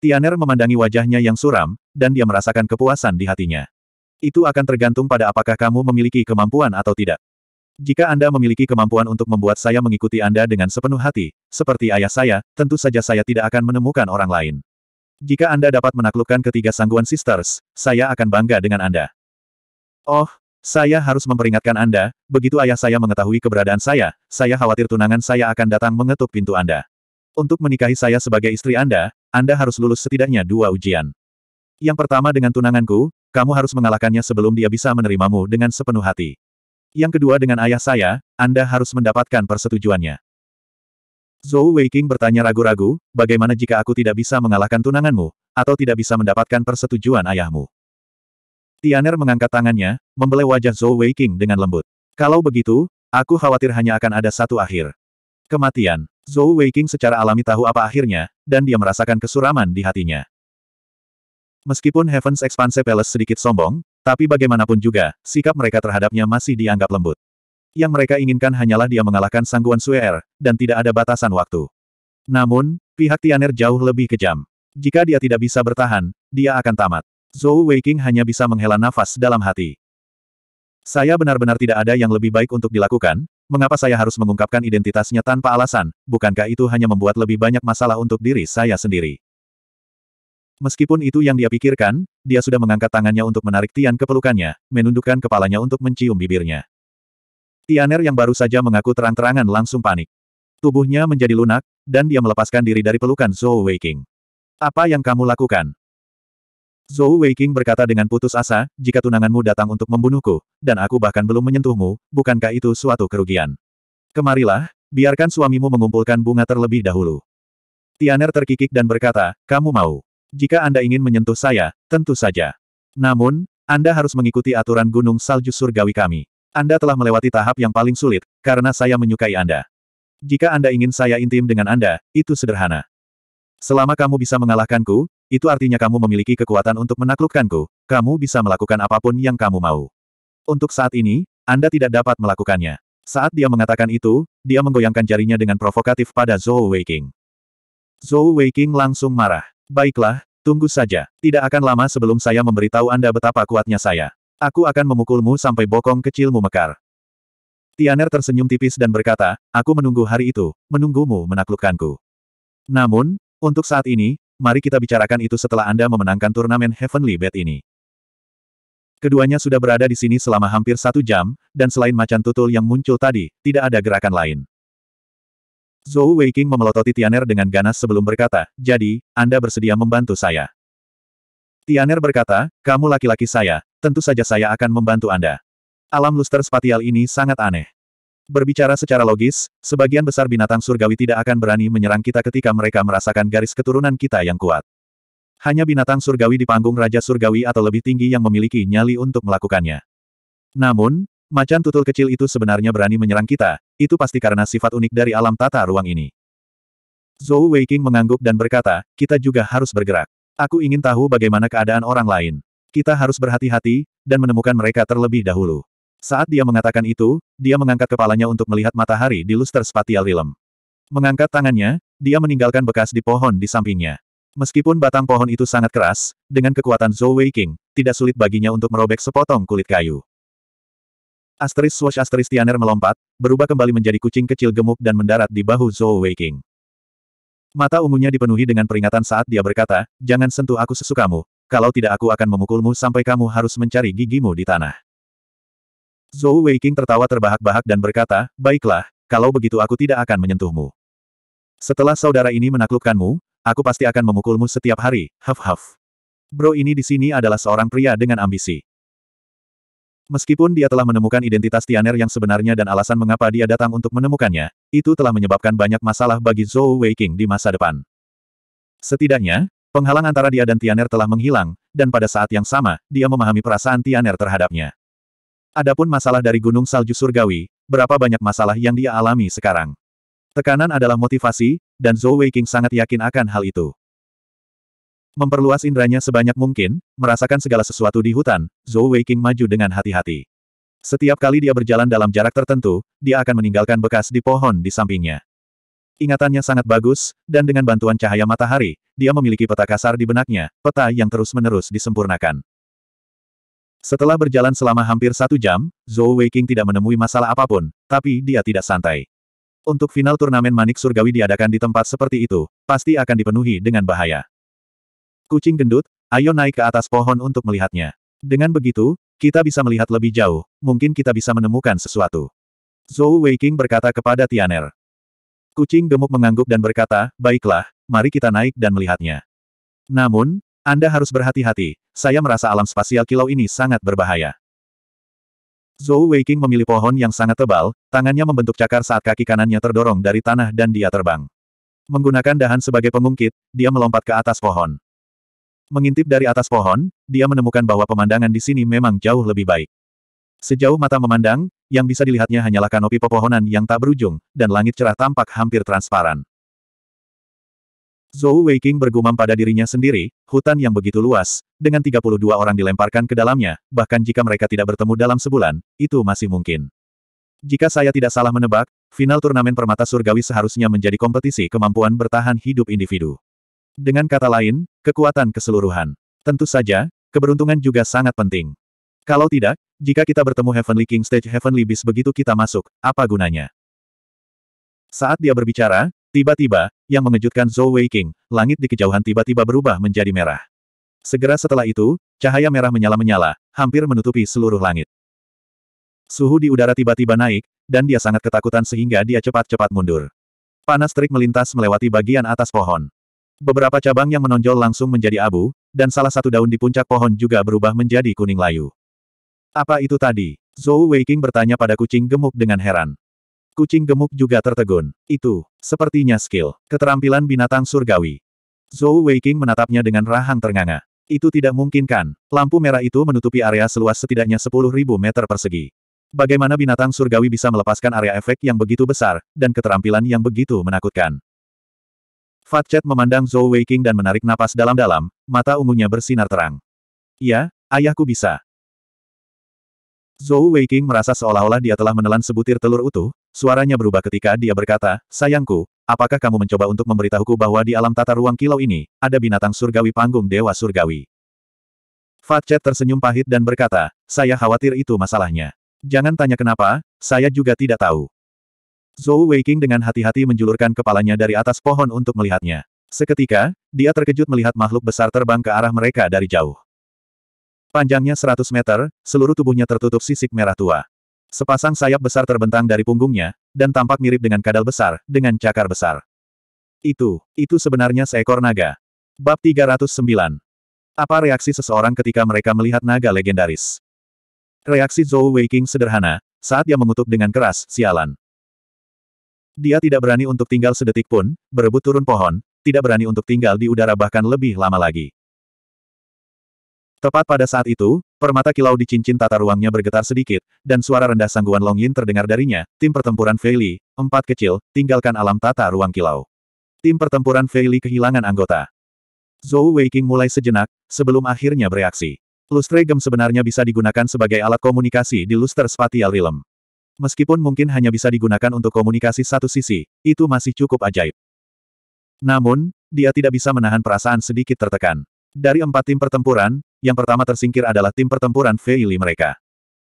Tianer memandangi wajahnya yang suram, dan dia merasakan kepuasan di hatinya. Itu akan tergantung pada apakah kamu memiliki kemampuan atau tidak. Jika Anda memiliki kemampuan untuk membuat saya mengikuti Anda dengan sepenuh hati, seperti ayah saya, tentu saja saya tidak akan menemukan orang lain. Jika Anda dapat menaklukkan ketiga sangguan sisters, saya akan bangga dengan Anda. Oh, saya harus memperingatkan Anda, begitu ayah saya mengetahui keberadaan saya, saya khawatir tunangan saya akan datang mengetuk pintu Anda. Untuk menikahi saya sebagai istri Anda, Anda harus lulus setidaknya dua ujian. Yang pertama dengan tunanganku, kamu harus mengalahkannya sebelum dia bisa menerimamu dengan sepenuh hati. Yang kedua dengan ayah saya, Anda harus mendapatkan persetujuannya. Zhou Weiqing bertanya ragu-ragu, bagaimana jika aku tidak bisa mengalahkan tunanganmu, atau tidak bisa mendapatkan persetujuan ayahmu? Tianer mengangkat tangannya, membelai wajah Zhou Weiqing dengan lembut. Kalau begitu, aku khawatir hanya akan ada satu akhir. Kematian. Zhou Weiqing secara alami tahu apa akhirnya, dan dia merasakan kesuraman di hatinya. Meskipun Heaven's Expanse Palace sedikit sombong, tapi bagaimanapun juga, sikap mereka terhadapnya masih dianggap lembut. Yang mereka inginkan hanyalah dia mengalahkan Sangguan Suer, dan tidak ada batasan waktu. Namun, pihak Tianer jauh lebih kejam. Jika dia tidak bisa bertahan, dia akan tamat. Zhou Weiking hanya bisa menghela nafas dalam hati. Saya benar-benar tidak ada yang lebih baik untuk dilakukan, mengapa saya harus mengungkapkan identitasnya tanpa alasan, bukankah itu hanya membuat lebih banyak masalah untuk diri saya sendiri. Meskipun itu yang dia pikirkan, dia sudah mengangkat tangannya untuk menarik Tian ke pelukannya, menundukkan kepalanya untuk mencium bibirnya. Tianer yang baru saja mengaku terang-terangan langsung panik. Tubuhnya menjadi lunak, dan dia melepaskan diri dari pelukan Zhou Weiqing. Apa yang kamu lakukan? Zhou Weiqing berkata dengan putus asa, jika tunanganmu datang untuk membunuhku, dan aku bahkan belum menyentuhmu, bukankah itu suatu kerugian? Kemarilah, biarkan suamimu mengumpulkan bunga terlebih dahulu. Tianer terkikik dan berkata, kamu mau. Jika Anda ingin menyentuh saya, tentu saja. Namun, Anda harus mengikuti aturan gunung salju surgawi kami. Anda telah melewati tahap yang paling sulit, karena saya menyukai Anda. Jika Anda ingin saya intim dengan Anda, itu sederhana. Selama kamu bisa mengalahkanku, itu artinya kamu memiliki kekuatan untuk menaklukkanku, kamu bisa melakukan apapun yang kamu mau. Untuk saat ini, Anda tidak dapat melakukannya. Saat dia mengatakan itu, dia menggoyangkan jarinya dengan provokatif pada Zhou Weiqing. Zhou Weiqing langsung marah. Baiklah, tunggu saja. Tidak akan lama sebelum saya memberitahu Anda betapa kuatnya saya. Aku akan memukulmu sampai bokong kecilmu mekar. Tianer tersenyum tipis dan berkata, aku menunggu hari itu, menunggumu menaklukkanku. Namun, untuk saat ini, mari kita bicarakan itu setelah Anda memenangkan turnamen Heavenly Bet ini. Keduanya sudah berada di sini selama hampir satu jam, dan selain macan tutul yang muncul tadi, tidak ada gerakan lain. Zhou Weiqing memelototi Tianer dengan ganas sebelum berkata, jadi, Anda bersedia membantu saya. Tianer berkata, kamu laki-laki saya, tentu saja saya akan membantu Anda. Alam luster spatial ini sangat aneh. Berbicara secara logis, sebagian besar binatang surgawi tidak akan berani menyerang kita ketika mereka merasakan garis keturunan kita yang kuat. Hanya binatang surgawi di panggung Raja Surgawi atau lebih tinggi yang memiliki nyali untuk melakukannya. Namun, macan tutul kecil itu sebenarnya berani menyerang kita, itu pasti karena sifat unik dari alam tata ruang ini. Zhou Weiqing mengangguk dan berkata, kita juga harus bergerak. Aku ingin tahu bagaimana keadaan orang lain. Kita harus berhati-hati, dan menemukan mereka terlebih dahulu. Saat dia mengatakan itu, dia mengangkat kepalanya untuk melihat matahari di luster spatial realm. Mengangkat tangannya, dia meninggalkan bekas di pohon di sampingnya. Meskipun batang pohon itu sangat keras, dengan kekuatan Zhou Wei King, tidak sulit baginya untuk merobek sepotong kulit kayu. Asteris Swash Asteris Tianer melompat, berubah kembali menjadi kucing kecil gemuk dan mendarat di bahu Zhou Wei King. Mata ungunya dipenuhi dengan peringatan saat dia berkata, jangan sentuh aku sesukamu, kalau tidak aku akan memukulmu sampai kamu harus mencari gigimu di tanah. Zhou Weiqing tertawa terbahak-bahak dan berkata, baiklah, kalau begitu aku tidak akan menyentuhmu. Setelah saudara ini menaklukkanmu, aku pasti akan memukulmu setiap hari, haf-haf. Bro ini di sini adalah seorang pria dengan ambisi. Meskipun dia telah menemukan identitas Tianer yang sebenarnya dan alasan mengapa dia datang untuk menemukannya, itu telah menyebabkan banyak masalah bagi Zhou Weiqing di masa depan. Setidaknya, Penghalang antara dia dan Tianer telah menghilang, dan pada saat yang sama, dia memahami perasaan Tianer terhadapnya. Adapun masalah dari Gunung Salju Surgawi, berapa banyak masalah yang dia alami sekarang. Tekanan adalah motivasi, dan Zhou Weiqing sangat yakin akan hal itu. Memperluas indranya sebanyak mungkin, merasakan segala sesuatu di hutan, Zhou Weiqing maju dengan hati-hati. Setiap kali dia berjalan dalam jarak tertentu, dia akan meninggalkan bekas di pohon di sampingnya. Ingatannya sangat bagus, dan dengan bantuan cahaya matahari, dia memiliki peta kasar di benaknya, peta yang terus-menerus disempurnakan. Setelah berjalan selama hampir satu jam, Zhou Weiqing tidak menemui masalah apapun, tapi dia tidak santai. Untuk final turnamen manik surgawi diadakan di tempat seperti itu, pasti akan dipenuhi dengan bahaya. Kucing gendut, ayo naik ke atas pohon untuk melihatnya. Dengan begitu, kita bisa melihat lebih jauh, mungkin kita bisa menemukan sesuatu. Zhou Weiqing berkata kepada Tianer. Kucing gemuk mengangguk dan berkata, baiklah, mari kita naik dan melihatnya. Namun, Anda harus berhati-hati, saya merasa alam spasial kilau ini sangat berbahaya. Zhou Weiqing memilih pohon yang sangat tebal, tangannya membentuk cakar saat kaki kanannya terdorong dari tanah dan dia terbang. Menggunakan dahan sebagai pengungkit, dia melompat ke atas pohon. Mengintip dari atas pohon, dia menemukan bahwa pemandangan di sini memang jauh lebih baik. Sejauh mata memandang, yang bisa dilihatnya hanyalah kanopi pepohonan yang tak berujung, dan langit cerah tampak hampir transparan. Zhou Weiqing bergumam pada dirinya sendiri, hutan yang begitu luas, dengan 32 orang dilemparkan ke dalamnya, bahkan jika mereka tidak bertemu dalam sebulan, itu masih mungkin. Jika saya tidak salah menebak, final turnamen permata surgawi seharusnya menjadi kompetisi kemampuan bertahan hidup individu. Dengan kata lain, kekuatan keseluruhan. Tentu saja, keberuntungan juga sangat penting. Kalau tidak, jika kita bertemu Heavenly King Stage Heavenly Beast begitu kita masuk, apa gunanya? Saat dia berbicara, tiba-tiba, yang mengejutkan Zhou Wei King, langit di kejauhan tiba-tiba berubah menjadi merah. Segera setelah itu, cahaya merah menyala-menyala, hampir menutupi seluruh langit. Suhu di udara tiba-tiba naik, dan dia sangat ketakutan sehingga dia cepat-cepat mundur. Panas terik melintas melewati bagian atas pohon. Beberapa cabang yang menonjol langsung menjadi abu, dan salah satu daun di puncak pohon juga berubah menjadi kuning layu. Apa itu tadi? Zhou Weiqing bertanya pada kucing gemuk dengan heran. Kucing gemuk juga tertegun. Itu, sepertinya skill, keterampilan binatang surgawi. Zhou Weiqing menatapnya dengan rahang ternganga. Itu tidak mungkin kan? Lampu merah itu menutupi area seluas setidaknya 10.000 meter persegi. Bagaimana binatang surgawi bisa melepaskan area efek yang begitu besar, dan keterampilan yang begitu menakutkan? Fat Chat memandang Zhou Weiqing dan menarik napas dalam-dalam, mata ungunya bersinar terang. Ya, ayahku bisa. Zhou Weiqing merasa seolah-olah dia telah menelan sebutir telur utuh, suaranya berubah ketika dia berkata, Sayangku, apakah kamu mencoba untuk memberitahuku bahwa di alam tata ruang kilau ini, ada binatang surgawi panggung dewa surgawi? Fatchet tersenyum pahit dan berkata, saya khawatir itu masalahnya. Jangan tanya kenapa, saya juga tidak tahu. Zhou Weiqing dengan hati-hati menjulurkan kepalanya dari atas pohon untuk melihatnya. Seketika, dia terkejut melihat makhluk besar terbang ke arah mereka dari jauh. Panjangnya 100 meter, seluruh tubuhnya tertutup sisik merah tua. Sepasang sayap besar terbentang dari punggungnya, dan tampak mirip dengan kadal besar, dengan cakar besar. Itu, itu sebenarnya seekor naga. Bab 309. Apa reaksi seseorang ketika mereka melihat naga legendaris? Reaksi Zhou Weiking sederhana, saat dia mengutuk dengan keras, sialan. Dia tidak berani untuk tinggal sedetik pun, berebut turun pohon, tidak berani untuk tinggal di udara bahkan lebih lama lagi. Tepat pada saat itu, permata kilau di cincin tata ruangnya bergetar sedikit, dan suara rendah sangguan Long Yin terdengar darinya, tim pertempuran Feili, empat kecil, tinggalkan alam tata ruang kilau. Tim pertempuran Feili kehilangan anggota. Zhou Weiking mulai sejenak, sebelum akhirnya bereaksi. Lustre Gem sebenarnya bisa digunakan sebagai alat komunikasi di Luster Spatial Realm. Meskipun mungkin hanya bisa digunakan untuk komunikasi satu sisi, itu masih cukup ajaib. Namun, dia tidak bisa menahan perasaan sedikit tertekan. Dari empat tim pertempuran, yang pertama tersingkir adalah tim pertempuran Feili mereka.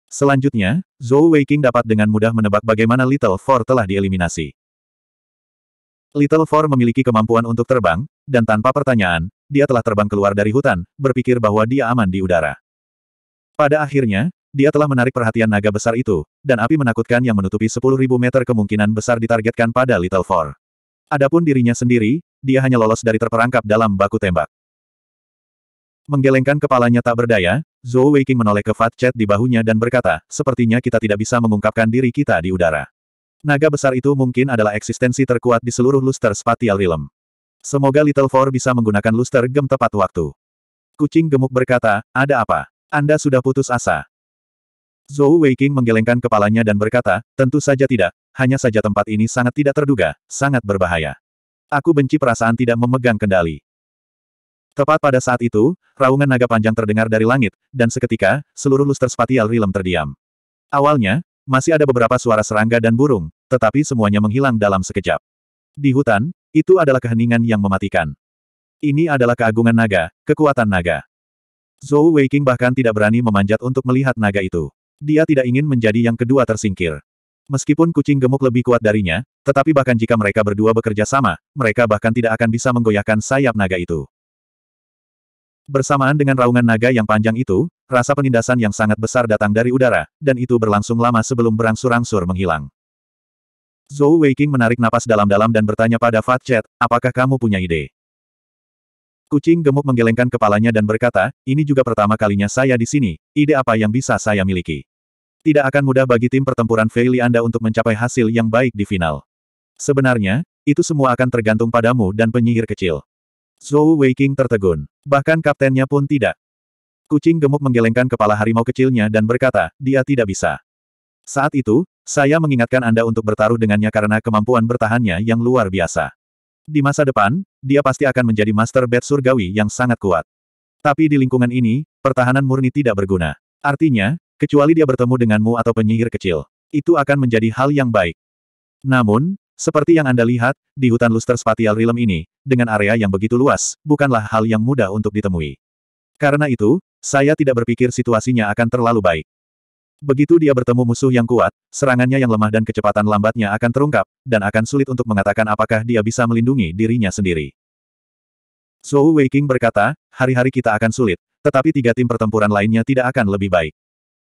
Selanjutnya, Zhou Weiqing dapat dengan mudah menebak bagaimana Little Four telah dieliminasi. Little Four memiliki kemampuan untuk terbang, dan tanpa pertanyaan, dia telah terbang keluar dari hutan, berpikir bahwa dia aman di udara. Pada akhirnya, dia telah menarik perhatian naga besar itu, dan api menakutkan yang menutupi 10.000 meter kemungkinan besar ditargetkan pada Little Four. Adapun dirinya sendiri, dia hanya lolos dari terperangkap dalam baku tembak. Menggelengkan kepalanya tak berdaya, Zhou Weiqing menoleh ke Fat Chat di bahunya dan berkata, sepertinya kita tidak bisa mengungkapkan diri kita di udara. Naga besar itu mungkin adalah eksistensi terkuat di seluruh luster spatial realm. Semoga Little Four bisa menggunakan luster gem tepat waktu. Kucing gemuk berkata, ada apa? Anda sudah putus asa. Zhou Weiqing menggelengkan kepalanya dan berkata, tentu saja tidak, hanya saja tempat ini sangat tidak terduga, sangat berbahaya. Aku benci perasaan tidak memegang kendali. Tepat pada saat itu, raungan naga panjang terdengar dari langit, dan seketika, seluruh luster spatial rilem terdiam. Awalnya, masih ada beberapa suara serangga dan burung, tetapi semuanya menghilang dalam sekejap. Di hutan, itu adalah keheningan yang mematikan. Ini adalah keagungan naga, kekuatan naga. Zhou Weiking bahkan tidak berani memanjat untuk melihat naga itu. Dia tidak ingin menjadi yang kedua tersingkir. Meskipun kucing gemuk lebih kuat darinya, tetapi bahkan jika mereka berdua bekerja sama, mereka bahkan tidak akan bisa menggoyahkan sayap naga itu. Bersamaan dengan raungan naga yang panjang itu, rasa penindasan yang sangat besar datang dari udara, dan itu berlangsung lama sebelum berangsur-angsur menghilang. Zhou Weiqing menarik napas dalam-dalam dan bertanya pada Fat Chat, apakah kamu punya ide? Kucing gemuk menggelengkan kepalanya dan berkata, ini juga pertama kalinya saya di sini, ide apa yang bisa saya miliki? Tidak akan mudah bagi tim pertempuran Feili Anda untuk mencapai hasil yang baik di final. Sebenarnya, itu semua akan tergantung padamu dan penyihir kecil. Zhou Weiqing tertegun. Bahkan kaptennya pun tidak. Kucing gemuk menggelengkan kepala harimau kecilnya dan berkata, dia tidak bisa. Saat itu, saya mengingatkan Anda untuk bertaruh dengannya karena kemampuan bertahannya yang luar biasa. Di masa depan, dia pasti akan menjadi master bed surgawi yang sangat kuat. Tapi di lingkungan ini, pertahanan murni tidak berguna. Artinya, kecuali dia bertemu denganmu atau penyihir kecil, itu akan menjadi hal yang baik. Namun, seperti yang Anda lihat, di hutan luster spatial realm ini, dengan area yang begitu luas, bukanlah hal yang mudah untuk ditemui. Karena itu, saya tidak berpikir situasinya akan terlalu baik. Begitu dia bertemu musuh yang kuat, serangannya yang lemah dan kecepatan lambatnya akan terungkap, dan akan sulit untuk mengatakan apakah dia bisa melindungi dirinya sendiri. Zhou Weiqing berkata, hari-hari kita akan sulit, tetapi tiga tim pertempuran lainnya tidak akan lebih baik.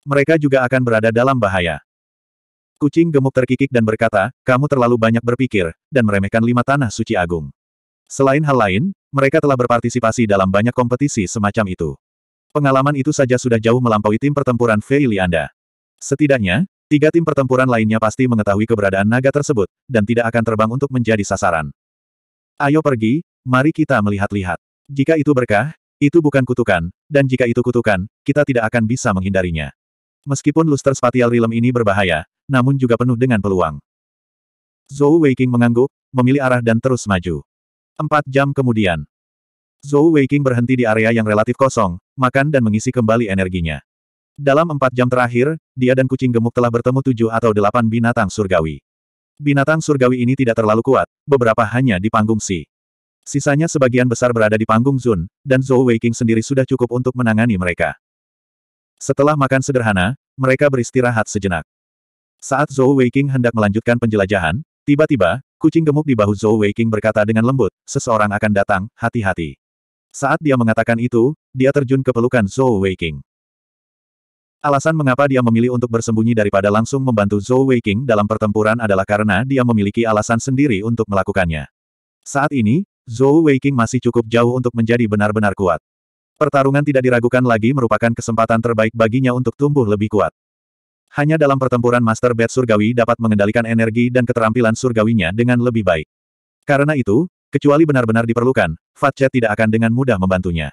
Mereka juga akan berada dalam bahaya. Kucing gemuk terkikik dan berkata, kamu terlalu banyak berpikir, dan meremehkan lima tanah suci agung. Selain hal lain, mereka telah berpartisipasi dalam banyak kompetisi semacam itu. Pengalaman itu saja sudah jauh melampaui tim pertempuran Feili Anda. Setidaknya, tiga tim pertempuran lainnya pasti mengetahui keberadaan naga tersebut, dan tidak akan terbang untuk menjadi sasaran. Ayo pergi, mari kita melihat-lihat. Jika itu berkah, itu bukan kutukan, dan jika itu kutukan, kita tidak akan bisa menghindarinya. Meskipun luster spatial realm ini berbahaya, namun juga penuh dengan peluang. Zhou Weiqing mengangguk, memilih arah dan terus maju. Empat jam kemudian, Zhou Weiqing berhenti di area yang relatif kosong, makan dan mengisi kembali energinya. Dalam empat jam terakhir, dia dan kucing gemuk telah bertemu tujuh atau delapan binatang surgawi. Binatang surgawi ini tidak terlalu kuat, beberapa hanya di panggung Si. Sisanya sebagian besar berada di panggung Zun, dan Zhou Weiqing sendiri sudah cukup untuk menangani mereka. Setelah makan sederhana, mereka beristirahat sejenak. Saat Zhou Weiqing hendak melanjutkan penjelajahan, tiba-tiba, kucing gemuk di bahu Zhou Weiqing berkata dengan lembut, seseorang akan datang, hati-hati. Saat dia mengatakan itu, dia terjun ke pelukan Zhou Weiqing. Alasan mengapa dia memilih untuk bersembunyi daripada langsung membantu Zhou Weiqing dalam pertempuran adalah karena dia memiliki alasan sendiri untuk melakukannya. Saat ini, Zhou Weiqing masih cukup jauh untuk menjadi benar-benar kuat. Pertarungan tidak diragukan lagi merupakan kesempatan terbaik baginya untuk tumbuh lebih kuat. Hanya dalam pertempuran Master Bed Surgawi dapat mengendalikan energi dan keterampilan surgawinya dengan lebih baik. Karena itu, kecuali benar-benar diperlukan, Fatche tidak akan dengan mudah membantunya.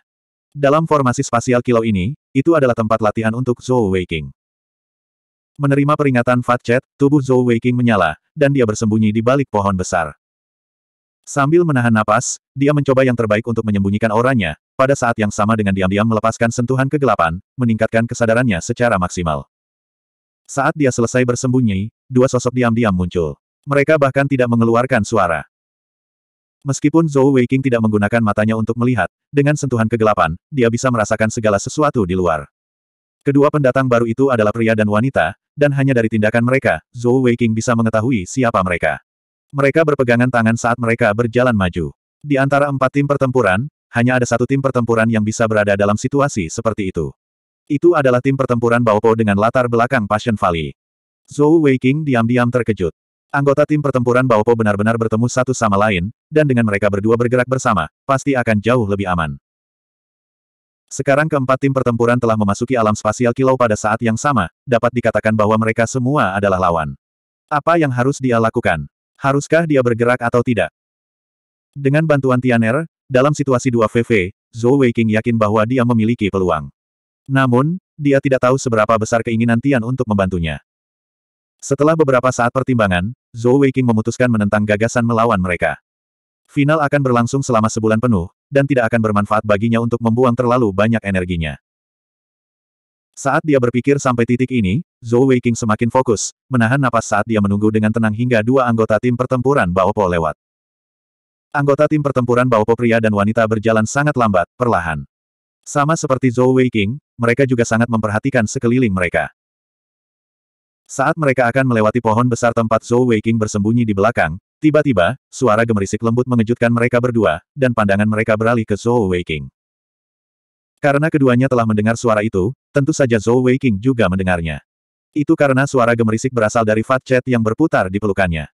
Dalam formasi spasial kilau ini, itu adalah tempat latihan untuk Zhou Weiking. Menerima peringatan Fat Chat, tubuh Zhou Weiking menyala, dan dia bersembunyi di balik pohon besar. Sambil menahan napas, dia mencoba yang terbaik untuk menyembunyikan auranya, pada saat yang sama dengan diam-diam melepaskan sentuhan kegelapan, meningkatkan kesadarannya secara maksimal. Saat dia selesai bersembunyi, dua sosok diam-diam muncul. Mereka bahkan tidak mengeluarkan suara. Meskipun Zhou Weiqing tidak menggunakan matanya untuk melihat, dengan sentuhan kegelapan, dia bisa merasakan segala sesuatu di luar. Kedua pendatang baru itu adalah pria dan wanita, dan hanya dari tindakan mereka, Zhou Weiqing bisa mengetahui siapa mereka. Mereka berpegangan tangan saat mereka berjalan maju. Di antara empat tim pertempuran, hanya ada satu tim pertempuran yang bisa berada dalam situasi seperti itu. Itu adalah tim pertempuran Baopo dengan latar belakang Passion Valley. Zhou Weiqing diam-diam terkejut. Anggota tim pertempuran Baopo benar-benar bertemu satu sama lain, dan dengan mereka berdua bergerak bersama, pasti akan jauh lebih aman. Sekarang keempat tim pertempuran telah memasuki alam spasial kilau pada saat yang sama, dapat dikatakan bahwa mereka semua adalah lawan. Apa yang harus dia lakukan? Haruskah dia bergerak atau tidak? Dengan bantuan Tianer, dalam situasi 2VV, Zhou Weiqing yakin bahwa dia memiliki peluang. Namun, dia tidak tahu seberapa besar keinginan Tian untuk membantunya. Setelah beberapa saat pertimbangan, Zhou Weiqing memutuskan menentang gagasan melawan mereka. Final akan berlangsung selama sebulan penuh, dan tidak akan bermanfaat baginya untuk membuang terlalu banyak energinya. Saat dia berpikir sampai titik ini, Zhou Weiqing semakin fokus, menahan napas saat dia menunggu dengan tenang hingga dua anggota tim pertempuran Baopo lewat. Anggota tim pertempuran Baopo pria dan wanita berjalan sangat lambat, perlahan. Sama seperti Zhou Weiqing, mereka juga sangat memperhatikan sekeliling mereka. Saat mereka akan melewati pohon besar tempat Zhou Weiqing bersembunyi di belakang, tiba-tiba, suara gemerisik lembut mengejutkan mereka berdua, dan pandangan mereka beralih ke Zhou Weiqing. Karena keduanya telah mendengar suara itu, tentu saja Zhou Weiqing juga mendengarnya. Itu karena suara gemerisik berasal dari Fat Chat yang berputar di pelukannya.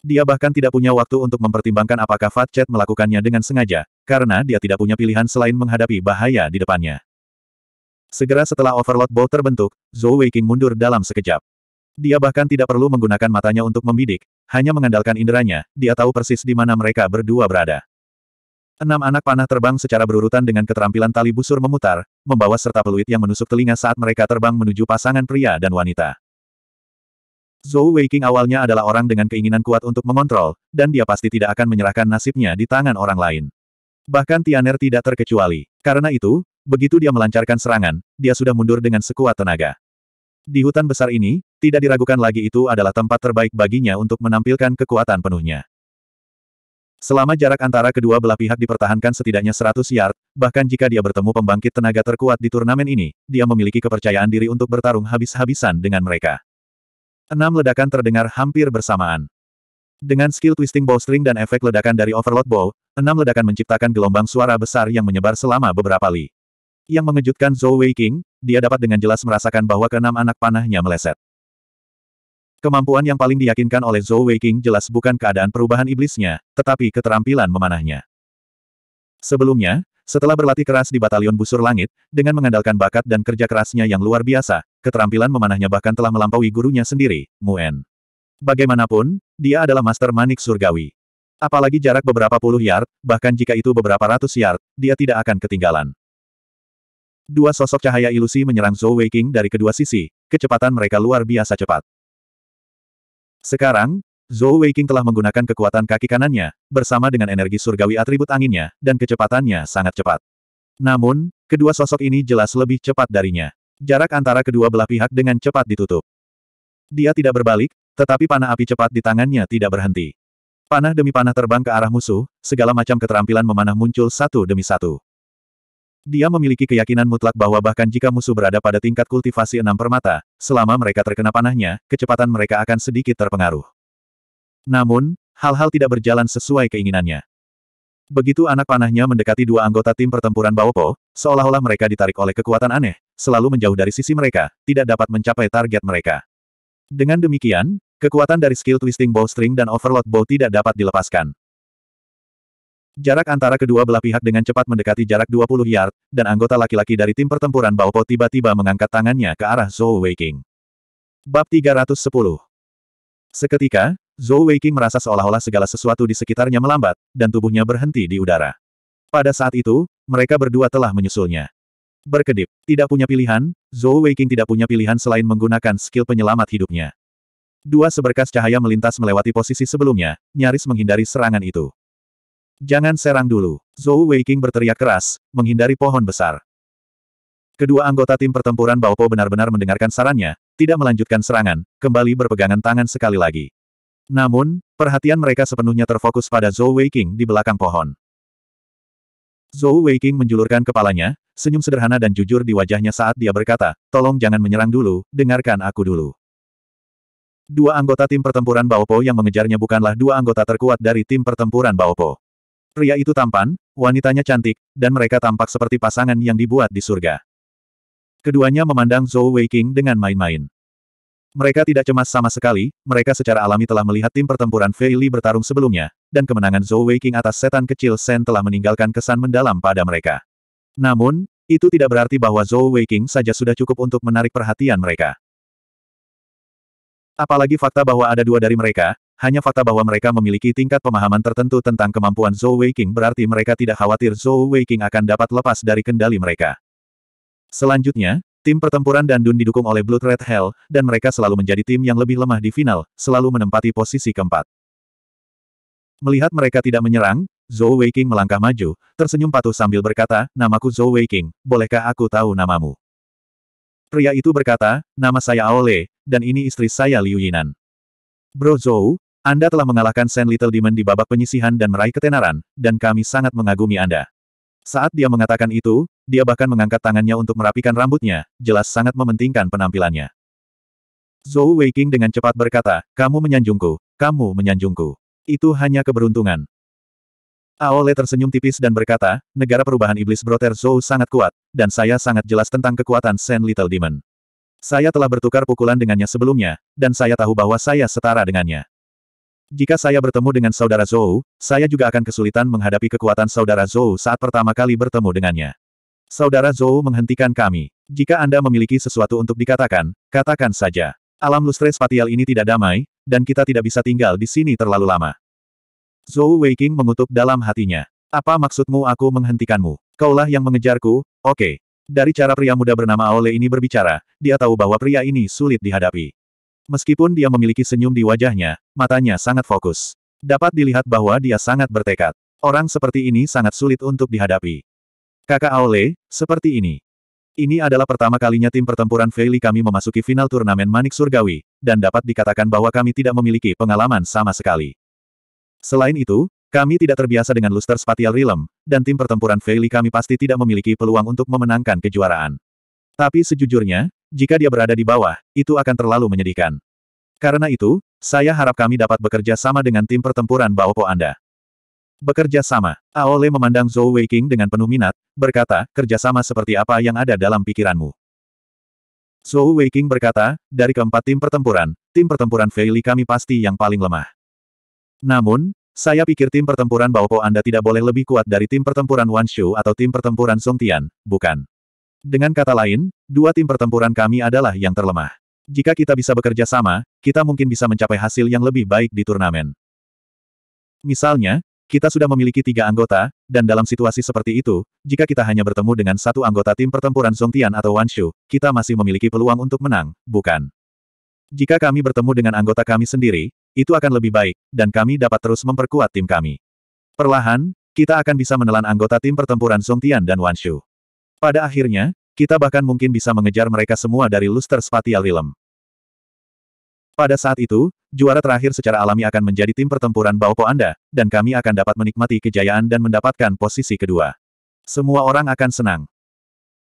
Dia bahkan tidak punya waktu untuk mempertimbangkan apakah Fat Chat melakukannya dengan sengaja, karena dia tidak punya pilihan selain menghadapi bahaya di depannya. Segera setelah Overload Bow terbentuk, Zhou Weiqing mundur dalam sekejap. Dia bahkan tidak perlu menggunakan matanya untuk membidik, hanya mengandalkan inderanya, dia tahu persis di mana mereka berdua berada. Enam anak panah terbang secara berurutan dengan keterampilan tali busur memutar, membawa serta peluit yang menusuk telinga saat mereka terbang menuju pasangan pria dan wanita. Zhou Weiqing awalnya adalah orang dengan keinginan kuat untuk mengontrol, dan dia pasti tidak akan menyerahkan nasibnya di tangan orang lain. Bahkan Tianer tidak terkecuali. Karena itu, begitu dia melancarkan serangan, dia sudah mundur dengan sekuat tenaga. Di hutan besar ini, tidak diragukan lagi itu adalah tempat terbaik baginya untuk menampilkan kekuatan penuhnya. Selama jarak antara kedua belah pihak dipertahankan setidaknya 100 yard, bahkan jika dia bertemu pembangkit tenaga terkuat di turnamen ini, dia memiliki kepercayaan diri untuk bertarung habis-habisan dengan mereka. Enam ledakan terdengar hampir bersamaan. Dengan skill twisting bowstring dan efek ledakan dari overload bow, enam ledakan menciptakan gelombang suara besar yang menyebar selama beberapa li. Yang mengejutkan Zhou Wei dia dapat dengan jelas merasakan bahwa keenam anak panahnya meleset. Kemampuan yang paling diyakinkan oleh Zhou Wei jelas bukan keadaan perubahan iblisnya, tetapi keterampilan memanahnya. Sebelumnya, setelah berlatih keras di batalion busur langit, dengan mengandalkan bakat dan kerja kerasnya yang luar biasa, keterampilan memanahnya bahkan telah melampaui gurunya sendiri, Muen. Bagaimanapun, dia adalah master manik surgawi. Apalagi jarak beberapa puluh yard, bahkan jika itu beberapa ratus yard, dia tidak akan ketinggalan. Dua sosok cahaya ilusi menyerang Zhou Weiqing dari kedua sisi, kecepatan mereka luar biasa cepat. Sekarang, Zhou Weiqing telah menggunakan kekuatan kaki kanannya, bersama dengan energi surgawi atribut anginnya, dan kecepatannya sangat cepat. Namun, kedua sosok ini jelas lebih cepat darinya. Jarak antara kedua belah pihak dengan cepat ditutup. Dia tidak berbalik, tetapi panah api cepat di tangannya tidak berhenti. Panah demi panah terbang ke arah musuh, segala macam keterampilan memanah muncul satu demi satu. Dia memiliki keyakinan mutlak bahwa bahkan jika musuh berada pada tingkat kultivasi enam permata, selama mereka terkena panahnya, kecepatan mereka akan sedikit terpengaruh. Namun, hal-hal tidak berjalan sesuai keinginannya. Begitu anak panahnya mendekati dua anggota tim pertempuran Baopo, seolah-olah mereka ditarik oleh kekuatan aneh, selalu menjauh dari sisi mereka, tidak dapat mencapai target mereka. Dengan demikian, kekuatan dari skill twisting bowstring dan overload bow tidak dapat dilepaskan. Jarak antara kedua belah pihak dengan cepat mendekati jarak 20 yard, dan anggota laki-laki dari tim pertempuran Baopo tiba-tiba mengangkat tangannya ke arah Zhou Weiking. Bab 310 Seketika, Zhou Weiqing merasa seolah-olah segala sesuatu di sekitarnya melambat, dan tubuhnya berhenti di udara. Pada saat itu, mereka berdua telah menyusulnya. Berkedip, tidak punya pilihan, Zhou Weiqing tidak punya pilihan selain menggunakan skill penyelamat hidupnya. Dua seberkas cahaya melintas melewati posisi sebelumnya, nyaris menghindari serangan itu. Jangan serang dulu, Zhou Weiqing berteriak keras, menghindari pohon besar. Kedua anggota tim pertempuran Baopo benar-benar mendengarkan sarannya, tidak melanjutkan serangan, kembali berpegangan tangan sekali lagi. Namun, perhatian mereka sepenuhnya terfokus pada Zhou Weiking di belakang pohon. Zhou Weiking menjulurkan kepalanya, senyum sederhana dan jujur di wajahnya saat dia berkata, tolong jangan menyerang dulu, dengarkan aku dulu. Dua anggota tim pertempuran Baopo yang mengejarnya bukanlah dua anggota terkuat dari tim pertempuran Baopo. Pria itu tampan, wanitanya cantik, dan mereka tampak seperti pasangan yang dibuat di surga. Keduanya memandang Zhou Weiking dengan main-main. Mereka tidak cemas sama sekali, mereka secara alami telah melihat tim pertempuran Fei Li bertarung sebelumnya, dan kemenangan Zhou Weiqing atas setan kecil Shen telah meninggalkan kesan mendalam pada mereka. Namun, itu tidak berarti bahwa Zhou Weiqing saja sudah cukup untuk menarik perhatian mereka. Apalagi fakta bahwa ada dua dari mereka, hanya fakta bahwa mereka memiliki tingkat pemahaman tertentu tentang kemampuan Zhou Weiqing berarti mereka tidak khawatir Zhou Weiqing akan dapat lepas dari kendali mereka. Selanjutnya, Tim pertempuran dan Dun didukung oleh Blood Red Hell, dan mereka selalu menjadi tim yang lebih lemah di final, selalu menempati posisi keempat. Melihat mereka tidak menyerang, Zhou Weiqing melangkah maju, tersenyum patuh sambil berkata, Namaku Zhou Weiqing, bolehkah aku tahu namamu? Pria itu berkata, nama saya Aole, dan ini istri saya Liu Yinan. Bro Zhou, Anda telah mengalahkan Sen Little Demon di babak penyisihan dan meraih ketenaran, dan kami sangat mengagumi Anda. Saat dia mengatakan itu, dia bahkan mengangkat tangannya untuk merapikan rambutnya, jelas sangat mementingkan penampilannya. Zhou Weiqing dengan cepat berkata, kamu menyanjungku, kamu menyanjungku. Itu hanya keberuntungan. Aole tersenyum tipis dan berkata, negara perubahan iblis Brother Zhou sangat kuat, dan saya sangat jelas tentang kekuatan Sen Little Demon. Saya telah bertukar pukulan dengannya sebelumnya, dan saya tahu bahwa saya setara dengannya. Jika saya bertemu dengan saudara Zhou, saya juga akan kesulitan menghadapi kekuatan saudara Zhou saat pertama kali bertemu dengannya. Saudara Zhou menghentikan kami. Jika Anda memiliki sesuatu untuk dikatakan, katakan saja. Alam lustre spatial ini tidak damai, dan kita tidak bisa tinggal di sini terlalu lama. Zhou Weiking mengutuk dalam hatinya. Apa maksudmu aku menghentikanmu? Kaulah yang mengejarku, oke. Okay. Dari cara pria muda bernama Aole ini berbicara, dia tahu bahwa pria ini sulit dihadapi. Meskipun dia memiliki senyum di wajahnya, matanya sangat fokus. Dapat dilihat bahwa dia sangat bertekad. Orang seperti ini sangat sulit untuk dihadapi. Kakak Aole, seperti ini. Ini adalah pertama kalinya tim pertempuran Feili kami memasuki final turnamen Manik Surgawi, dan dapat dikatakan bahwa kami tidak memiliki pengalaman sama sekali. Selain itu, kami tidak terbiasa dengan luster spatial realm, dan tim pertempuran Feili kami pasti tidak memiliki peluang untuk memenangkan kejuaraan. Tapi sejujurnya, jika dia berada di bawah, itu akan terlalu menyedihkan. Karena itu, saya harap kami dapat bekerja sama dengan tim pertempuran Baopo Anda. Bekerja sama. Aole memandang Zhou Weiqing dengan penuh minat, berkata, kerjasama seperti apa yang ada dalam pikiranmu. Zhou Weiqing berkata, dari keempat tim pertempuran, tim pertempuran Feili kami pasti yang paling lemah. Namun, saya pikir tim pertempuran Baopo Anda tidak boleh lebih kuat dari tim pertempuran Wanshu atau tim pertempuran Song Tian, bukan? Dengan kata lain, dua tim pertempuran kami adalah yang terlemah. Jika kita bisa bekerja sama, kita mungkin bisa mencapai hasil yang lebih baik di turnamen. Misalnya, kita sudah memiliki tiga anggota, dan dalam situasi seperti itu, jika kita hanya bertemu dengan satu anggota tim pertempuran Zhongtian atau Wanshu, kita masih memiliki peluang untuk menang, bukan? Jika kami bertemu dengan anggota kami sendiri, itu akan lebih baik, dan kami dapat terus memperkuat tim kami. Perlahan, kita akan bisa menelan anggota tim pertempuran Zhongtian dan Wanshu. Pada akhirnya, kita bahkan mungkin bisa mengejar mereka semua dari luster spatial realm. Pada saat itu, juara terakhir secara alami akan menjadi tim pertempuran Baopo Anda, dan kami akan dapat menikmati kejayaan dan mendapatkan posisi kedua. Semua orang akan senang.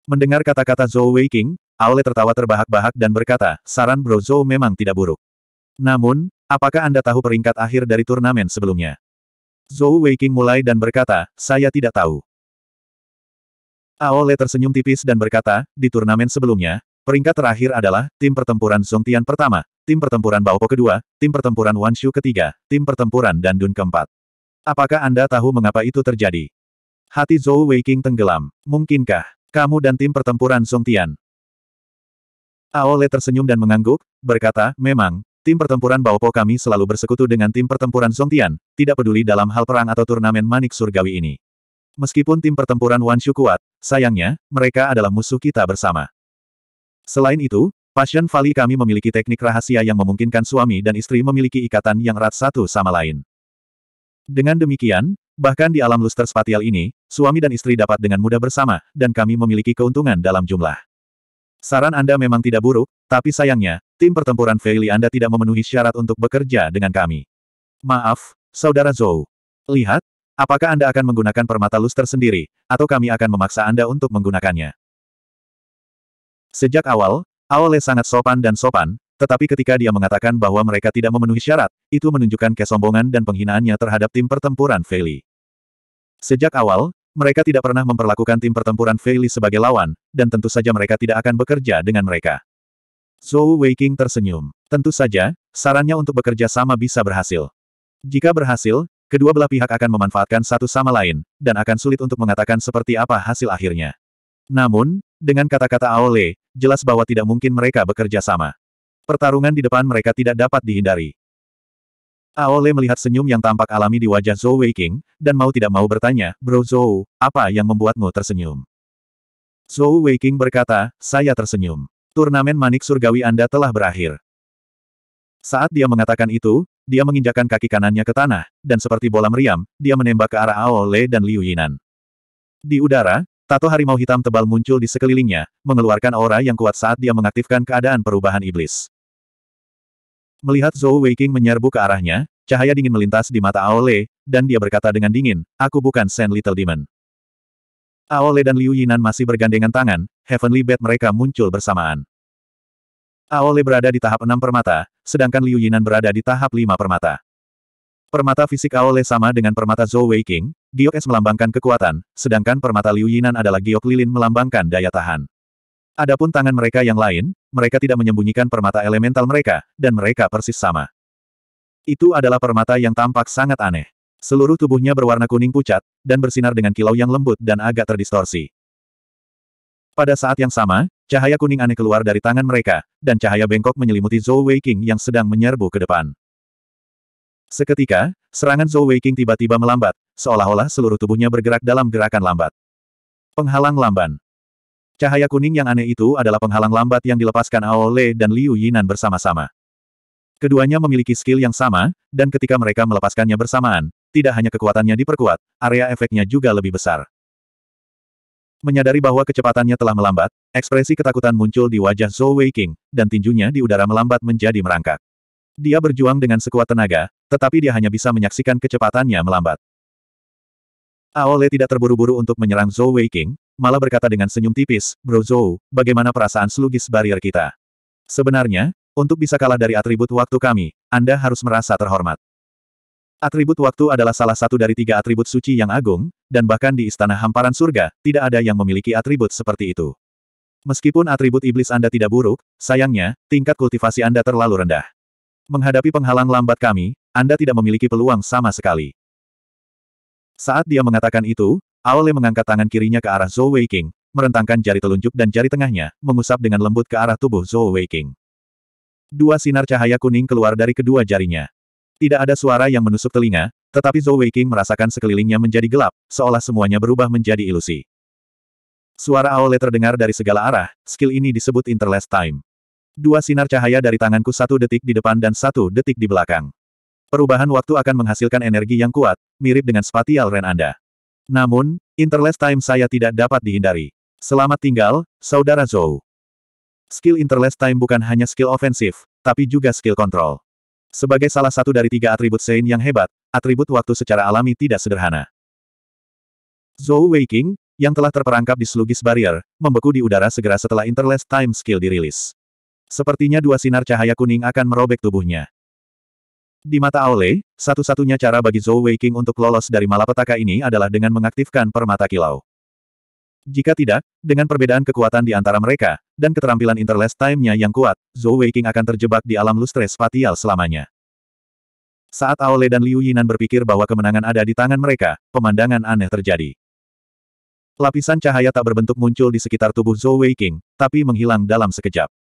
Mendengar kata-kata Zhou Weiqing, Aule tertawa terbahak-bahak dan berkata, saran bro Zhou memang tidak buruk. Namun, apakah Anda tahu peringkat akhir dari turnamen sebelumnya? Zhou Weiqing mulai dan berkata, saya tidak tahu. Aole tersenyum tipis dan berkata, di turnamen sebelumnya, peringkat terakhir adalah, tim pertempuran Zongtian pertama, tim pertempuran Baopo kedua, tim pertempuran Wanshu ketiga, tim pertempuran dan Dun keempat. Apakah Anda tahu mengapa itu terjadi? Hati Zhou Weiqing tenggelam. Mungkinkah, kamu dan tim pertempuran Zongtian? Aole tersenyum dan mengangguk, berkata, memang, tim pertempuran Baopo kami selalu bersekutu dengan tim pertempuran Zongtian, tidak peduli dalam hal perang atau turnamen manik surgawi ini. Meskipun tim pertempuran Wanshu kuat, sayangnya, mereka adalah musuh kita bersama. Selain itu, Passion Valley kami memiliki teknik rahasia yang memungkinkan suami dan istri memiliki ikatan yang erat satu sama lain. Dengan demikian, bahkan di alam luster spatial ini, suami dan istri dapat dengan mudah bersama, dan kami memiliki keuntungan dalam jumlah. Saran Anda memang tidak buruk, tapi sayangnya, tim pertempuran Feili Anda tidak memenuhi syarat untuk bekerja dengan kami. Maaf, Saudara Zhou. Lihat, Apakah Anda akan menggunakan permata luster sendiri, atau kami akan memaksa Anda untuk menggunakannya? Sejak awal, Aole sangat sopan dan sopan, tetapi ketika dia mengatakan bahwa mereka tidak memenuhi syarat, itu menunjukkan kesombongan dan penghinaannya terhadap tim pertempuran Feili. Sejak awal, mereka tidak pernah memperlakukan tim pertempuran Feili sebagai lawan, dan tentu saja mereka tidak akan bekerja dengan mereka. Zhou King tersenyum. Tentu saja, sarannya untuk bekerja sama bisa berhasil. Jika berhasil, Kedua belah pihak akan memanfaatkan satu sama lain, dan akan sulit untuk mengatakan seperti apa hasil akhirnya. Namun, dengan kata-kata Aole, jelas bahwa tidak mungkin mereka bekerja sama. Pertarungan di depan mereka tidak dapat dihindari. Aole melihat senyum yang tampak alami di wajah Zhou Weiqing, dan mau tidak mau bertanya, Bro Zhou, apa yang membuatmu tersenyum? Zhou Weiqing berkata, saya tersenyum. Turnamen manik surgawi Anda telah berakhir. Saat dia mengatakan itu, dia menginjakan kaki kanannya ke tanah, dan seperti bola meriam, dia menembak ke arah Ao Aole dan Liu Yinan. Di udara, tato harimau hitam tebal muncul di sekelilingnya, mengeluarkan aura yang kuat saat dia mengaktifkan keadaan perubahan iblis. Melihat Zhou Weiqing menyerbu ke arahnya, cahaya dingin melintas di mata Ao Aole, dan dia berkata dengan dingin, aku bukan Saint Little Demon. Aole dan Liu Yinan masih bergandengan tangan, Heavenly Bat mereka muncul bersamaan. Ao Aole berada di tahap enam permata, sedangkan Liu Yinan berada di tahap lima permata. Permata fisik Aole sama dengan permata Zhou Wei King. giok es melambangkan kekuatan, sedangkan permata Liu Yinan adalah giok lilin melambangkan daya tahan. Adapun tangan mereka yang lain, mereka tidak menyembunyikan permata elemental mereka, dan mereka persis sama. Itu adalah permata yang tampak sangat aneh. Seluruh tubuhnya berwarna kuning pucat, dan bersinar dengan kilau yang lembut dan agak terdistorsi. Pada saat yang sama, Cahaya kuning aneh keluar dari tangan mereka, dan cahaya bengkok menyelimuti Zhou Weiqing yang sedang menyerbu ke depan. Seketika, serangan Zhou Weiqing tiba-tiba melambat, seolah-olah seluruh tubuhnya bergerak dalam gerakan lambat. Penghalang lamban. Cahaya kuning yang aneh itu adalah penghalang lambat yang dilepaskan Ao Le dan Liu Yinan bersama-sama. Keduanya memiliki skill yang sama, dan ketika mereka melepaskannya bersamaan, tidak hanya kekuatannya diperkuat, area efeknya juga lebih besar. Menyadari bahwa kecepatannya telah melambat, ekspresi ketakutan muncul di wajah Zhou Weiqing, dan tinjunya di udara melambat menjadi merangkak. Dia berjuang dengan sekuat tenaga, tetapi dia hanya bisa menyaksikan kecepatannya melambat. Aole tidak terburu-buru untuk menyerang Zhou Weiqing, malah berkata dengan senyum tipis, Bro Zhou, bagaimana perasaan slugis barrier kita? Sebenarnya, untuk bisa kalah dari atribut waktu kami, Anda harus merasa terhormat. Atribut waktu adalah salah satu dari tiga atribut suci yang agung, dan bahkan di istana hamparan surga, tidak ada yang memiliki atribut seperti itu. Meskipun atribut iblis Anda tidak buruk, sayangnya, tingkat kultivasi Anda terlalu rendah. Menghadapi penghalang lambat kami, Anda tidak memiliki peluang sama sekali. Saat dia mengatakan itu, Aole mengangkat tangan kirinya ke arah Zhou Weiking, merentangkan jari telunjuk dan jari tengahnya, mengusap dengan lembut ke arah tubuh Zhou Weiking. Dua sinar cahaya kuning keluar dari kedua jarinya. Tidak ada suara yang menusuk telinga, tetapi Zhou Weiqing merasakan sekelilingnya menjadi gelap, seolah semuanya berubah menjadi ilusi. Suara Aole terdengar dari segala arah, skill ini disebut Interless Time. Dua sinar cahaya dari tanganku satu detik di depan dan satu detik di belakang. Perubahan waktu akan menghasilkan energi yang kuat, mirip dengan spatial ren Anda. Namun, interless time saya tidak dapat dihindari. Selamat tinggal, Saudara Zhou. Skill interless time bukan hanya skill ofensif, tapi juga skill kontrol. Sebagai salah satu dari tiga atribut Sein yang hebat, atribut waktu secara alami tidak sederhana. Zhou Weiqing, yang telah terperangkap di Slugis Barrier, membeku di udara segera setelah Interless Time Skill dirilis. Sepertinya dua sinar cahaya kuning akan merobek tubuhnya. Di mata Aole, satu-satunya cara bagi Zhou Weiqing untuk lolos dari malapetaka ini adalah dengan mengaktifkan permata kilau. Jika tidak, dengan perbedaan kekuatan di antara mereka, dan keterampilan interless time-nya yang kuat, Zhou Weiqing akan terjebak di alam lustre spatial selamanya. Saat Aole dan Liu Yinan berpikir bahwa kemenangan ada di tangan mereka, pemandangan aneh terjadi. Lapisan cahaya tak berbentuk muncul di sekitar tubuh Zhou Weiqing, tapi menghilang dalam sekejap.